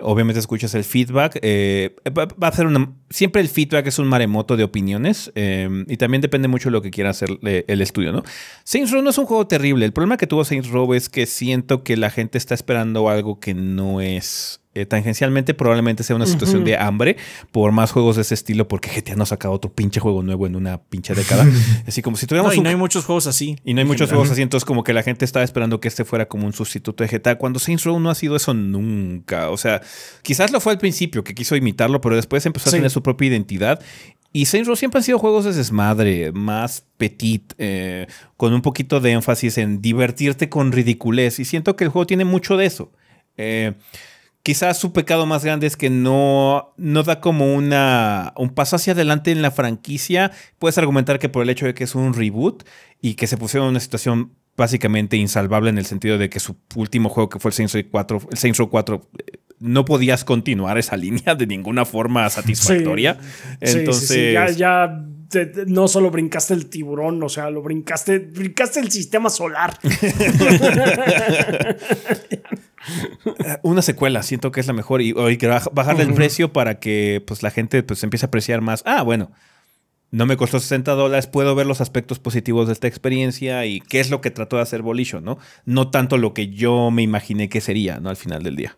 Obviamente escuchas el feedback. Eh, va, a ser una. Siempre el feedback es un maremoto de opiniones. Eh, y también depende mucho de lo que quiera hacer eh, el estudio, ¿no? Saints Row no es un juego terrible. El problema que tuvo Saints Row es que siento que la gente está esperando algo que no es. Eh, tangencialmente probablemente sea una situación de hambre por más juegos de ese estilo, porque GTA no ha sacado otro pinche juego nuevo en una pinche década. así como si tuviéramos. y no hay muchos juegos así. Y no hay muchos juegos así, entonces como que la gente estaba esperando que este fuera como un sustituto de GTA, cuando Saints Row no ha sido eso nunca. O sea, quizás lo fue al principio, que quiso imitarlo, pero después empezó a tener su propia identidad y Saints Row siempre han sido juegos de desmadre, más petit, eh, con un poquito de énfasis en divertirte con ridiculez. Y siento que el juego tiene mucho de eso. Eh, quizás su pecado más grande es que no, no da como una, un paso hacia adelante en la franquicia. Puedes argumentar que por el hecho de que es un reboot y que se pusieron en una situación básicamente insalvable en el sentido de que su último juego que fue el Saints Row 4, el Saints 4 eh, no podías continuar esa línea de ninguna forma satisfactoria. Entonces, ya, no solo brincaste el tiburón, o sea, lo brincaste, brincaste el sistema solar. Eh, una secuela, siento que es la mejor. Y, y que bajarle el precio para que pues, la gente pues, empiece a apreciar más. Ah, bueno, no me costó 60 dólares, puedo ver los aspectos positivos de esta experiencia y qué es lo que trató de hacer Volition, ¿no? No tanto lo que yo me imaginé que sería, ¿no? Al final del día.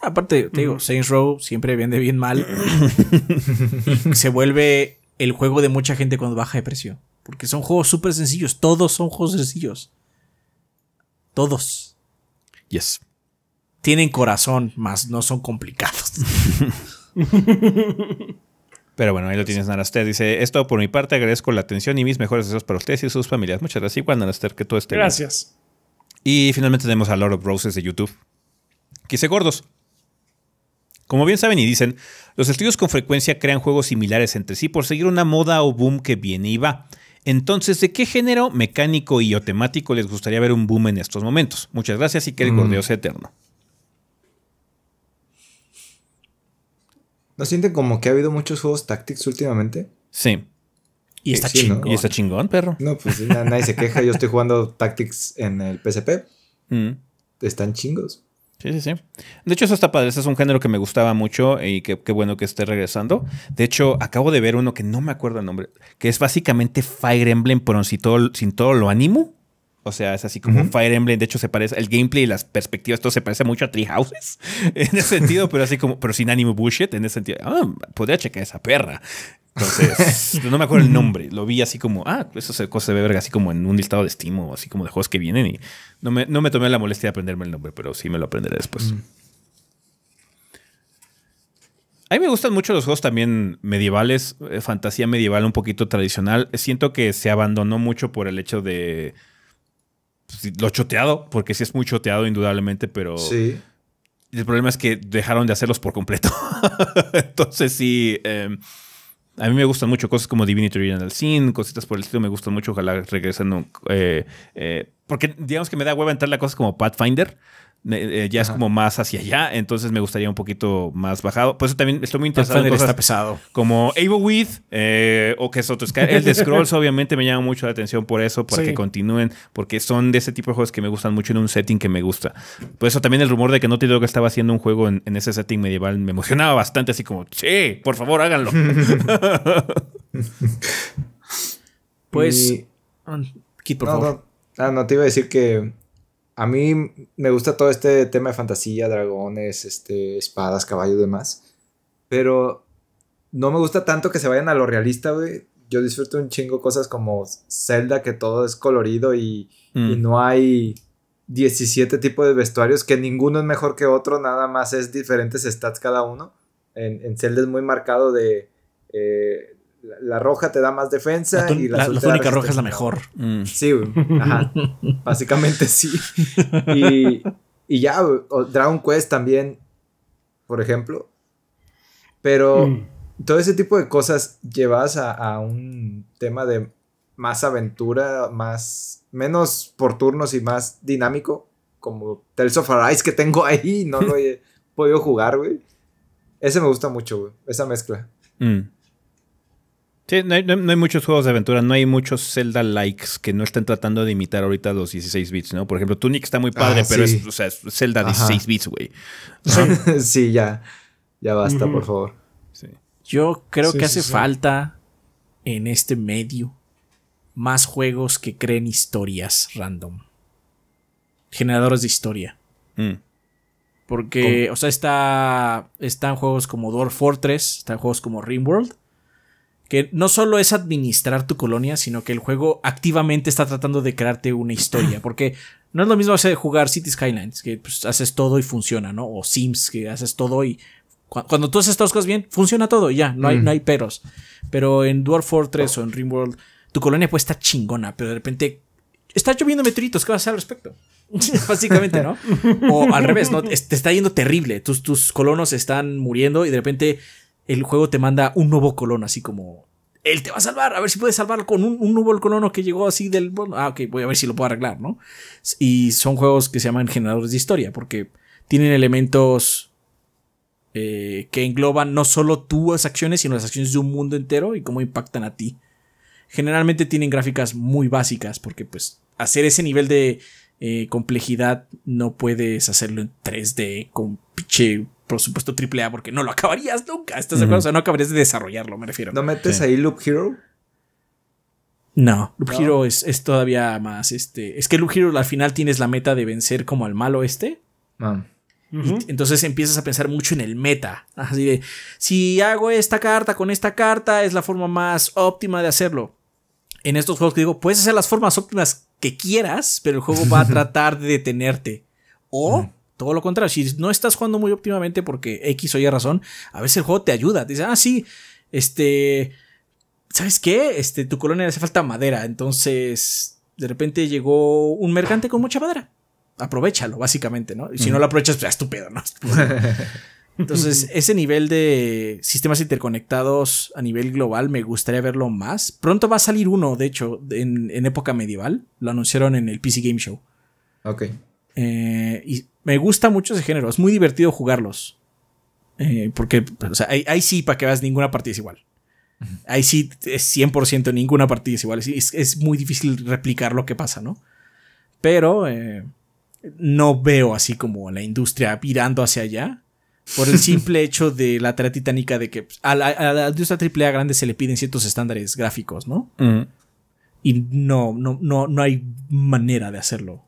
Aparte, te digo, Saints Row siempre vende bien mal. Se vuelve el juego de mucha gente cuando baja de precio. Porque son juegos súper sencillos. Todos son juegos sencillos. Todos. Yes tienen corazón, más no son complicados. Pero bueno, ahí lo tienes, Naraster. Dice, esto por mi parte agradezco la atención y mis mejores deseos para ustedes y sus familias. Muchas gracias. Igual, Naraster, que todo esté Gracias. Y finalmente tenemos a Lord of Roses de YouTube. Quise gordos. Como bien saben y dicen, los estudios con frecuencia crean juegos similares entre sí por seguir una moda o boom que viene y va. Entonces, ¿de qué género mecánico y o temático les gustaría ver un boom en estos momentos? Muchas gracias y que el mm. sea eterno. ¿No sienten como que ha habido muchos juegos Tactics últimamente? Sí. Y está eh, chingón. Y está chingón, perro. No, pues nadie se queja. Yo estoy jugando Tactics en el PSP. Mm. Están chingos. Sí, sí, sí. De hecho, eso está padre. Ese es un género que me gustaba mucho y qué bueno que esté regresando. De hecho, acabo de ver uno que no me acuerdo el nombre, que es básicamente Fire Emblem, pero sin todo, sin todo lo animo. O sea, es así como un Fire Emblem. De hecho, se parece. El gameplay y las perspectivas, todo se parece mucho a Tree Houses. En ese sentido, pero así como. Pero sin ánimo bullshit. En ese sentido. Ah, podría checar esa perra. Entonces, no me acuerdo el nombre. Lo vi así como, ah, eso se, ve verga, así como en un listado de Steam así como de juegos que vienen. Y no me, tomé la molestia de aprenderme el nombre, pero sí me lo aprenderé después. A mí me gustan mucho los juegos también medievales, eh, fantasía medieval un poquito tradicional. Siento que se abandonó mucho por el hecho de pues, lo choteado, porque sí es muy choteado, indudablemente, pero. Sí. El problema es que dejaron de hacerlos por completo. Entonces, sí. Em, a mí me gustan mucho cosas como Divinity Original Sin, cositas por el estilo, me gustan mucho. Ojalá regresen. Eh, eh, porque digamos que me da hueva entrar la cosa como Pathfinder. Eh, ya es como más hacia allá, entonces me gustaría un poquito más bajado. Por eso también estoy muy interesado en cosas está pesado. como Ableweed with eh, o que es otro El de Scrolls obviamente me llama mucho la atención por eso, para que continúen, porque son de ese tipo de juegos que me gustan mucho en un setting que me gusta. Por eso también el rumor de que no te estaba haciendo un juego en, ese setting medieval me emocionaba bastante, así como, che, por favor, háganlo. pues, um, ah, no, te iba a decir que a mí me gusta todo este tema de fantasía, dragones, este, espadas, caballos y demás. Pero no me gusta tanto que se vayan a lo realista, güey. Yo disfruto un chingo cosas como Zelda, que todo es colorido y, mm. no hay 17 tipos de vestuarios, que ninguno es mejor que otro, nada más es diferentes stats cada uno. En, en Zelda es muy marcado de eh, la, roja te da más defensa y la, la, la roja es la mejor. Mm. Sí, Ajá. Básicamente sí. Y, ya, Dragon Quest también, por ejemplo. Pero mm. todo ese tipo de cosas llevas a, a, un tema de más aventura, más menos por turnos y más dinámico, como Tales of Arise que tengo ahí, no lo he podido jugar, güey. Ese me gusta mucho, güey, esa mezcla. Mm. Sí, no hay, muchos juegos de aventura, no hay muchos Zelda likes que no estén tratando de imitar ahorita los 16 bits, ¿no? Por ejemplo, Tunic está muy padre, ah, pero es, Zelda 16 bits, güey. Sí. ya. Ya basta, por favor. Yo creo que hace falta en este medio más juegos que creen historias random. Generadores de historia. Mm. Porque, o sea, está, están juegos como Dwarf Fortress, están juegos como Rimworld que no solo es administrar tu colonia, sino que el juego activamente está tratando de crearte una historia, porque no es lo mismo hacer jugar City Skylines, que pues, haces todo y funciona, ¿no? O Sims, que haces todo y cuando tú haces todas las cosas bien, funciona todo, y ya, no hay, mm. hay peros. Pero en Dwarf Fortress oh. o en Rimworld, tu colonia puede estar chingona, pero de repente está lloviendo meteoritos, ¿qué vas a hacer al respecto? Básicamente, ¿no? O al revés, ¿no? Te está yendo terrible, tus, tus colonos están muriendo y de repente el juego te manda un nuevo colón, así como él te va a salvar, a ver si puedes salvar con un, nuevo colono que llegó así del... Ah, ok, voy a ver si lo puedo arreglar, ¿no? Y son juegos que se llaman generadores de historia, porque tienen elementos eh, que engloban no solo tus acciones, sino las acciones de un mundo entero y cómo impactan a ti. Generalmente tienen gráficas muy básicas, porque pues hacer ese nivel de eh, complejidad no puedes hacerlo en 3D con pinche por supuesto, A porque no lo acabarías nunca. ¿Estás de acuerdo? O sea, no acabarías de desarrollarlo, me refiero. ¿No metes ahí Loop Hero? No, Loop Hero es, todavía más este. Es que Loop Hero al final tienes la meta de vencer como al malo este. Ah. entonces empiezas a pensar mucho en el meta. Así de, si hago esta carta con esta carta, es la forma más óptima de hacerlo. En estos juegos que digo, puedes hacer las formas óptimas que quieras, pero el juego va a tratar de detenerte. O mm todo lo contrario, si no estás jugando muy óptimamente porque X o razón, a veces el juego te ayuda. Te dice, ah, sí, este. ¿Sabes qué? Este, tu colonia le hace falta madera. Entonces, de repente llegó un mercante con mucha madera. Aprovechalo, básicamente, ¿no? Y si no lo aprovechas, pues estúpido, ¿no? Entonces, ese nivel de sistemas interconectados a nivel global me gustaría verlo más. Pronto va a salir uno, de hecho, en, en época medieval. Lo anunciaron en el PC Game Show. Ok. Eh, y me gusta mucho ese género. Es muy divertido jugarlos. Eh, porque, o sea, ahí, sí, para que veas, ninguna partida es igual. Ahí sí es 100% ninguna partida es igual. Es, es, muy difícil replicar lo que pasa, ¿no? Pero eh, no veo así como la industria virando hacia allá. Por el simple hecho de la tarea titánica de que pues, a la, a AAA grande se le piden ciertos estándares gráficos, ¿no? Y no, no, no, no hay manera de hacerlo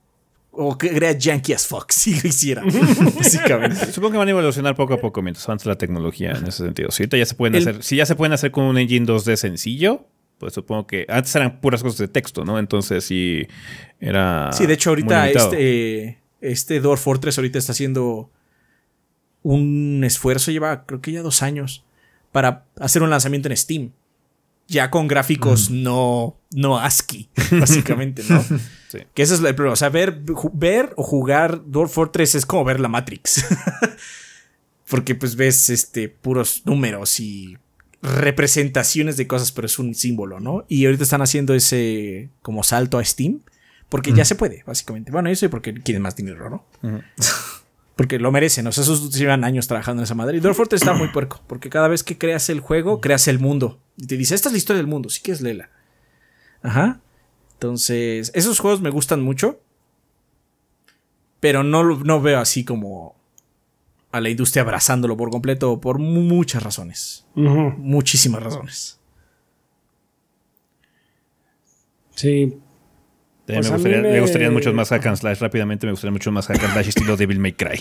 o que crea yankee as fuck si lo hiciera, básicamente. Supongo que van a evolucionar poco a poco mientras avanza la tecnología en ese sentido. Si ya se pueden hacer, si ya se pueden hacer con un engine 2D sencillo, pues supongo que antes eran puras cosas de texto, ¿no? Entonces si era. Sí, de hecho, ahorita este, este Door Fortress ahorita está haciendo un esfuerzo, lleva creo que ya dos años, para hacer un lanzamiento en Steam ya con gráficos mm. no, no ASCII, básicamente, ¿no? Que eso es el problema. O sea, ver, o jugar Dwarf Fortress es como ver la Matrix. Porque pues ves este, puros números y representaciones de cosas, pero es un símbolo, ¿no? Y ahorita están haciendo ese como salto a Steam, porque ya mm. se puede, básicamente. Bueno, eso y porque quieren más dinero, ¿no? Porque lo merecen, o sea, esos llevan años trabajando en esa madre. Y Fortress está muy puerco, porque cada vez que creas el juego, creas el mundo. Y te dice, esta es la historia del mundo, Sí que es Lela. Ajá. Entonces, esos juegos me gustan mucho. Pero no, no veo así como a la industria abrazándolo por completo por muchas razones. Muchísimas razones. Sí, pues me, gustaría, me... más hack and slash. Rápidamente me gustaría mucho más hack and slash estilo Devil May Cry.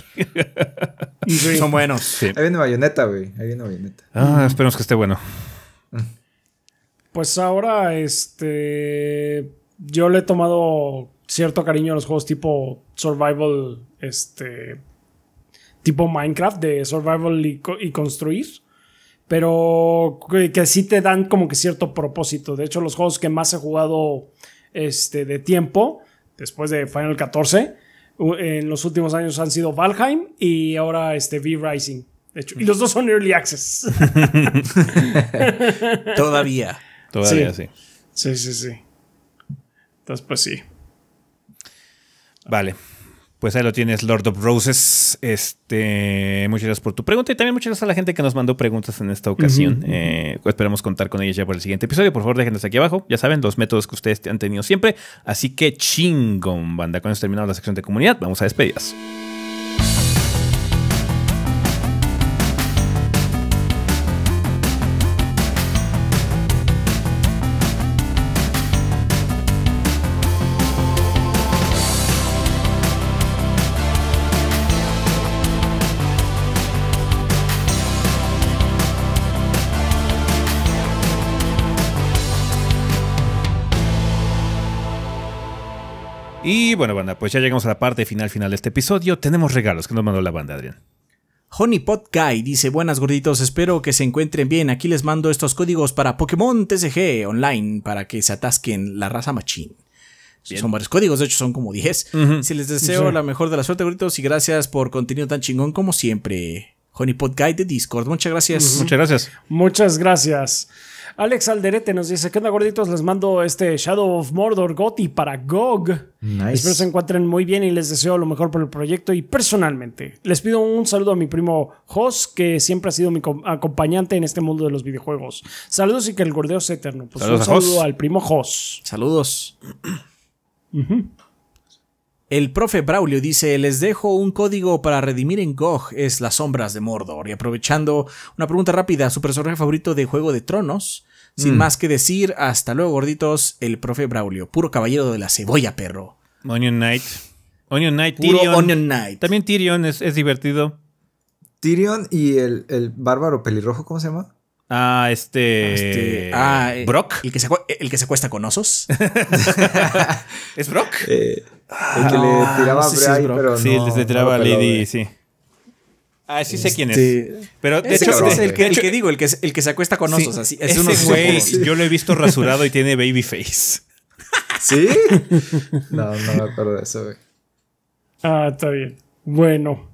Son buenos. Hay Ahí viene güey. Ahí viene bayoneta. Ah, esperemos que esté bueno. Pues ahora, este. Yo le he tomado cierto cariño a los juegos tipo survival, este. Tipo Minecraft, de survival y, construir pero que, sí te dan como que cierto propósito. De hecho, los juegos que más he jugado este, de tiempo, después de Final 14. En los últimos años han sido Valheim y ahora este, V-Rising. De hecho, y los dos son Early Access. Todavía. Todavía sí. sí. Sí, sí, sí. Entonces, pues sí. Vale. Pues ahí lo tienes, Lord of Roses. Este, muchas gracias por tu pregunta y también muchas gracias a la gente que nos mandó preguntas en esta ocasión. Eh, esperamos contar con ellas ya por el siguiente episodio. Por favor, déjenos aquí abajo. Ya saben, los métodos que ustedes han tenido siempre. Así que chingón, banda. Con hemos terminamos la sección de comunidad. Vamos a despedidas. bueno, banda, pues ya llegamos a la parte final final de este episodio. Tenemos regalos que nos mandó la banda, Adrián. honeypot Guy dice, buenas gorditos, espero que se encuentren bien. Aquí les mando estos códigos para Pokémon TCG Online para que se atasquen la raza machín. Son varios códigos, de hecho son como 10. Si les deseo la mejor de la suerte, gorditos, y gracias por contenido tan chingón como siempre. honeypot Guy de Discord, muchas gracias. Muchas gracias. Muchas gracias. Alex Alderete nos dice, ¿qué onda gorditos? Les mando este Shadow of Mordor Gotti para GOG. Nice. Espero se encuentren muy bien y les deseo lo mejor por el proyecto y personalmente. Les pido un saludo a mi primo Jos, que siempre ha sido mi acompañante en este mundo de los videojuegos. Saludos y que el gordeo sea eterno. Pues, un saludo al primo Jos. Saludos. El profe Braulio dice, les dejo un código para redimir en GOG, es Las Sombras de Mordor. Y aprovechando una pregunta rápida, ¿su personaje favorito de Juego de Tronos? Sin mm. más que decir, hasta luego, gorditos. El profe Braulio, puro caballero de la cebolla, perro. Onion Knight. Onion Knight, puro Onion Knight. También Tyrion es, es divertido. Tyrion y el, el, bárbaro pelirrojo, ¿cómo se llama? Ah, este. este ah, eh, Brock. El que, se, el que se cuesta con osos. ¿Es Brock? Eh, el que le ah, tiraba a Bray, pero. Sí, no, el le tiraba a Lady, sí. Ah, sí sé este, quién es. Pero de hecho, es el que, digo, el que, se acuesta con osos. así, es ese güey, yo lo he visto rasurado y tiene baby face. ¿Sí? No, no me acuerdo de eso, güey. Ah, está bien. Bueno.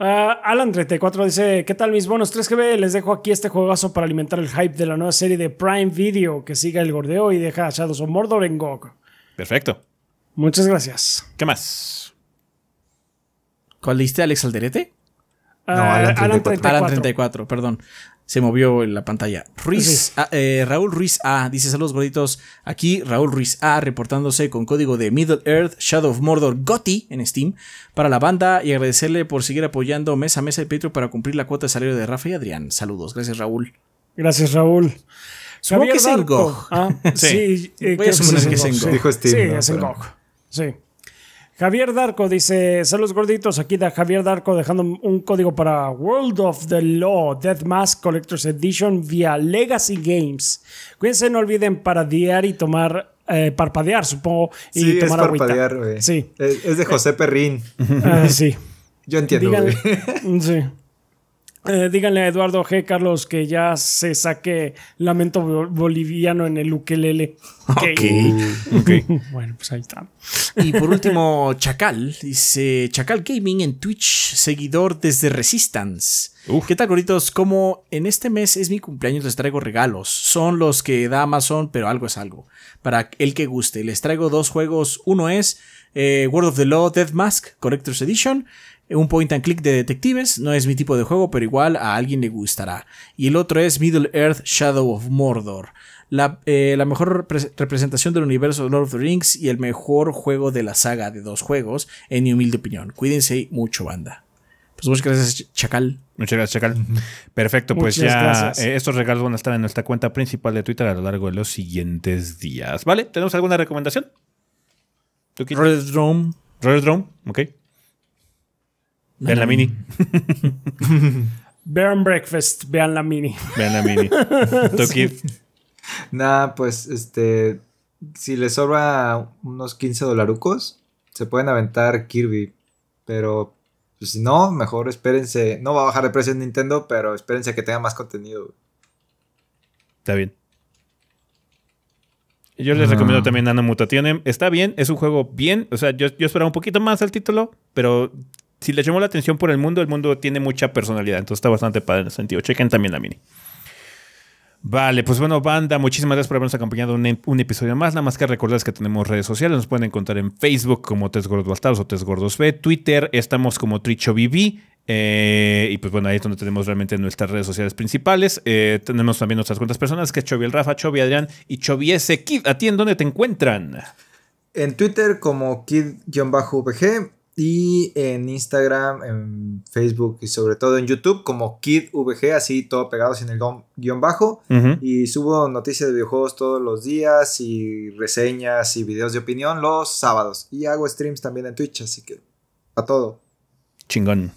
Uh, alan 4 dice: ¿Qué tal mis bonos 3GB? Les dejo aquí este juegazo para alimentar el hype de la nueva serie de Prime Video que siga el gordeo y deja a Shadows Mordor en GOG. Perfecto. Muchas gracias. ¿Qué más? ¿Cuál a Alex Alderete? no, ah, Alan 34. 34. perdón. Se movió en la pantalla. Ruiz, eh, Raúl Ruiz A dice saludos gorditos. Aquí Raúl Ruiz A reportándose con código de Middle Earth Shadow of Mordor Gotti en Steam para la banda y agradecerle por seguir apoyando mesa a mesa y Petro para cumplir la cuota de salario de Rafa y Adrián. Saludos, gracias Raúl. Gracias Raúl. Supongo que es GOG. Ah, sí, eh, Voy a que es en Sí, es en GOG. Sí. Javier Darco dice, saludos gorditos, aquí da Javier Darco dejando un código para World of the Law Death Mask Collector's Edition vía Legacy Games. Cuídense, no olviden paradear y tomar, eh, parpadear supongo, y tomar es Sí, es, de José Perrín. Ah, sí. Yo entiendo. sí. Eh, díganle a Eduardo G. Carlos que ya se saque Lamento Boliviano en el ukelele. ok. bueno, pues ahí está. Y por último, Chacal. Dice Chacal Gaming en Twitch, seguidor desde Resistance. ¿Qué tal, goritos? Como en este mes es mi cumpleaños, les traigo regalos. Son los que da Amazon, pero algo es algo. Para el que guste, les traigo dos juegos. Uno es eh, World of the Law Death Mask Collector's Edition un point and click de detectives, no es mi tipo de juego, pero igual a alguien le gustará. Y el otro es Middle Earth Shadow of Mordor. La, eh, mejor representación del universo de Lord of the Rings y el mejor juego de la saga de dos juegos, en mi humilde opinión. Cuídense mucho, banda. Pues muchas gracias, Chacal. Muchas gracias, Chacal. Perfecto, pues ya eh, estos regalos van a estar en nuestra cuenta principal de Twitter a lo largo de los siguientes días. ¿Vale? ¿Tenemos alguna recomendación? Red Drone. Red Drone, ok. Vean la mini. Vean Breakfast, vean la mini. Vean la mini. sí. Nada, pues este. Si les sobra unos 15 dolarucos, se pueden aventar Kirby. Pero pues, si no, mejor espérense. No va a bajar de precio en Nintendo, pero espérense que tenga más contenido. Está bien. Yo les recomiendo ah. también Nano Mutationem. Está bien, es un juego bien. O sea, yo, yo esperaba un poquito más al título, pero si les llamó la atención por el mundo, el mundo tiene mucha personalidad. Entonces está bastante padre en ese sentido. Chequen también la mini. Vale, pues bueno, banda, muchísimas gracias por habernos acompañado en un episodio más. Nada más que recordar es que tenemos redes sociales. Nos pueden encontrar en Facebook como Tres Gordos o Tres Gordos B. Twitter estamos como Tricho BB. Eh, y pues bueno, ahí es donde tenemos realmente nuestras redes sociales principales. Eh, tenemos también nuestras cuentas personas, que es Chovy el Rafa, Chovy Adrián y Chovy S. Kid. ¿A ti en dónde te encuentran? En Twitter como Kid-VG y en Instagram, en Facebook y sobre todo en YouTube como KidVG, así todo pegados sin el guión bajo. Y subo noticias de videojuegos todos los días y reseñas y videos de opinión los sábados. Y hago streams también en Twitch, así que a todo. Chingón.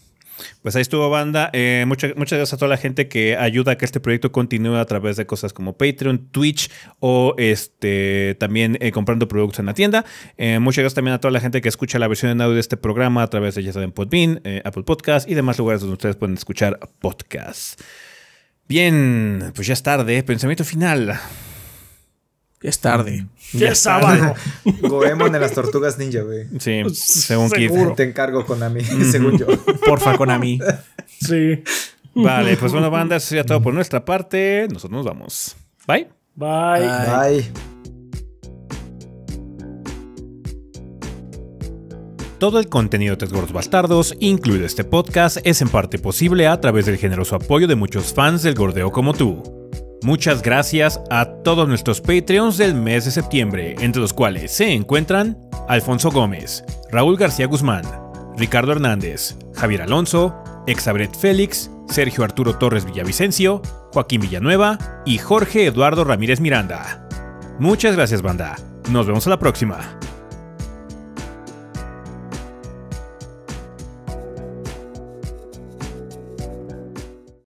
Pues ahí estuvo banda. Eh, muchas, muchas gracias a toda la gente que ayuda a que este proyecto continúe a través de cosas como Patreon, Twitch o este también eh, comprando productos en la tienda. Eh, muchas gracias también a toda la gente que escucha la versión en audio de este programa a través de ya saben Podbean, Apple Podcast y demás lugares donde ustedes pueden escuchar podcasts. Bien, pues ya es tarde. Pensamiento final es tarde. Ya, es sábado. Goemon de las tortugas ninja, güey. Sí, según Seguro. Te encargo, mí, según yo. Porfa, Konami. sí. Vale, pues bueno, banda, eso sería todo por nuestra parte. Nosotros nos vamos. Bye. Bye. Bye. Todo el contenido de Tres Gordos Bastardos, incluido este podcast, es en parte posible a través del generoso apoyo de muchos fans del gordeo como tú. Muchas gracias a todos nuestros Patreons del mes de septiembre, entre los cuales se encuentran Alfonso Gómez, Raúl García Guzmán, Ricardo Hernández, Javier Alonso, Exabret Félix, Sergio Arturo Torres Villavicencio, Joaquín Villanueva y Jorge Eduardo Ramírez Miranda. Muchas gracias, banda. Nos vemos a la próxima.